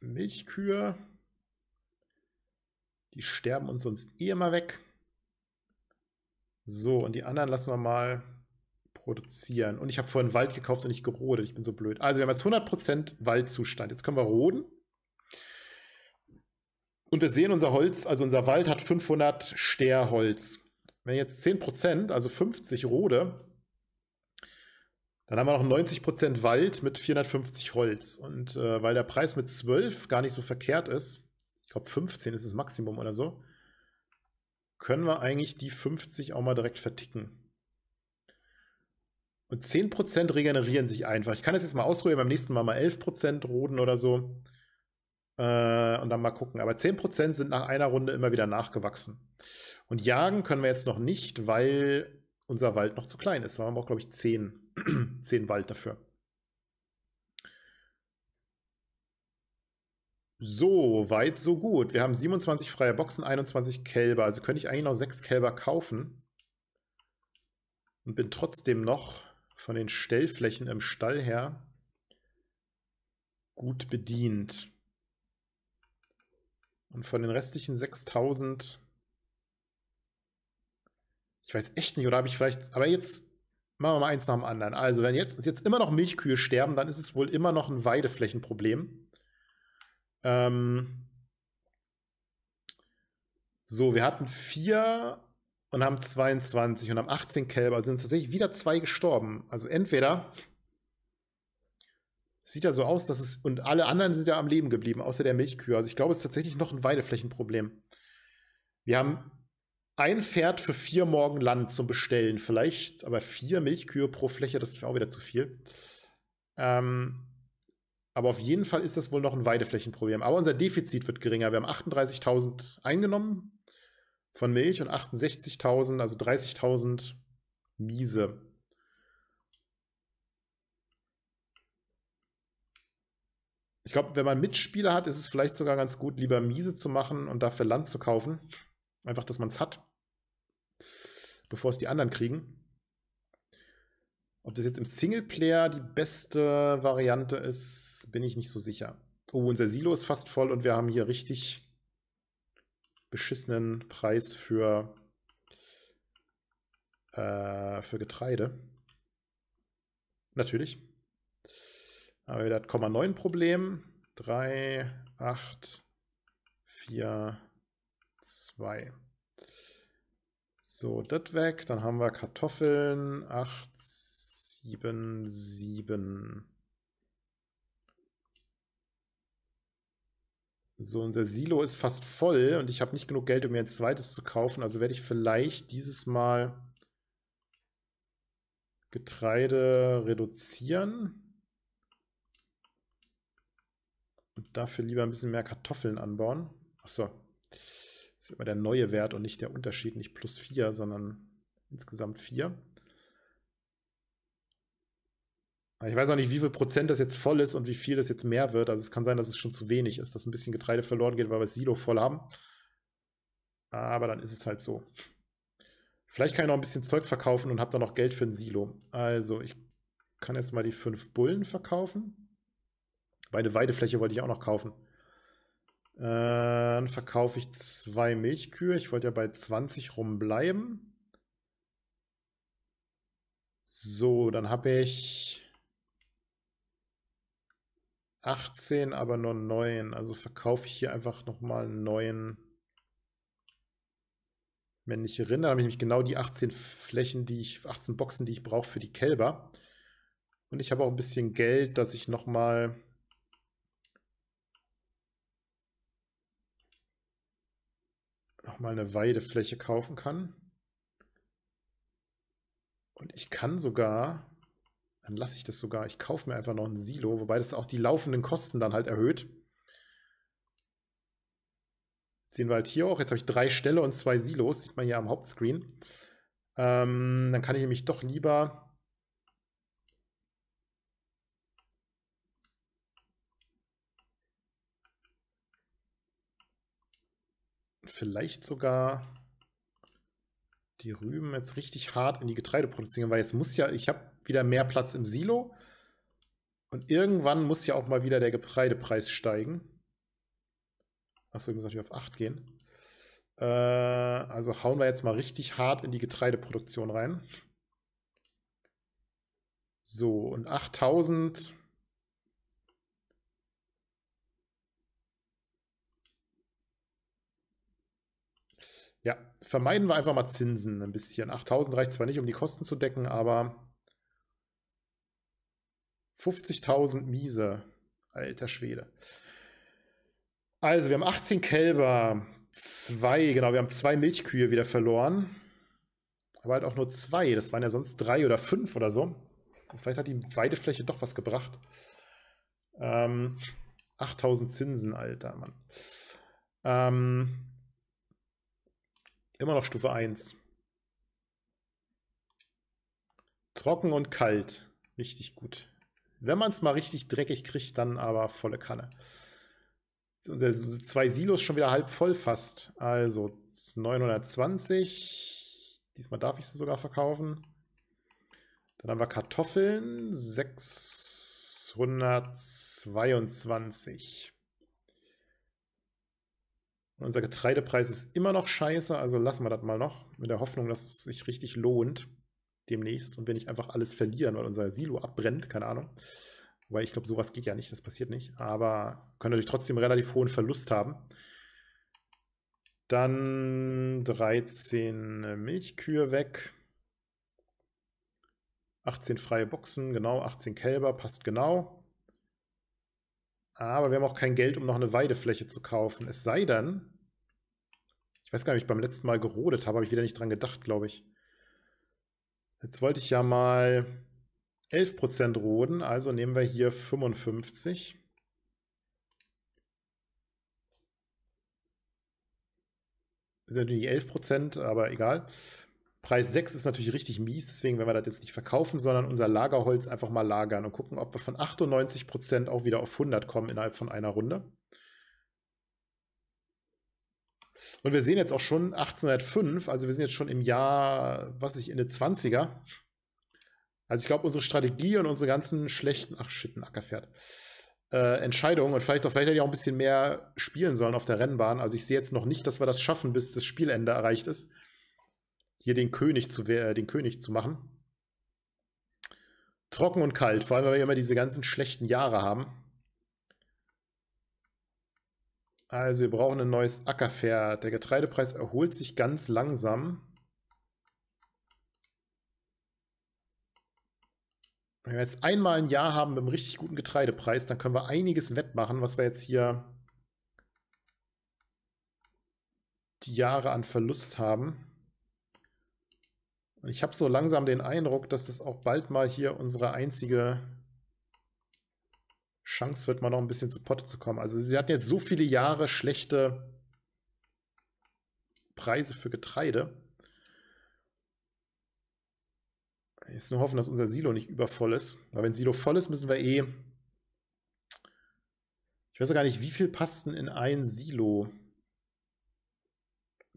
Milchkühe. Die sterben uns sonst eh immer weg. So, und die anderen lassen wir mal produzieren. Und ich habe vorhin Wald gekauft und nicht gerodet. Ich bin so blöd. Also wir haben jetzt 100% Waldzustand. Jetzt können wir roden. Und wir sehen, unser Holz, also unser Wald hat 500 Sterholz. Wenn jetzt 10%, also 50 rode, dann haben wir noch 90% Wald mit 450 Holz. Und äh, weil der Preis mit 12 gar nicht so verkehrt ist, ich glaube 15 ist das Maximum oder so, können wir eigentlich die 50 auch mal direkt verticken. Und 10% regenerieren sich einfach. Ich kann das jetzt mal ausprobieren, beim nächsten Mal mal 11% roden oder so. Äh, und dann mal gucken. Aber 10% sind nach einer Runde immer wieder nachgewachsen. Und jagen können wir jetzt noch nicht, weil unser Wald noch zu klein ist. Da haben wir glaube ich, 10, zehn Wald dafür. So, weit, so gut. Wir haben 27 freie Boxen, 21 Kälber. Also könnte ich eigentlich noch 6 Kälber kaufen. Und bin trotzdem noch von den Stellflächen im Stall her gut bedient. Und von den restlichen 6000 ich weiß echt nicht, oder habe ich vielleicht, aber jetzt machen wir mal eins nach dem anderen. Also, wenn jetzt, jetzt immer noch Milchkühe sterben, dann ist es wohl immer noch ein Weideflächenproblem. Ähm so, wir hatten vier und haben 22 und haben 18 Kälber, sind tatsächlich wieder zwei gestorben. Also entweder sieht ja so aus, dass es, und alle anderen sind ja am Leben geblieben, außer der Milchkühe. Also ich glaube, es ist tatsächlich noch ein Weideflächenproblem. Wir haben ein Pferd für vier Morgen Land zum Bestellen vielleicht, aber vier Milchkühe pro Fläche, das ist auch wieder zu viel. Ähm, aber auf jeden Fall ist das wohl noch ein Weideflächenproblem. Aber unser Defizit wird geringer. Wir haben 38.000 eingenommen von Milch und 68.000, also 30.000 miese. Ich glaube, wenn man Mitspieler hat, ist es vielleicht sogar ganz gut, lieber miese zu machen und dafür Land zu kaufen. Einfach, dass man es hat, bevor es die anderen kriegen. Ob das jetzt im Singleplayer die beste Variante ist, bin ich nicht so sicher. Oh, unser Silo ist fast voll und wir haben hier richtig beschissenen Preis für, äh, für Getreide. Natürlich. Aber wir das Komma 9 Problem. 3, 8, 4, 2. So, das weg. Dann haben wir Kartoffeln. 8, 7, 7. So, unser Silo ist fast voll und ich habe nicht genug Geld, um mir ein zweites zu kaufen. Also werde ich vielleicht dieses Mal Getreide reduzieren. Und dafür lieber ein bisschen mehr Kartoffeln anbauen. Achso ist immer der neue Wert und nicht der Unterschied, nicht plus 4, sondern insgesamt 4. Ich weiß auch nicht, wie viel Prozent das jetzt voll ist und wie viel das jetzt mehr wird. Also es kann sein, dass es schon zu wenig ist, dass ein bisschen Getreide verloren geht, weil wir das Silo voll haben. Aber dann ist es halt so. Vielleicht kann ich noch ein bisschen Zeug verkaufen und habe dann noch Geld für ein Silo. Also ich kann jetzt mal die fünf Bullen verkaufen. Meine Weidefläche wollte ich auch noch kaufen. Äh, dann verkaufe ich zwei Milchkühe. Ich wollte ja bei 20 rumbleiben. So, dann habe ich 18, aber nur 9. Also verkaufe ich hier einfach nochmal 9 männliche Rinder. Dann habe ich nämlich genau die 18 Flächen, die ich, 18 Boxen, die ich brauche für die Kälber. Und ich habe auch ein bisschen Geld, dass ich nochmal nochmal eine Weidefläche kaufen kann. Und ich kann sogar, dann lasse ich das sogar, ich kaufe mir einfach noch ein Silo, wobei das auch die laufenden Kosten dann halt erhöht. sehen wir halt hier auch. Jetzt habe ich drei Ställe und zwei Silos, sieht man hier am Hauptscreen. Ähm, dann kann ich nämlich doch lieber vielleicht sogar die Rüben jetzt richtig hart in die Getreide produzieren, weil jetzt muss ja, ich habe wieder mehr Platz im Silo und irgendwann muss ja auch mal wieder der Getreidepreis steigen. Achso, ich muss natürlich auf 8 gehen. Äh, also hauen wir jetzt mal richtig hart in die Getreideproduktion rein. So, und 8000 vermeiden wir einfach mal Zinsen ein bisschen. 8000 reicht zwar nicht, um die Kosten zu decken, aber 50.000 miese. Alter Schwede. Also, wir haben 18 Kälber, zwei, genau, wir haben zwei Milchkühe wieder verloren. Aber halt auch nur zwei, das waren ja sonst drei oder fünf oder so. vielleicht hat die Weidefläche doch was gebracht. Ähm, 8000 Zinsen, Alter, Mann. Ähm, Immer noch Stufe 1. Trocken und kalt. Richtig gut. Wenn man es mal richtig dreckig kriegt, dann aber volle Kanne. Unsere zwei Silos schon wieder halb voll fast. Also 920. Diesmal darf ich sie sogar verkaufen. Dann haben wir Kartoffeln. 622. Unser Getreidepreis ist immer noch scheiße, also lassen wir das mal noch, mit der Hoffnung, dass es sich richtig lohnt demnächst und wir nicht einfach alles verlieren, weil unser Silo abbrennt, keine Ahnung. Weil ich glaube, sowas geht ja nicht, das passiert nicht. Aber können natürlich trotzdem relativ hohen Verlust haben. Dann 13 Milchkühe weg. 18 freie Boxen, genau, 18 Kälber, passt genau. Aber wir haben auch kein Geld, um noch eine Weidefläche zu kaufen. Es sei denn, ich weiß gar nicht, ob ich beim letzten Mal gerodet habe, habe ich wieder nicht dran gedacht, glaube ich. Jetzt wollte ich ja mal 11% roden, also nehmen wir hier 55. Das sind natürlich 11%, aber egal. Preis 6 ist natürlich richtig mies, deswegen werden wir das jetzt nicht verkaufen, sondern unser Lagerholz einfach mal lagern und gucken, ob wir von 98% auch wieder auf 100 kommen innerhalb von einer Runde. Und wir sehen jetzt auch schon 1805, also wir sind jetzt schon im Jahr, was ich, Ende 20er. Also ich glaube, unsere Strategie und unsere ganzen schlechten, ach shit, ein Ackerpferd, äh, Entscheidungen und vielleicht auch, vielleicht hätte ich auch ein bisschen mehr spielen sollen auf der Rennbahn. Also ich sehe jetzt noch nicht, dass wir das schaffen, bis das Spielende erreicht ist hier den König zu, äh, den König zu machen. Trocken und kalt, vor allem, weil wir immer diese ganzen schlechten Jahre haben. Also wir brauchen ein neues Ackerpferd. Der Getreidepreis erholt sich ganz langsam. Wenn wir jetzt einmal ein Jahr haben mit einem richtig guten Getreidepreis, dann können wir einiges wettmachen, was wir jetzt hier die Jahre an Verlust haben. Und ich habe so langsam den Eindruck, dass das auch bald mal hier unsere einzige Chance wird, mal noch ein bisschen zu Potte zu kommen. Also sie hatten jetzt so viele Jahre schlechte Preise für Getreide. Jetzt nur hoffen, dass unser Silo nicht übervoll ist. Weil wenn Silo voll ist, müssen wir eh... Ich weiß ja gar nicht, wie viel passt denn in ein Silo?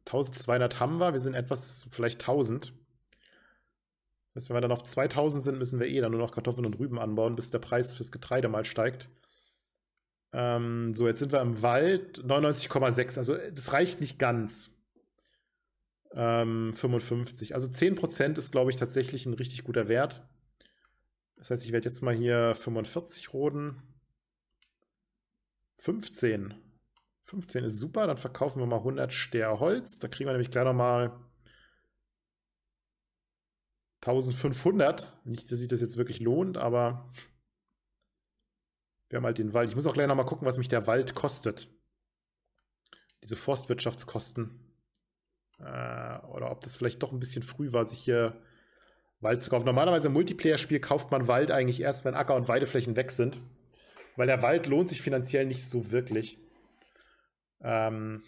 1200 haben wir, wir sind etwas, vielleicht 1000 wenn wir dann auf 2000 sind, müssen wir eh dann nur noch Kartoffeln und Rüben anbauen, bis der Preis fürs Getreide mal steigt. Ähm, so, jetzt sind wir im Wald. 99,6. Also, äh, das reicht nicht ganz. Ähm, 55. Also, 10% ist, glaube ich, tatsächlich ein richtig guter Wert. Das heißt, ich werde jetzt mal hier 45 roden. 15. 15 ist super. Dann verkaufen wir mal 100 Ster Holz. Da kriegen wir nämlich gleich nochmal 1500. Nicht, dass sich das jetzt wirklich lohnt, aber wir haben halt den Wald. Ich muss auch gleich nochmal gucken, was mich der Wald kostet. Diese Forstwirtschaftskosten. Äh, oder ob das vielleicht doch ein bisschen früh war, sich hier Wald zu kaufen. Normalerweise im Multiplayer-Spiel kauft man Wald eigentlich erst, wenn Acker- und Weideflächen weg sind. Weil der Wald lohnt sich finanziell nicht so wirklich. Ähm,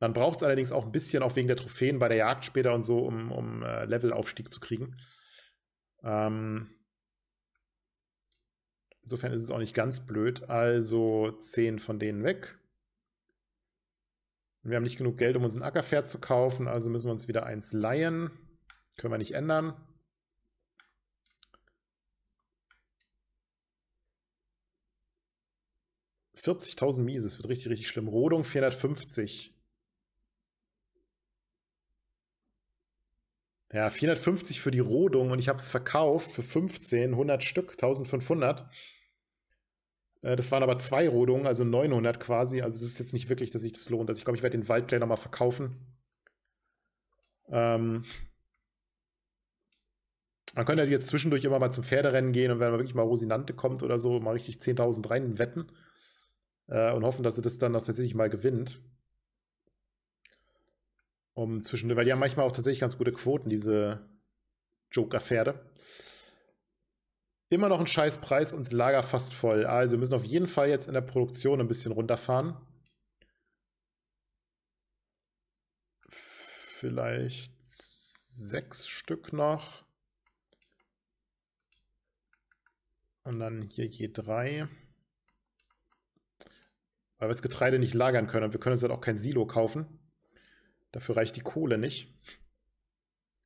man braucht es allerdings auch ein bisschen, auch wegen der Trophäen bei der Jagd später und so, um, um äh, Levelaufstieg zu kriegen. Ähm, insofern ist es auch nicht ganz blöd. Also 10 von denen weg. Wir haben nicht genug Geld, um uns ein Ackerpferd zu kaufen, also müssen wir uns wieder eins leihen. Können wir nicht ändern. »40.000 Mises, wird richtig, richtig schlimm. Rodung 450. ja, 450 für die Rodung und ich habe es verkauft für 15, 100 Stück, 1500. Äh, das waren aber zwei Rodungen, also 900 quasi. Also das ist jetzt nicht wirklich, dass sich das lohnt. Also ich glaube, ich werde den Waldplay nochmal verkaufen. Ähm man könnte jetzt zwischendurch immer mal zum Pferderennen gehen und wenn man wirklich mal Rosinante kommt oder so, mal richtig 10.000 rein wetten äh, und hoffen, dass er das dann auch tatsächlich mal gewinnt um zwischendurch, weil die haben manchmal auch tatsächlich ganz gute Quoten, diese Joker-Pferde. Immer noch ein scheiß Preis und das Lager fast voll. Also wir müssen auf jeden Fall jetzt in der Produktion ein bisschen runterfahren. Vielleicht sechs Stück noch. Und dann hier je drei. Weil wir das Getreide nicht lagern können. Und wir können uns halt auch kein Silo kaufen. Dafür reicht die Kohle nicht.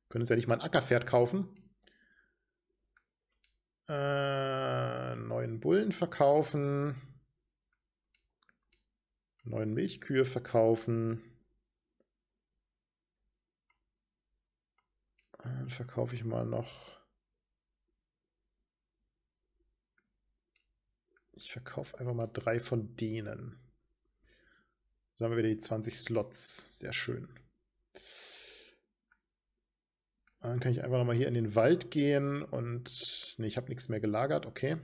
können uns ja nicht mal ein Ackerpferd kaufen. Äh, neuen Bullen verkaufen. Neuen Milchkühe verkaufen. Dann verkaufe ich mal noch. Ich verkaufe einfach mal drei von denen. Da haben wir wieder die 20 Slots. Sehr schön. Dann kann ich einfach nochmal hier in den Wald gehen und. Ne, ich habe nichts mehr gelagert. Okay.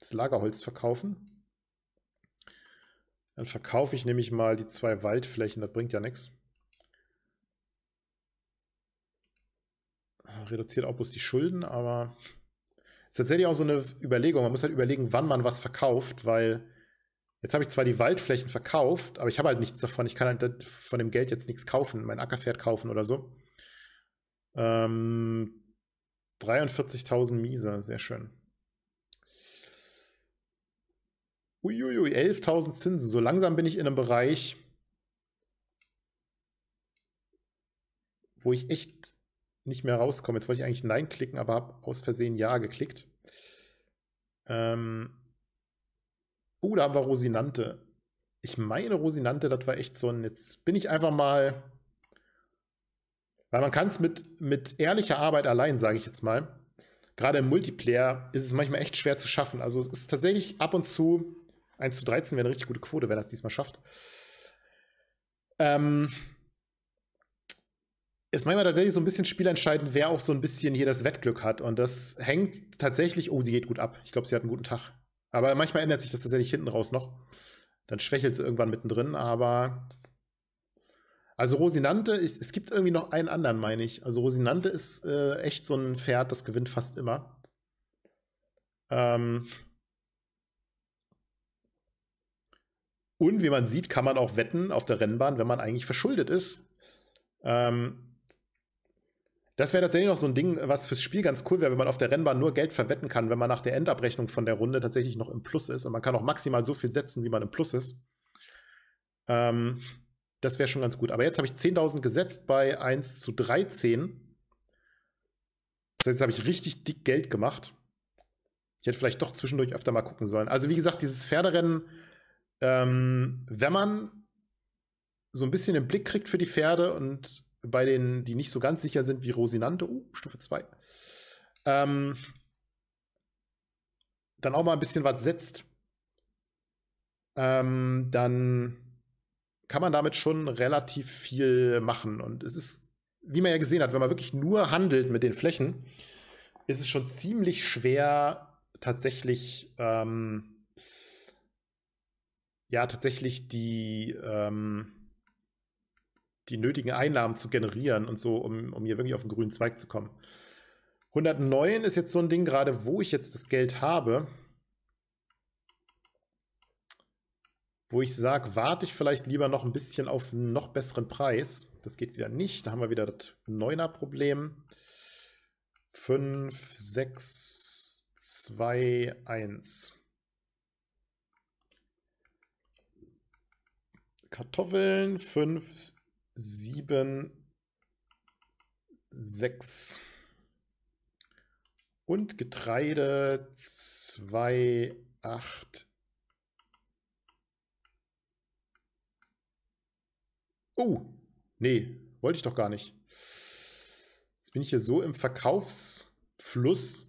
Das Lagerholz verkaufen. Dann verkaufe ich nämlich mal die zwei Waldflächen. Das bringt ja nichts. Reduziert auch bloß die Schulden, aber. Ist tatsächlich auch so eine Überlegung. Man muss halt überlegen, wann man was verkauft, weil Jetzt habe ich zwar die Waldflächen verkauft, aber ich habe halt nichts davon. Ich kann halt von dem Geld jetzt nichts kaufen, mein Ackerpferd kaufen oder so. Ähm, 43.000 Mieser, sehr schön. Uiuiui, 11.000 Zinsen. So langsam bin ich in einem Bereich, wo ich echt nicht mehr rauskomme. Jetzt wollte ich eigentlich Nein klicken, aber habe aus Versehen Ja geklickt. Ähm, Oh, da haben wir Rosinante. Ich meine Rosinante, das war echt so ein. Jetzt bin ich einfach mal. Weil man kann es mit, mit ehrlicher Arbeit allein, sage ich jetzt mal. Gerade im Multiplayer ist es manchmal echt schwer zu schaffen. Also es ist tatsächlich ab und zu 1 zu 13 wäre eine richtig gute Quote, wenn das diesmal schafft. Ähm, ist manchmal tatsächlich so ein bisschen spielentscheidend, wer auch so ein bisschen hier das Wettglück hat. Und das hängt tatsächlich, oh, sie geht gut ab. Ich glaube, sie hat einen guten Tag. Aber manchmal ändert sich das tatsächlich hinten raus noch. Dann schwächelt es irgendwann mittendrin, aber. Also Rosinante, ist, es gibt irgendwie noch einen anderen, meine ich. Also Rosinante ist äh, echt so ein Pferd, das gewinnt fast immer. Ähm, und wie man sieht, kann man auch wetten auf der Rennbahn, wenn man eigentlich verschuldet ist. Ähm, das wäre tatsächlich noch so ein Ding, was fürs Spiel ganz cool wäre, wenn man auf der Rennbahn nur Geld verwetten kann, wenn man nach der Endabrechnung von der Runde tatsächlich noch im Plus ist. Und man kann auch maximal so viel setzen, wie man im Plus ist. Ähm, das wäre schon ganz gut. Aber jetzt habe ich 10.000 gesetzt bei 1 zu 13. Das heißt, jetzt habe ich richtig dick Geld gemacht. Ich hätte vielleicht doch zwischendurch öfter mal gucken sollen. Also, wie gesagt, dieses Pferderennen, ähm, wenn man so ein bisschen den Blick kriegt für die Pferde und bei denen, die nicht so ganz sicher sind, wie Rosinante, oh, Stufe 2, ähm, dann auch mal ein bisschen was setzt, ähm, dann kann man damit schon relativ viel machen. Und es ist, wie man ja gesehen hat, wenn man wirklich nur handelt mit den Flächen, ist es schon ziemlich schwer, tatsächlich, ähm, ja, tatsächlich die, ähm, die nötigen Einnahmen zu generieren und so, um, um hier wirklich auf den grünen Zweig zu kommen. 109 ist jetzt so ein Ding, gerade wo ich jetzt das Geld habe, wo ich sage, warte ich vielleicht lieber noch ein bisschen auf einen noch besseren Preis. Das geht wieder nicht. Da haben wir wieder das 9er-Problem. 5, 6, 2, 1. Kartoffeln, 5, sieben, sechs. Und Getreide zwei, acht. Oh, nee, wollte ich doch gar nicht. Jetzt bin ich hier so im Verkaufsfluss.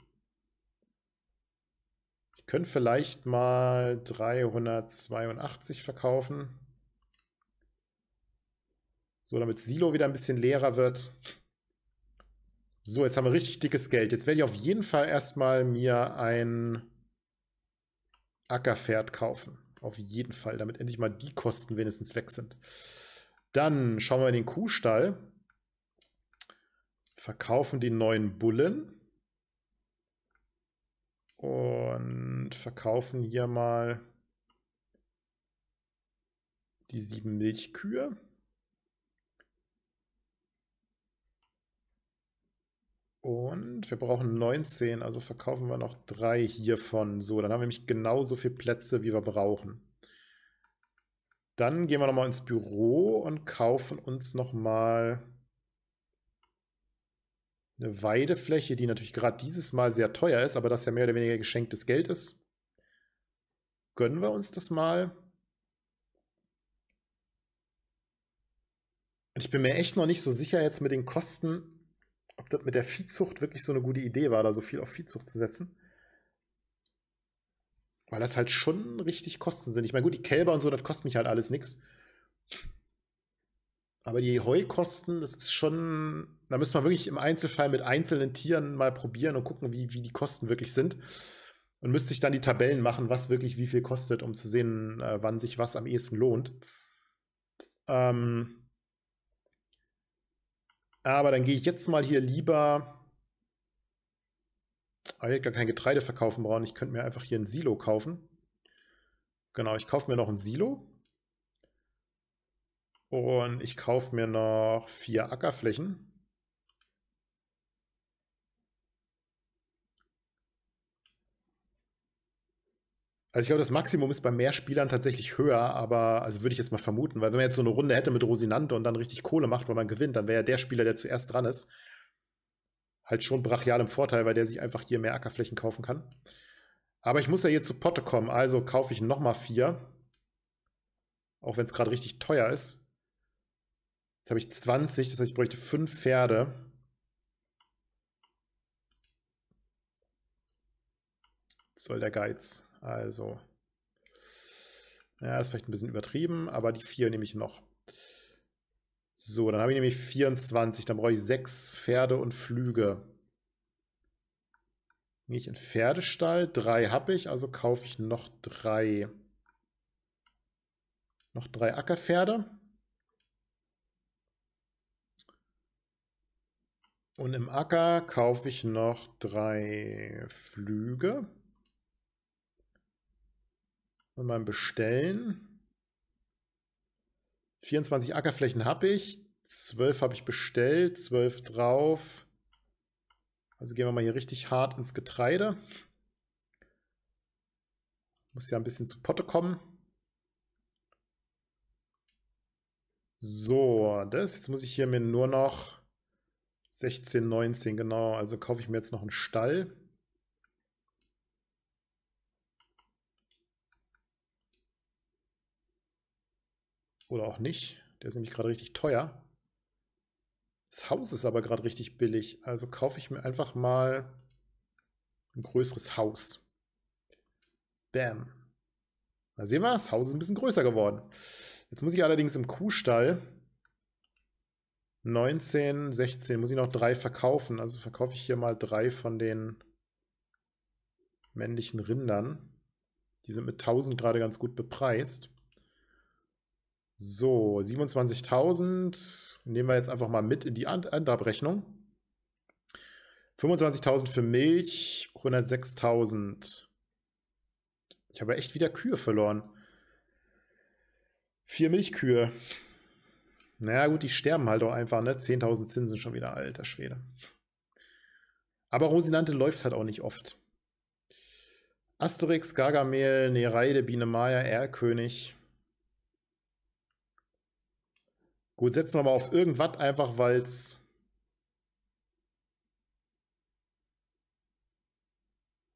Ich könnte vielleicht mal 382 verkaufen. So, damit Silo wieder ein bisschen leerer wird. So, jetzt haben wir richtig dickes Geld. Jetzt werde ich auf jeden Fall erstmal mir ein Ackerpferd kaufen. Auf jeden Fall, damit endlich mal die Kosten wenigstens weg sind. Dann schauen wir in den Kuhstall. Verkaufen die neuen Bullen. Und verkaufen hier mal die sieben Milchkühe. Und wir brauchen 19, also verkaufen wir noch drei hiervon. So, dann haben wir nämlich genauso viele Plätze, wie wir brauchen. Dann gehen wir nochmal ins Büro und kaufen uns nochmal eine Weidefläche, die natürlich gerade dieses Mal sehr teuer ist, aber das ja mehr oder weniger geschenktes Geld ist. Gönnen wir uns das mal. Ich bin mir echt noch nicht so sicher jetzt mit den Kosten, ob das mit der Viehzucht wirklich so eine gute Idee war, da so viel auf Viehzucht zu setzen. Weil das halt schon richtig Kosten sind. Ich meine, gut, die Kälber und so, das kostet mich halt alles nichts. Aber die Heukosten, das ist schon, da müsste man wirklich im Einzelfall mit einzelnen Tieren mal probieren und gucken, wie, wie die Kosten wirklich sind. Und müsste ich dann die Tabellen machen, was wirklich wie viel kostet, um zu sehen, äh, wann sich was am ehesten lohnt. Ähm, aber dann gehe ich jetzt mal hier lieber. Aber ah, ich gar kein Getreide verkaufen brauchen. Ich könnte mir einfach hier ein Silo kaufen. Genau, ich kaufe mir noch ein Silo. Und ich kaufe mir noch vier Ackerflächen. Also ich glaube, das Maximum ist bei mehr Spielern tatsächlich höher, aber also würde ich jetzt mal vermuten, weil wenn man jetzt so eine Runde hätte mit Rosinante und dann richtig Kohle macht, weil man gewinnt, dann wäre ja der Spieler, der zuerst dran ist, halt schon brachial im Vorteil, weil der sich einfach hier mehr Ackerflächen kaufen kann. Aber ich muss ja hier zu Potte kommen, also kaufe ich nochmal vier. Auch wenn es gerade richtig teuer ist. Jetzt habe ich 20, das heißt, ich bräuchte fünf Pferde. Soll der Geiz. Also, ja, ist vielleicht ein bisschen übertrieben, aber die 4 nehme ich noch. So, dann habe ich nämlich 24. Dann brauche ich 6 Pferde und Flüge. Gehe ich in Pferdestall. 3 habe ich, also kaufe ich noch 3. Noch 3 Ackerpferde. Und im Acker kaufe ich noch drei Flüge. Und beim Bestellen. 24 Ackerflächen habe ich. 12 habe ich bestellt. 12 drauf. Also gehen wir mal hier richtig hart ins Getreide. Muss ja ein bisschen zu Potte kommen. So, das. Jetzt muss ich hier mir nur noch 16, 19, genau. Also kaufe ich mir jetzt noch einen Stall. Oder auch nicht. Der ist nämlich gerade richtig teuer. Das Haus ist aber gerade richtig billig. Also kaufe ich mir einfach mal ein größeres Haus. Bam. Da sehen wir, das Haus ist ein bisschen größer geworden. Jetzt muss ich allerdings im Kuhstall 19, 16, muss ich noch drei verkaufen. Also verkaufe ich hier mal drei von den männlichen Rindern. Die sind mit 1000 gerade ganz gut bepreist. So, 27.000 nehmen wir jetzt einfach mal mit in die Antrabrechnung. 25.000 für Milch, 106.000. Ich habe echt wieder Kühe verloren. Vier Milchkühe. Naja, gut, die sterben halt auch einfach, ne? 10.000 Zinsen schon wieder, alter Schwede. Aber Rosinante läuft halt auch nicht oft. Asterix, Gargamel, Nereide, Biene Maya, Erlkönig. Gut, setzen wir mal auf irgendwas einfach, weil es.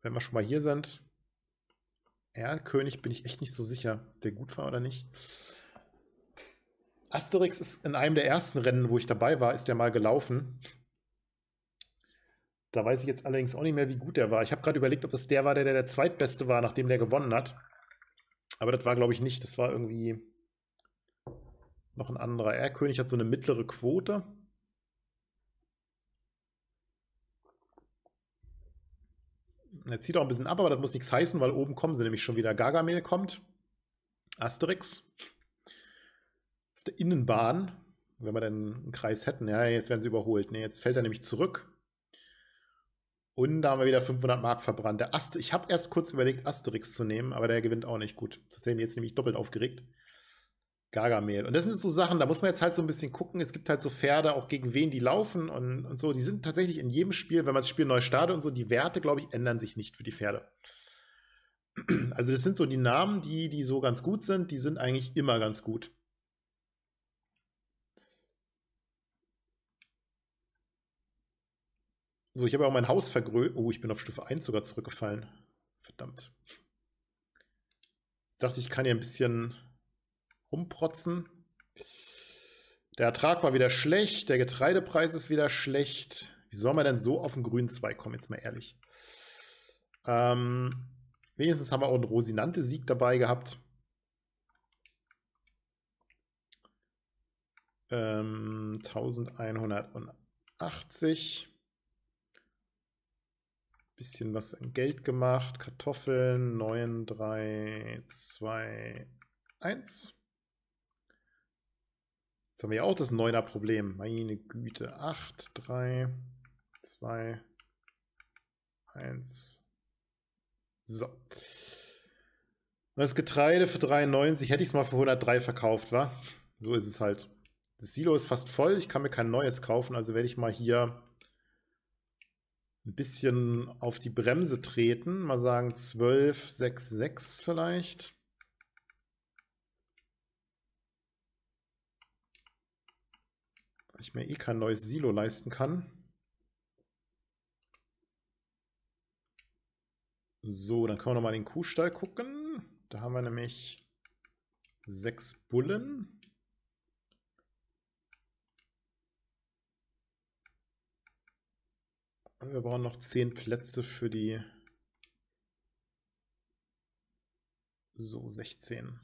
Wenn wir schon mal hier sind. Erlkönig bin ich echt nicht so sicher, ob der gut war oder nicht. Asterix ist in einem der ersten Rennen, wo ich dabei war, ist der mal gelaufen. Da weiß ich jetzt allerdings auch nicht mehr, wie gut der war. Ich habe gerade überlegt, ob das der war, der, der der zweitbeste war, nachdem der gewonnen hat. Aber das war, glaube ich, nicht. Das war irgendwie noch ein anderer r hat so eine mittlere Quote. Er zieht auch ein bisschen ab, aber das muss nichts heißen, weil oben kommen sie nämlich schon wieder. Gargamel kommt. Asterix. Auf der Innenbahn. Wenn wir dann einen Kreis hätten. Ja, jetzt werden sie überholt. Ne, jetzt fällt er nämlich zurück. Und da haben wir wieder 500 Mark verbrannt. Der Ast ich habe erst kurz überlegt, Asterix zu nehmen, aber der gewinnt auch nicht gut. Das ist jetzt nämlich doppelt aufgeregt. Gargamel. Und das sind so Sachen, da muss man jetzt halt so ein bisschen gucken. Es gibt halt so Pferde, auch gegen wen die laufen und, und so. Die sind tatsächlich in jedem Spiel, wenn man das Spiel neu startet und so, die Werte, glaube ich, ändern sich nicht für die Pferde. Also, das sind so die Namen, die, die so ganz gut sind, die sind eigentlich immer ganz gut. So, ich habe auch mein Haus vergrößert. Oh, ich bin auf Stufe 1 sogar zurückgefallen. Verdammt. Ich dachte ich, kann hier ein bisschen rumprotzen. Der Ertrag war wieder schlecht, der Getreidepreis ist wieder schlecht. Wie soll man denn so auf den grünen Zweig kommen, jetzt mal ehrlich? Ähm, wenigstens haben wir auch einen Rosinante-Sieg dabei gehabt. Ähm, 1180. Bisschen was an Geld gemacht. Kartoffeln, 9, 3, 2, 1. Jetzt haben wir ja auch das neuner Problem. Meine Güte. 8, 3, 2, 1. So. Das Getreide für 93. Hätte ich es mal für 103 verkauft, war. So ist es halt. Das Silo ist fast voll. Ich kann mir kein neues kaufen. Also werde ich mal hier ein bisschen auf die Bremse treten. Mal sagen 12, 6, 6 vielleicht. ich mir eh kein neues Silo leisten kann. So, dann können wir nochmal den Kuhstall gucken. Da haben wir nämlich sechs Bullen. Und wir brauchen noch zehn Plätze für die... So, 16.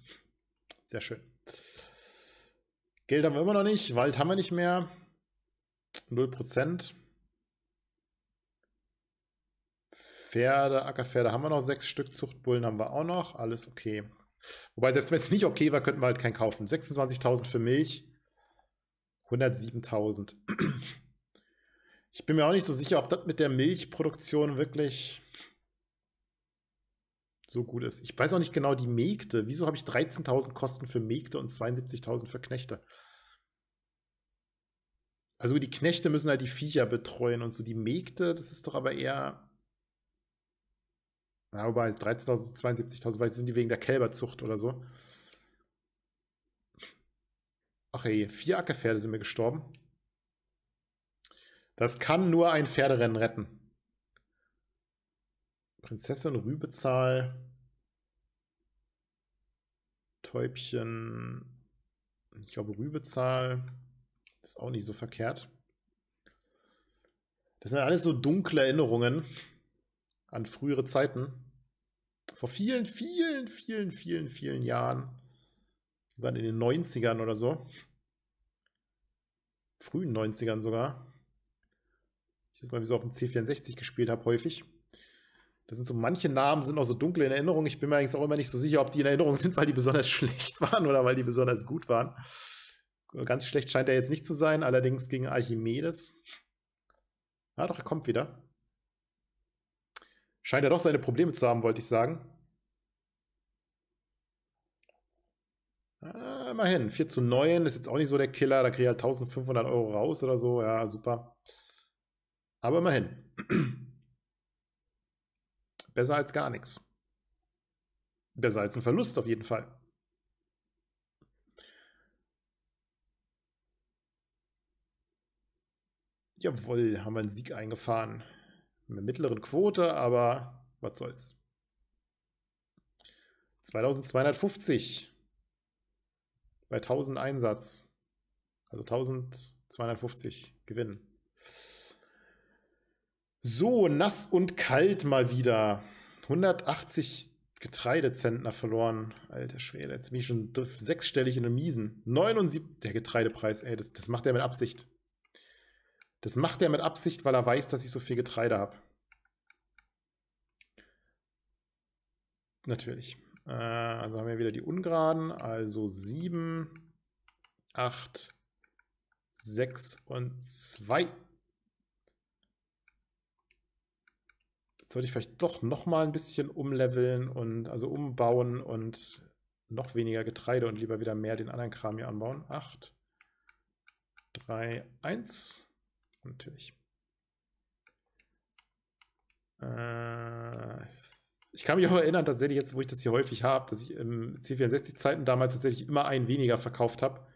Sehr schön. Geld haben wir immer noch nicht, Wald haben wir nicht mehr. 0%. Pferde, Ackerpferde haben wir noch, sechs Stück, Zuchtbullen haben wir auch noch, alles okay. Wobei, selbst wenn es nicht okay war, könnten wir halt keinen kaufen. 26.000 für Milch, 107.000. Ich bin mir auch nicht so sicher, ob das mit der Milchproduktion wirklich so gut ist. Ich weiß auch nicht genau die Mägde. Wieso habe ich 13.000 Kosten für Mägde und 72.000 für Knechte? Also die Knechte müssen halt die Viecher betreuen und so. Die Mägde, das ist doch aber eher. Na, ja, wobei 13.000, 72.000, vielleicht sind die wegen der Kälberzucht oder so. Ach ey, vier Ackerpferde sind mir gestorben. Das kann nur ein Pferderennen retten. Prinzessin Rübezahl, Täubchen, ich glaube Rübezahl ist auch nicht so verkehrt. Das sind alles so dunkle Erinnerungen an frühere Zeiten. Vor vielen, vielen, vielen, vielen, vielen Jahren. Wir waren in den 90ern oder so. Frühen 90ern sogar. Ich weiß mal wie so auf dem C64 gespielt habe, häufig. Da sind so manche Namen sind auch so dunkle in Erinnerung. Ich bin mir eigentlich auch immer nicht so sicher, ob die in Erinnerung sind, weil die besonders schlecht waren oder weil die besonders gut waren. Ganz schlecht scheint er jetzt nicht zu sein, allerdings gegen Archimedes. Ah, doch, er kommt wieder. Scheint er doch seine Probleme zu haben, wollte ich sagen. Ah, immerhin, 4 zu 9 ist jetzt auch nicht so der Killer. Da kriege ich halt 1500 Euro raus oder so. Ja, super. Aber immerhin. Besser als gar nichts. Besser als ein Verlust auf jeden Fall. Jawohl, haben wir einen Sieg eingefahren. Mit einer mittleren Quote, aber was soll's. 2250 bei 1000 Einsatz. Also 1250 Gewinn. So, nass und kalt mal wieder. 180 Getreidezentner verloren. Alter Schwede, jetzt bin ich schon sechsstellig in den Miesen. 79, der Getreidepreis, ey, das, das macht er mit Absicht. Das macht er mit Absicht, weil er weiß, dass ich so viel Getreide habe. Natürlich. Äh, also haben wir wieder die Ungeraden. Also 7, 8, 6 und 2. Jetzt sollte ich vielleicht doch nochmal ein bisschen umleveln und also umbauen und noch weniger Getreide und lieber wieder mehr den anderen Kram hier anbauen. 8, 3, 1. Natürlich. Äh, ich kann mich auch erinnern, tatsächlich jetzt, wo ich das hier häufig habe, dass ich im C64-Zeiten damals tatsächlich immer einen weniger verkauft habe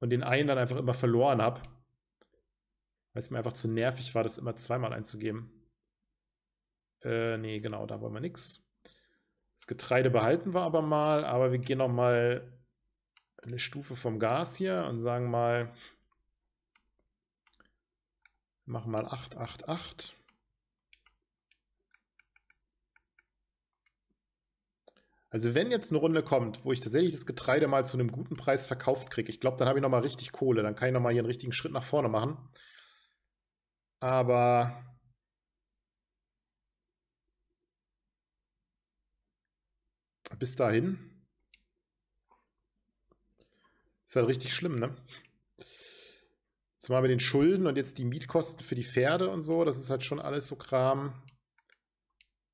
und den einen dann einfach immer verloren habe, weil es mir einfach zu nervig war, das immer zweimal einzugeben. Äh, nee, genau, da wollen wir nichts. Das Getreide behalten wir aber mal, aber wir gehen noch mal eine Stufe vom Gas hier und sagen mal, machen mal 888. Also wenn jetzt eine Runde kommt, wo ich tatsächlich das Getreide mal zu einem guten Preis verkauft kriege, ich glaube, dann habe ich nochmal richtig Kohle, dann kann ich nochmal hier einen richtigen Schritt nach vorne machen. Aber bis dahin ist halt richtig schlimm, ne? Zumal mit den Schulden und jetzt die Mietkosten für die Pferde und so, das ist halt schon alles so Kram.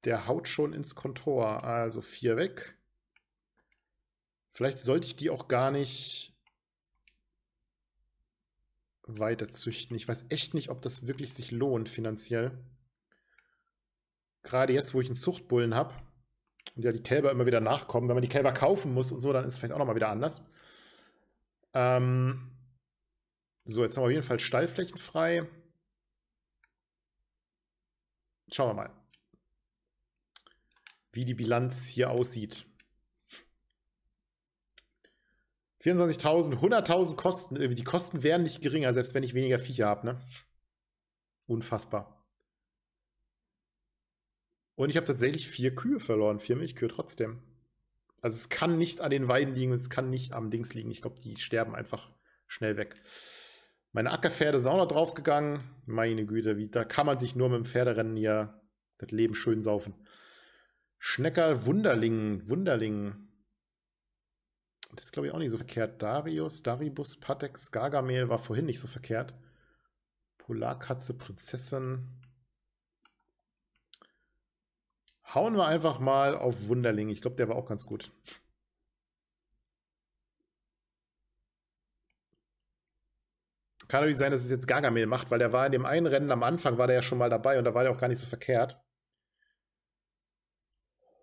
Der haut schon ins Kontor. Also vier weg. Vielleicht sollte ich die auch gar nicht weiter züchten. Ich weiß echt nicht, ob das wirklich sich lohnt finanziell. Gerade jetzt, wo ich einen Zuchtbullen habe und ja die Kälber immer wieder nachkommen. Wenn man die Kälber kaufen muss und so, dann ist es vielleicht auch nochmal wieder anders. Ähm so, jetzt haben wir auf jeden Fall Stallflächen frei. Schauen wir mal, wie die Bilanz hier aussieht. 24.000, 100.000 Kosten. Äh, die Kosten wären nicht geringer, selbst wenn ich weniger Viecher habe. Ne? Unfassbar. Und ich habe tatsächlich vier Kühe verloren, vier Milchkühe trotzdem. Also es kann nicht an den Weiden liegen, und es kann nicht am Dings liegen. Ich glaube, die sterben einfach schnell weg. Meine Ackerpferde sind auch noch draufgegangen. Meine Güte, wie, da kann man sich nur mit dem Pferderennen hier das Leben schön saufen. Schnecker Wunderling, Wunderling. Das ist, glaube ich, auch nicht so verkehrt. Darius, Daribus, Patex, Gargamel war vorhin nicht so verkehrt. Polarkatze, Prinzessin. Hauen wir einfach mal auf Wunderling. Ich glaube, der war auch ganz gut. Kann natürlich sein, dass es jetzt Gargamel macht, weil der war in dem einen Rennen am Anfang, war der ja schon mal dabei und da war der auch gar nicht so verkehrt.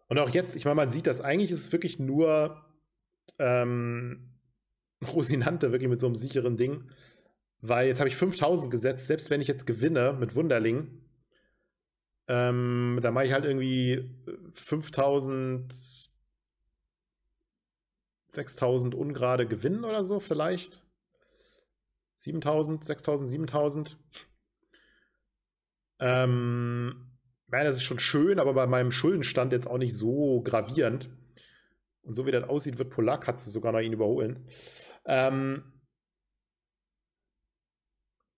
Und auch jetzt, ich meine, man sieht das, eigentlich ist es wirklich nur ähm, Rosinante, wirklich mit so einem sicheren Ding. Weil jetzt habe ich 5000 gesetzt, selbst wenn ich jetzt gewinne mit Wunderling, ähm, da mache ich halt irgendwie 5000, äh, 6000 ungerade Gewinn oder so vielleicht. 7000, 6000, 7000. Ähm, ja, das ist schon schön, aber bei meinem Schuldenstand jetzt auch nicht so gravierend. Und so wie das aussieht, wird Polarkatze sogar noch ihn überholen. Ähm,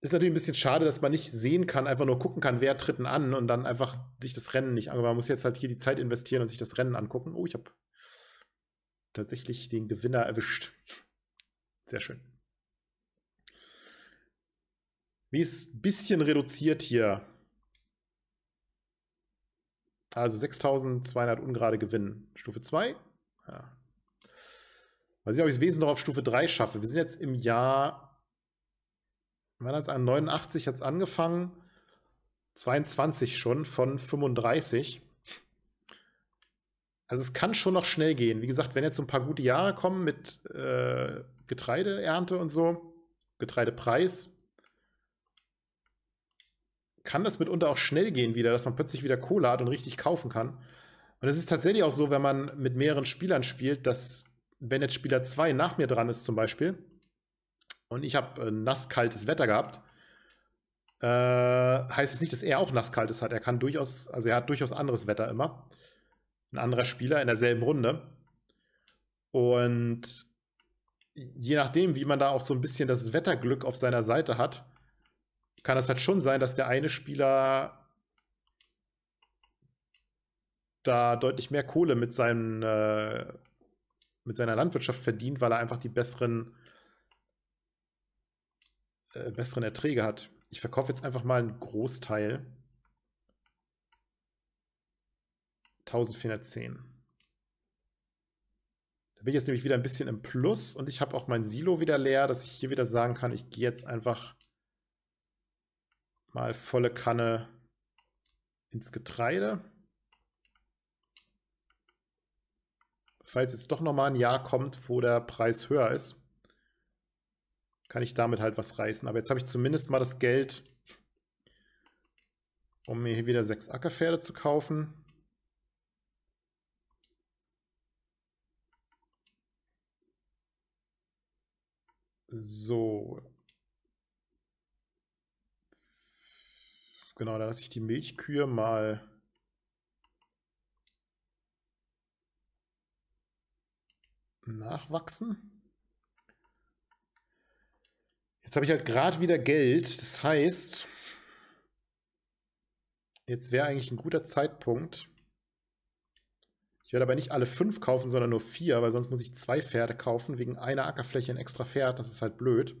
ist natürlich ein bisschen schade, dass man nicht sehen kann, einfach nur gucken kann, wer tritt denn an und dann einfach sich das Rennen nicht angucken. Man muss jetzt halt hier die Zeit investieren und sich das Rennen angucken. Oh, ich habe tatsächlich den Gewinner erwischt. Sehr schön. Wie ist ein bisschen reduziert hier? Also 6200 ungerade Gewinn. Stufe 2. Ja. Mal nicht, ob ich es wenigstens noch auf Stufe 3 schaffe. Wir sind jetzt im Jahr wann hat es an? 89 hat es angefangen. 22 schon von 35. Also es kann schon noch schnell gehen. Wie gesagt, wenn jetzt so ein paar gute Jahre kommen mit äh, Getreideernte und so, Getreidepreis, kann das mitunter auch schnell gehen wieder, dass man plötzlich wieder Kohle hat und richtig kaufen kann. Und es ist tatsächlich auch so, wenn man mit mehreren Spielern spielt, dass wenn jetzt Spieler 2 nach mir dran ist zum Beispiel, und ich habe äh, nasskaltes Wetter gehabt, äh, heißt es nicht, dass er auch nasskaltes hat. Er kann durchaus, also er hat durchaus anderes Wetter immer. Ein anderer Spieler in derselben Runde. Und je nachdem, wie man da auch so ein bisschen das Wetterglück auf seiner Seite hat, kann es halt schon sein, dass der eine Spieler da deutlich mehr Kohle mit, seinen, äh, mit seiner Landwirtschaft verdient, weil er einfach die besseren äh, besseren Erträge hat. Ich verkaufe jetzt einfach mal einen Großteil. 1410. Da bin ich jetzt nämlich wieder ein bisschen im Plus und ich habe auch mein Silo wieder leer, dass ich hier wieder sagen kann, ich gehe jetzt einfach mal volle Kanne ins Getreide. Falls jetzt doch nochmal ein Jahr kommt, wo der Preis höher ist kann ich damit halt was reißen. Aber jetzt habe ich zumindest mal das Geld, um mir hier wieder sechs Ackerpferde zu kaufen. So. Genau, da lasse ich die Milchkühe mal nachwachsen. Jetzt habe ich halt gerade wieder Geld. Das heißt, jetzt wäre eigentlich ein guter Zeitpunkt. Ich werde aber nicht alle fünf kaufen, sondern nur vier, weil sonst muss ich zwei Pferde kaufen, wegen einer Ackerfläche ein extra Pferd. Das ist halt blöd.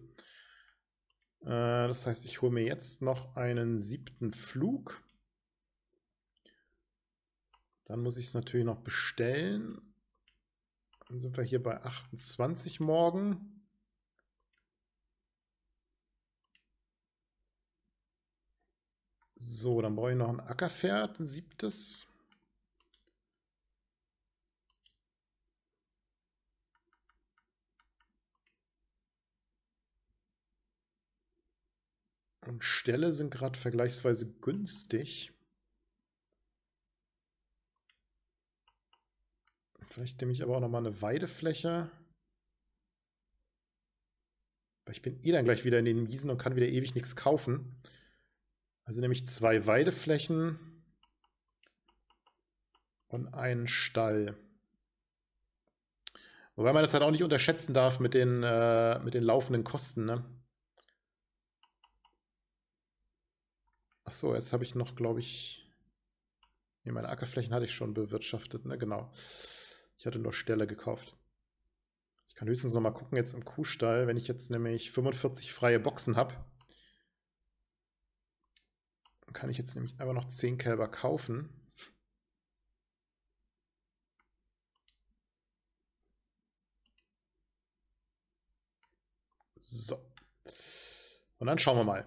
Äh, das heißt, ich hole mir jetzt noch einen siebten Flug. Dann muss ich es natürlich noch bestellen. Dann sind wir hier bei 28 morgen. So, dann brauche ich noch ein Ackerpferd, ein siebtes. Und Ställe sind gerade vergleichsweise günstig. Vielleicht nehme ich aber auch nochmal eine Weidefläche. Aber ich bin eh dann gleich wieder in den Miesen und kann wieder ewig nichts kaufen. Also nämlich zwei Weideflächen und einen Stall. Wobei man das halt auch nicht unterschätzen darf mit den, äh, mit den laufenden Kosten, ne? Achso, jetzt habe ich noch, glaube ich. Nee, meine Ackerflächen hatte ich schon bewirtschaftet, ne? Genau. Ich hatte nur Ställe gekauft. Ich kann höchstens noch mal gucken jetzt im Kuhstall, wenn ich jetzt nämlich 45 freie Boxen habe kann ich jetzt nämlich einfach noch 10 Kälber kaufen. So. Und dann schauen wir mal.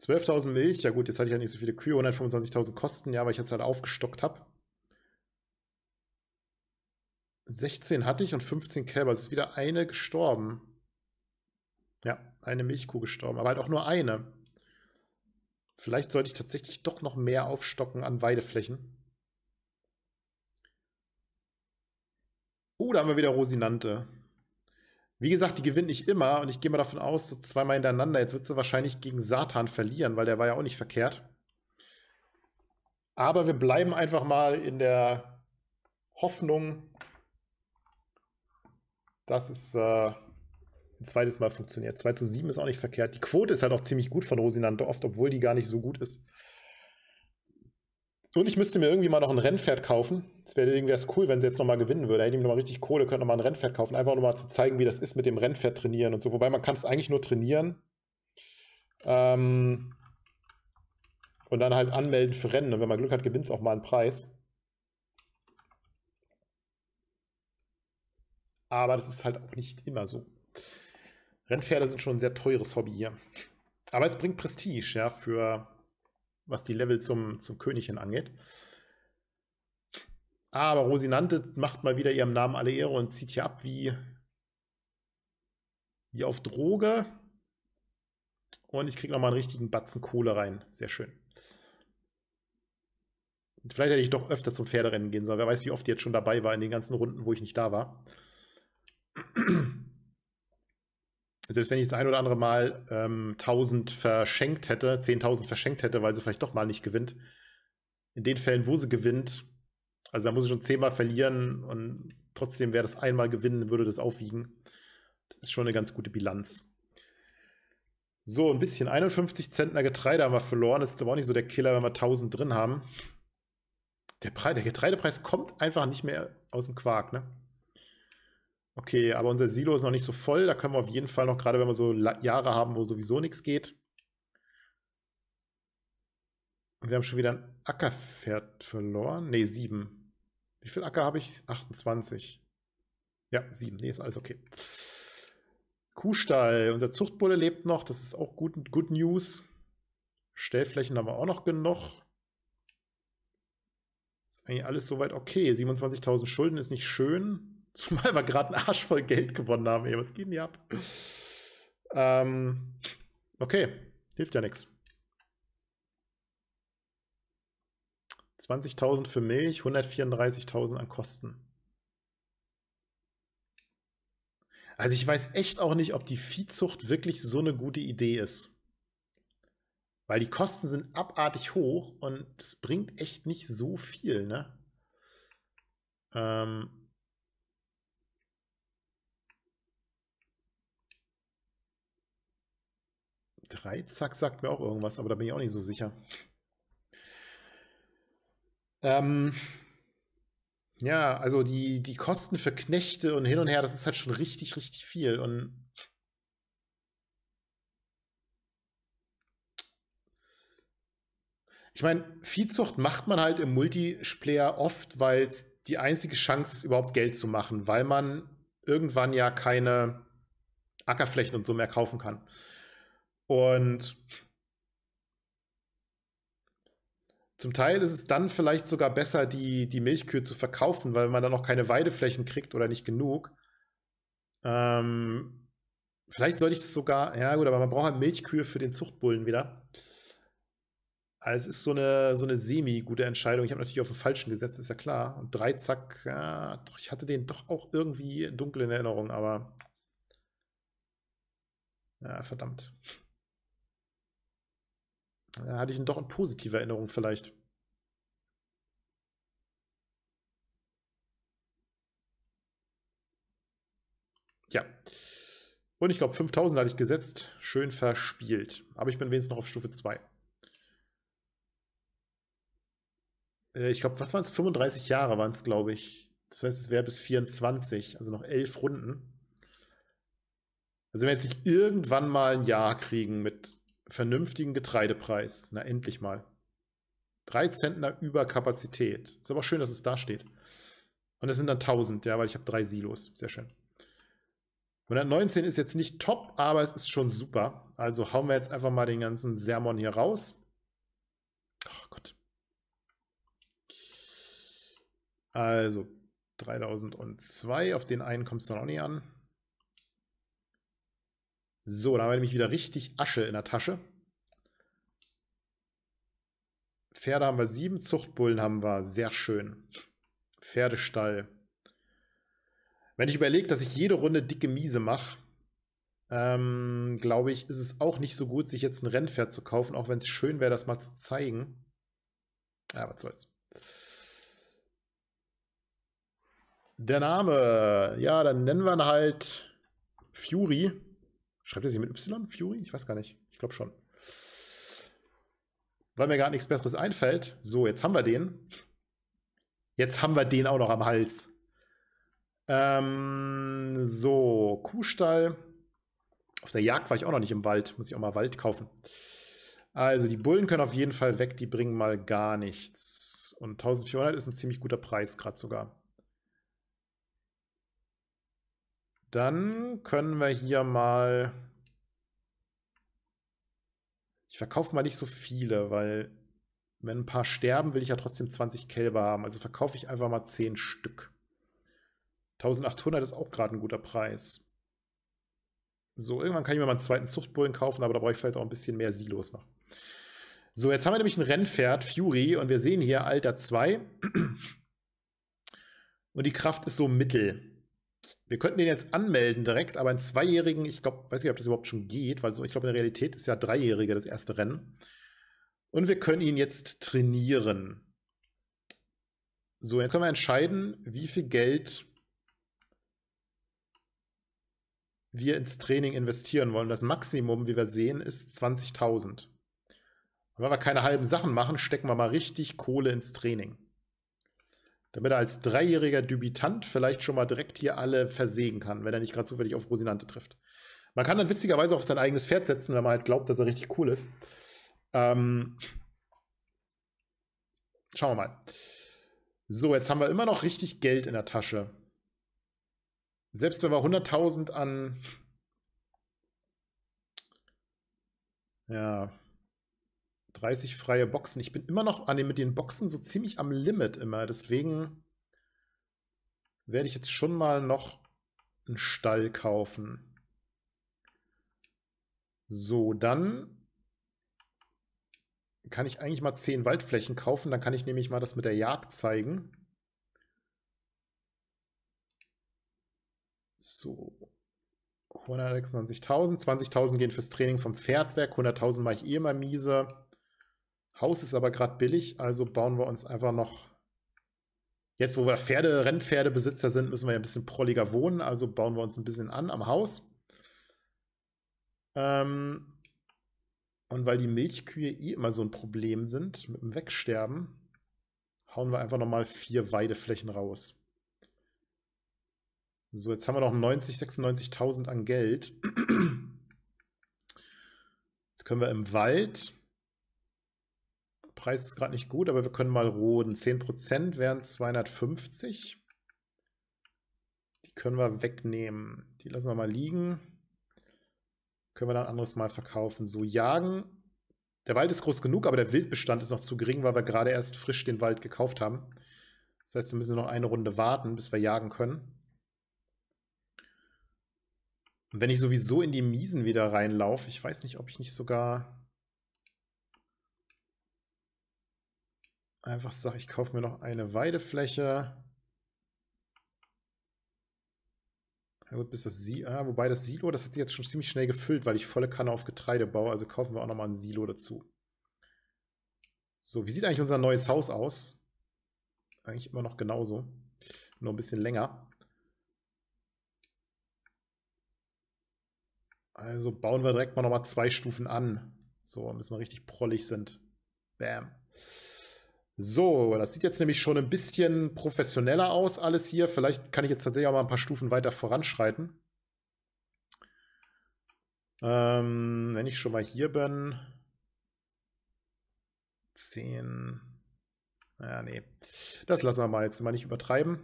12.000 Milch, ja gut, jetzt hatte ich ja nicht so viele Kühe, 125.000 Kosten, ja, weil ich jetzt halt aufgestockt habe. 16 hatte ich und 15 Kälber. Es ist wieder eine gestorben. Ja, eine Milchkuh gestorben, aber halt auch nur eine. Vielleicht sollte ich tatsächlich doch noch mehr aufstocken an Weideflächen. Oh, da haben wir wieder Rosinante. Wie gesagt, die gewinnt nicht immer und ich gehe mal davon aus, so zweimal hintereinander. Jetzt wird sie wahrscheinlich gegen Satan verlieren, weil der war ja auch nicht verkehrt. Aber wir bleiben einfach mal in der Hoffnung, dass es äh, ein zweites Mal funktioniert. 2 zu 7 ist auch nicht verkehrt. Die Quote ist halt auch ziemlich gut von Rosinante oft, obwohl die gar nicht so gut ist. Und ich müsste mir irgendwie mal noch ein Rennpferd kaufen. Es wäre irgendwie erst cool, wenn sie jetzt nochmal gewinnen würde. Da Hätte ich mir nochmal richtig Kohle, könnte nochmal ein Rennpferd kaufen. Einfach nochmal zu zeigen, wie das ist mit dem Rennpferd trainieren und so. Wobei man kann es eigentlich nur trainieren. Ähm, und dann halt anmelden für Rennen. Und wenn man Glück hat, gewinnt es auch mal einen Preis. Aber das ist halt auch nicht immer so. Rennpferde sind schon ein sehr teures Hobby hier. Aber es bringt Prestige, ja, für was die Level zum, zum König angeht. Aber Rosinante macht mal wieder ihrem Namen alle Ehre und zieht hier ab wie, wie auf Droge. Und ich kriege nochmal einen richtigen Batzen Kohle rein. Sehr schön. Vielleicht hätte ich doch öfter zum Pferderennen gehen sollen. Wer weiß, wie oft die jetzt schon dabei war in den ganzen Runden, wo ich nicht da war. Also selbst wenn ich das ein oder andere Mal ähm, 1000 verschenkt hätte, 10.000 verschenkt hätte, weil sie vielleicht doch mal nicht gewinnt, in den Fällen, wo sie gewinnt, also da muss sie schon zehnmal verlieren und trotzdem wäre das einmal gewinnen, würde das aufwiegen. Das ist schon eine ganz gute Bilanz. So, ein bisschen 51 Zentner Getreide haben wir verloren. Das ist aber auch nicht so der Killer, wenn wir 1000 drin haben. Der, Pre der Getreidepreis kommt einfach nicht mehr aus dem Quark, ne? Okay, aber unser Silo ist noch nicht so voll. Da können wir auf jeden Fall noch, gerade wenn wir so Jahre haben, wo sowieso nichts geht. Und wir haben schon wieder ein Ackerpferd verloren. Ne, sieben. Wie viel Acker habe ich? 28. Ja, sieben. Ne, ist alles okay. Kuhstall. Unser Zuchtbulle lebt noch. Das ist auch gut, good News. Stellflächen haben wir auch noch genug. Ist eigentlich alles soweit okay. 27.000 Schulden ist nicht schön. Zumal wir gerade einen Arsch voll Geld gewonnen haben, ey. Was geht denn hier ab? Ähm, okay, hilft ja nichts. 20.000 für Milch, 134.000 an Kosten. Also ich weiß echt auch nicht, ob die Viehzucht wirklich so eine gute Idee ist. Weil die Kosten sind abartig hoch und es bringt echt nicht so viel, ne? Ähm, Dreizack sagt mir auch irgendwas, aber da bin ich auch nicht so sicher. Ähm, ja, also die, die Kosten für Knechte und hin und her, das ist halt schon richtig, richtig viel. Und ich meine, Viehzucht macht man halt im Multiplayer oft, weil es die einzige Chance ist, überhaupt Geld zu machen, weil man irgendwann ja keine Ackerflächen und so mehr kaufen kann. Und zum Teil ist es dann vielleicht sogar besser, die, die Milchkühe zu verkaufen, weil man dann noch keine Weideflächen kriegt oder nicht genug. Ähm, vielleicht sollte ich das sogar, ja gut, aber man braucht halt Milchkühe für den Zuchtbullen wieder. Also es ist so eine, so eine semi-gute Entscheidung. Ich habe natürlich auf den falschen gesetzt, ist ja klar. Und drei Zack, ja, doch, ich hatte den doch auch irgendwie dunkel in Erinnerung, aber. Ja, verdammt. Da äh, hatte ich ihn doch in positiver Erinnerung vielleicht. Ja. Und ich glaube, 5000 hatte ich gesetzt. Schön verspielt. Aber ich bin wenigstens noch auf Stufe 2. Äh, ich glaube, was waren es? 35 Jahre waren es, glaube ich. Das heißt, es wäre bis 24, also noch 11 Runden. Also wenn wir jetzt nicht irgendwann mal ein Jahr kriegen mit vernünftigen Getreidepreis. Na, endlich mal. Drei Zentner Überkapazität. Ist aber schön, dass es da steht. Und es sind dann 1000, ja, weil ich habe drei Silos. Sehr schön. 119 ist jetzt nicht top, aber es ist schon super. Also hauen wir jetzt einfach mal den ganzen Sermon hier raus. Oh Gott. Also 3002, auf den einen kommt es dann auch nicht an. So, da haben wir nämlich wieder richtig Asche in der Tasche. Pferde haben wir sieben, Zuchtbullen haben wir, sehr schön. Pferdestall. Wenn ich überlege, dass ich jede Runde dicke Miese mache, ähm, glaube ich, ist es auch nicht so gut, sich jetzt ein Rennpferd zu kaufen, auch wenn es schön wäre, das mal zu zeigen. Ja, was soll's. Der Name, ja, dann nennen wir ihn halt Fury. Schreibt er sie mit Y? Fury? Ich weiß gar nicht. Ich glaube schon. Weil mir gar nichts Besseres einfällt. So, jetzt haben wir den. Jetzt haben wir den auch noch am Hals. Ähm, so, Kuhstall. Auf der Jagd war ich auch noch nicht im Wald. Muss ich auch mal Wald kaufen. Also, die Bullen können auf jeden Fall weg. Die bringen mal gar nichts. Und 1400 ist ein ziemlich guter Preis, gerade sogar. Dann können wir hier mal... Ich verkaufe mal nicht so viele, weil wenn ein paar sterben, will ich ja trotzdem 20 Kälber haben. Also verkaufe ich einfach mal 10 Stück. 1800 ist auch gerade ein guter Preis. So, irgendwann kann ich mir mal einen zweiten Zuchtbullen kaufen, aber da brauche ich vielleicht auch ein bisschen mehr Silos noch. So, jetzt haben wir nämlich ein Rennpferd, Fury, und wir sehen hier Alter 2. Und die Kraft ist so mittel wir könnten den jetzt anmelden direkt, aber einen Zweijährigen, ich glaube, weiß nicht, ob das überhaupt schon geht, weil so, ich glaube, in der Realität ist ja Dreijährige das erste Rennen. Und wir können ihn jetzt trainieren. So, jetzt können wir entscheiden, wie viel Geld wir ins Training investieren wollen. Das Maximum, wie wir sehen, ist 20.000. Und wenn wir keine halben Sachen machen, stecken wir mal richtig Kohle ins Training. Damit er als dreijähriger Dubitant vielleicht schon mal direkt hier alle versägen kann, wenn er nicht gerade zufällig auf Rosinante trifft. Man kann dann witzigerweise auf sein eigenes Pferd setzen, wenn man halt glaubt, dass er richtig cool ist. Ähm, schauen wir mal. So, jetzt haben wir immer noch richtig Geld in der Tasche. Selbst wenn wir 100.000 an... Ja, 30 freie Boxen. Ich bin immer noch an den, mit den Boxen so ziemlich am Limit immer. Deswegen werde ich jetzt schon mal noch einen Stall kaufen. So, dann kann ich eigentlich mal 10 Waldflächen kaufen. Dann kann ich nämlich mal das mit der Jagd zeigen. So, 196.000, 20.000 gehen fürs Training vom Pferd weg, 100.000 mache ich eh mal miese. Haus ist aber gerade billig, also bauen wir uns einfach noch. Jetzt, wo wir Pferde, Rennpferdebesitzer sind, müssen wir ja ein bisschen prolliger wohnen, also bauen wir uns ein bisschen an am Haus. Ähm, und weil die Milchkühe eh immer so ein Problem sind mit dem Wegsterben, hauen wir einfach nochmal vier Weideflächen raus. So, jetzt haben wir noch 90, 96.000 an Geld. Jetzt können wir im Wald Preis ist gerade nicht gut, aber wir können mal roden. 10% wären 250. Die können wir wegnehmen. Die lassen wir mal liegen. Können wir dann ein anderes Mal verkaufen. So jagen. Der Wald ist groß genug, aber der Wildbestand ist noch zu gering, weil wir gerade erst frisch den Wald gekauft haben. Das heißt, wir müssen noch eine Runde warten, bis wir jagen können. Und wenn ich sowieso in die Miesen wieder reinlaufe, ich weiß nicht, ob ich nicht sogar einfach sage, ich kaufe mir noch eine Weidefläche. Na gut, bis das Silo, ah, wobei das Silo, das hat sich jetzt schon ziemlich schnell gefüllt, weil ich volle Kanne auf Getreide baue, also kaufen wir auch nochmal ein Silo dazu. So, wie sieht eigentlich unser neues Haus aus? Eigentlich immer noch genauso, nur ein bisschen länger. Also bauen wir direkt mal nochmal zwei Stufen an, so, bis wir richtig prollig sind. Bam. So, das sieht jetzt nämlich schon ein bisschen professioneller aus, alles hier. Vielleicht kann ich jetzt tatsächlich auch mal ein paar Stufen weiter voranschreiten. Ähm, wenn ich schon mal hier bin. 10. Ja, nee. Das lassen wir mal jetzt mal nicht übertreiben.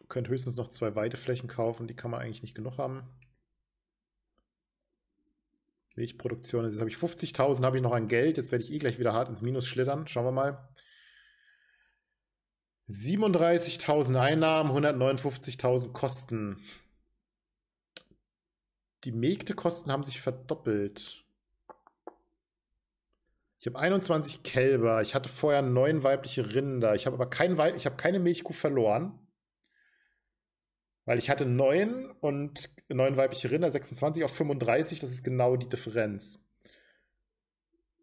Ihr könnt höchstens noch zwei Weideflächen kaufen, die kann man eigentlich nicht genug haben. Milchproduktion. Jetzt habe ich 50.000, habe ich noch an Geld. Jetzt werde ich eh gleich wieder hart ins Minus schlittern. Schauen wir mal. 37.000 Einnahmen, 159.000 Kosten. Die Mägdekosten haben sich verdoppelt. Ich habe 21 Kälber. Ich hatte vorher neun weibliche Rinder. Ich habe aber kein Weib ich habe keine Milchkuh verloren. Weil ich hatte 9 und 9 weibliche Rinder, 26 auf 35, das ist genau die Differenz.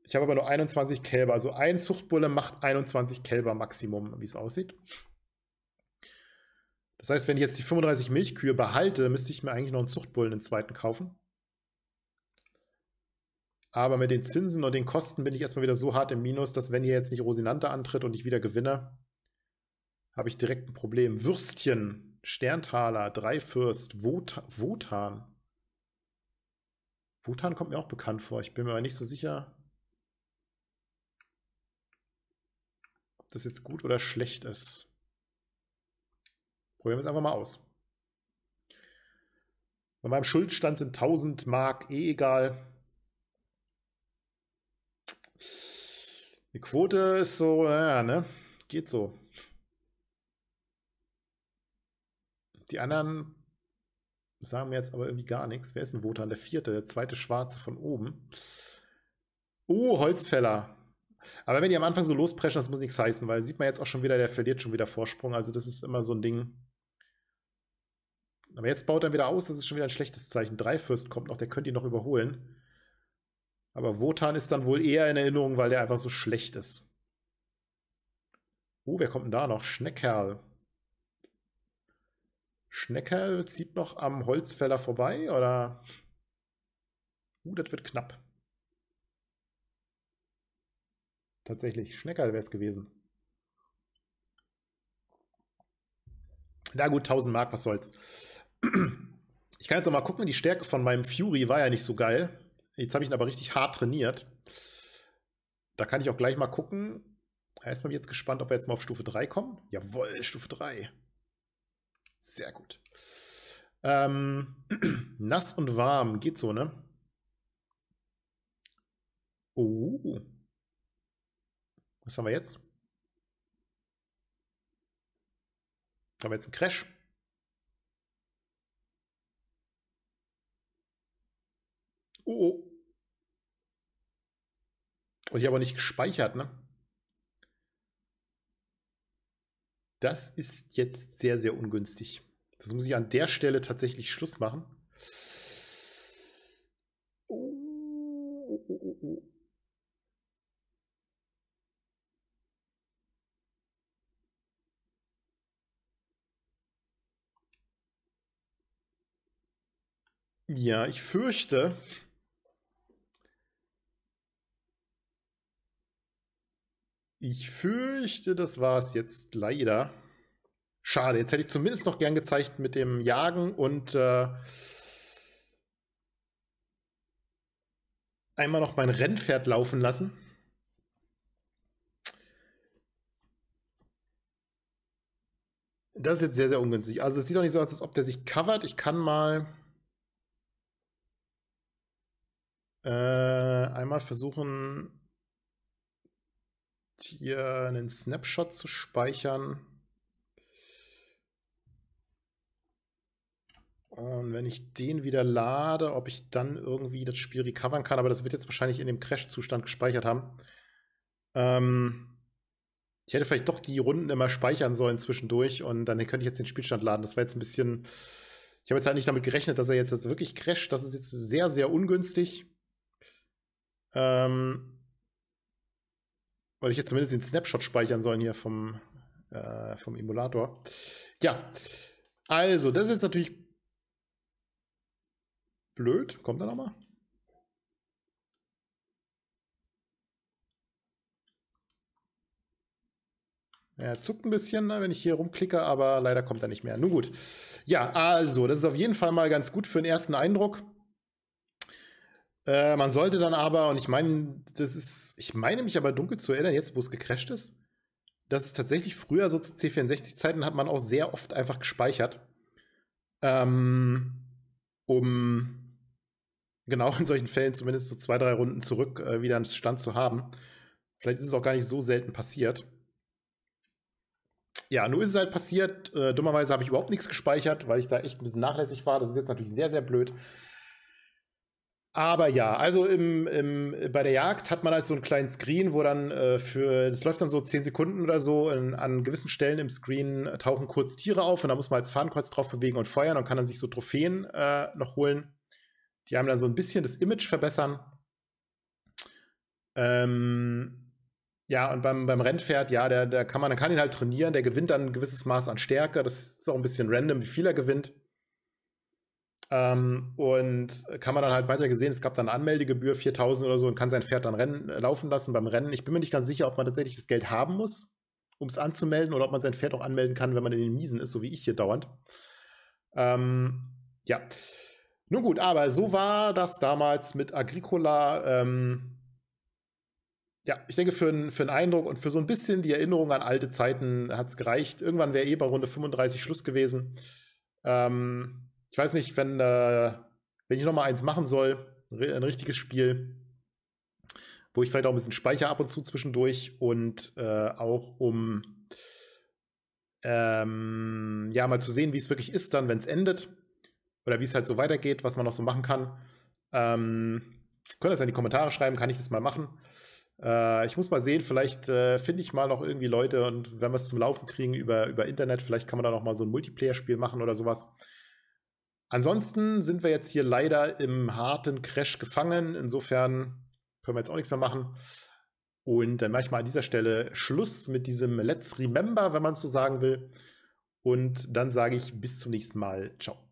Ich habe aber nur 21 Kälber. Also ein Zuchtbulle macht 21 Kälber Maximum, wie es aussieht. Das heißt, wenn ich jetzt die 35 Milchkühe behalte, müsste ich mir eigentlich noch einen Zuchtbullen, den zweiten, kaufen. Aber mit den Zinsen und den Kosten bin ich erstmal wieder so hart im Minus, dass wenn hier jetzt nicht Rosinante antritt und ich wieder gewinne, habe ich direkt ein Problem. Würstchen Sterntaler, Dreifürst, Wot Wotan. Wotan kommt mir auch bekannt vor. Ich bin mir aber nicht so sicher, ob das jetzt gut oder schlecht ist. Probieren wir es einfach mal aus. Bei meinem Schuldstand sind 1000 Mark eh egal. Die Quote ist so, naja, ne? Geht so. Die anderen sagen mir jetzt aber irgendwie gar nichts. Wer ist ein Wotan? Der vierte, der zweite Schwarze von oben. Oh, Holzfäller. Aber wenn die am Anfang so lospreschen, das muss nichts heißen, weil sieht man jetzt auch schon wieder, der verliert schon wieder Vorsprung. Also das ist immer so ein Ding. Aber jetzt baut er wieder aus, das ist schon wieder ein schlechtes Zeichen. Drei Fürst kommt noch, der könnte ihn noch überholen. Aber Wotan ist dann wohl eher in Erinnerung, weil der einfach so schlecht ist. Oh, wer kommt denn da noch? Schneckerl. Schnecker zieht noch am Holzfäller vorbei, oder? Uh, das wird knapp. Tatsächlich, Schnecker wäre es gewesen. Na gut, 1000 Mark, was soll's. Ich kann jetzt nochmal gucken, die Stärke von meinem Fury war ja nicht so geil. Jetzt habe ich ihn aber richtig hart trainiert. Da kann ich auch gleich mal gucken. Erstmal bin ich jetzt gespannt, ob wir jetzt mal auf Stufe 3 kommen. Jawohl, Stufe 3. Sehr gut. Ähm, nass und warm, geht so, ne? Oh. Was haben wir jetzt? Haben wir jetzt einen Crash? Oh. oh. Und ich habe nicht gespeichert, ne? Das ist jetzt sehr, sehr ungünstig. Das muss ich an der Stelle tatsächlich Schluss machen. Oh, oh, oh, oh, oh. ja, ich fürchte, Ich fürchte, das war es jetzt leider. Schade, jetzt hätte ich zumindest noch gern gezeigt mit dem Jagen und äh, einmal noch mein Rennpferd laufen lassen. Das ist jetzt sehr, sehr ungünstig. Also es sieht doch nicht so aus, als ob der sich covert. Ich kann mal äh, einmal versuchen, hier einen Snapshot zu speichern. Und wenn ich den wieder lade, ob ich dann irgendwie das Spiel recovern kann, aber das wird jetzt wahrscheinlich in dem Crash-Zustand gespeichert haben. Ähm ich hätte vielleicht doch die Runden immer speichern sollen zwischendurch und dann könnte ich jetzt den Spielstand laden. Das war jetzt ein bisschen. Ich habe jetzt halt nicht damit gerechnet, dass er jetzt, jetzt wirklich crasht. Das ist jetzt sehr, sehr ungünstig. Ähm weil ich jetzt zumindest den Snapshot speichern sollen hier vom, äh, vom Emulator. Ja, also, das ist jetzt natürlich blöd. Kommt er nochmal? Er zuckt ein bisschen, ne, wenn ich hier rumklicke, aber leider kommt er nicht mehr. Nun gut. Ja, also, das ist auf jeden Fall mal ganz gut für den ersten Eindruck. Äh, man sollte dann aber, und ich meine, das ist, ich meine mich aber dunkel zu erinnern, jetzt wo es gecrashed ist, dass es tatsächlich früher so zu C64-Zeiten hat man auch sehr oft einfach gespeichert, ähm, um genau in solchen Fällen zumindest so zwei, drei Runden zurück äh, wieder einen Stand zu haben. Vielleicht ist es auch gar nicht so selten passiert. Ja, nur ist es halt passiert. Äh, dummerweise habe ich überhaupt nichts gespeichert, weil ich da echt ein bisschen nachlässig war. Das ist jetzt natürlich sehr, sehr blöd. Aber ja, also im, im, bei der Jagd hat man halt so einen kleinen Screen, wo dann äh, für, das läuft dann so 10 Sekunden oder so, in, an gewissen Stellen im Screen tauchen kurz Tiere auf und da muss man als Faden drauf bewegen und feuern und kann dann sich so Trophäen äh, noch holen. Die haben dann so ein bisschen das Image verbessern. Ähm, ja, und beim, beim Rennpferd, ja, der, der kann man, man kann ihn halt trainieren, der gewinnt dann ein gewisses Maß an Stärke. Das ist auch ein bisschen random, wie viel er gewinnt. Ähm, und kann man dann halt weiter gesehen, es gab dann eine Anmeldegebühr, 4000 oder so, und kann sein Pferd dann rennen, äh, laufen lassen beim Rennen. Ich bin mir nicht ganz sicher, ob man tatsächlich das Geld haben muss, um es anzumelden, oder ob man sein Pferd auch anmelden kann, wenn man in den Miesen ist, so wie ich hier dauernd. Ähm, ja. Nun gut, aber so war das damals mit Agricola. Ähm, ja, ich denke, für, einen, für Eindruck und für so ein bisschen die Erinnerung an alte Zeiten hat es gereicht. Irgendwann wäre eh bei Runde 35 Schluss gewesen. Ähm, ich weiß nicht, wenn, äh, wenn ich noch mal eins machen soll, ein richtiges Spiel, wo ich vielleicht auch ein bisschen speicher ab und zu zwischendurch und äh, auch um ähm, ja mal zu sehen, wie es wirklich ist dann, wenn es endet oder wie es halt so weitergeht, was man noch so machen kann. Ähm, könnt ihr das in die Kommentare schreiben, kann ich das mal machen. Äh, ich muss mal sehen, vielleicht äh, finde ich mal noch irgendwie Leute und wenn wir es zum Laufen kriegen über, über Internet, vielleicht kann man da noch mal so ein Multiplayer-Spiel machen oder sowas. Ansonsten sind wir jetzt hier leider im harten Crash gefangen. Insofern können wir jetzt auch nichts mehr machen. Und dann mache ich mal an dieser Stelle Schluss mit diesem Let's Remember, wenn man es so sagen will. Und dann sage ich bis zum nächsten Mal. Ciao.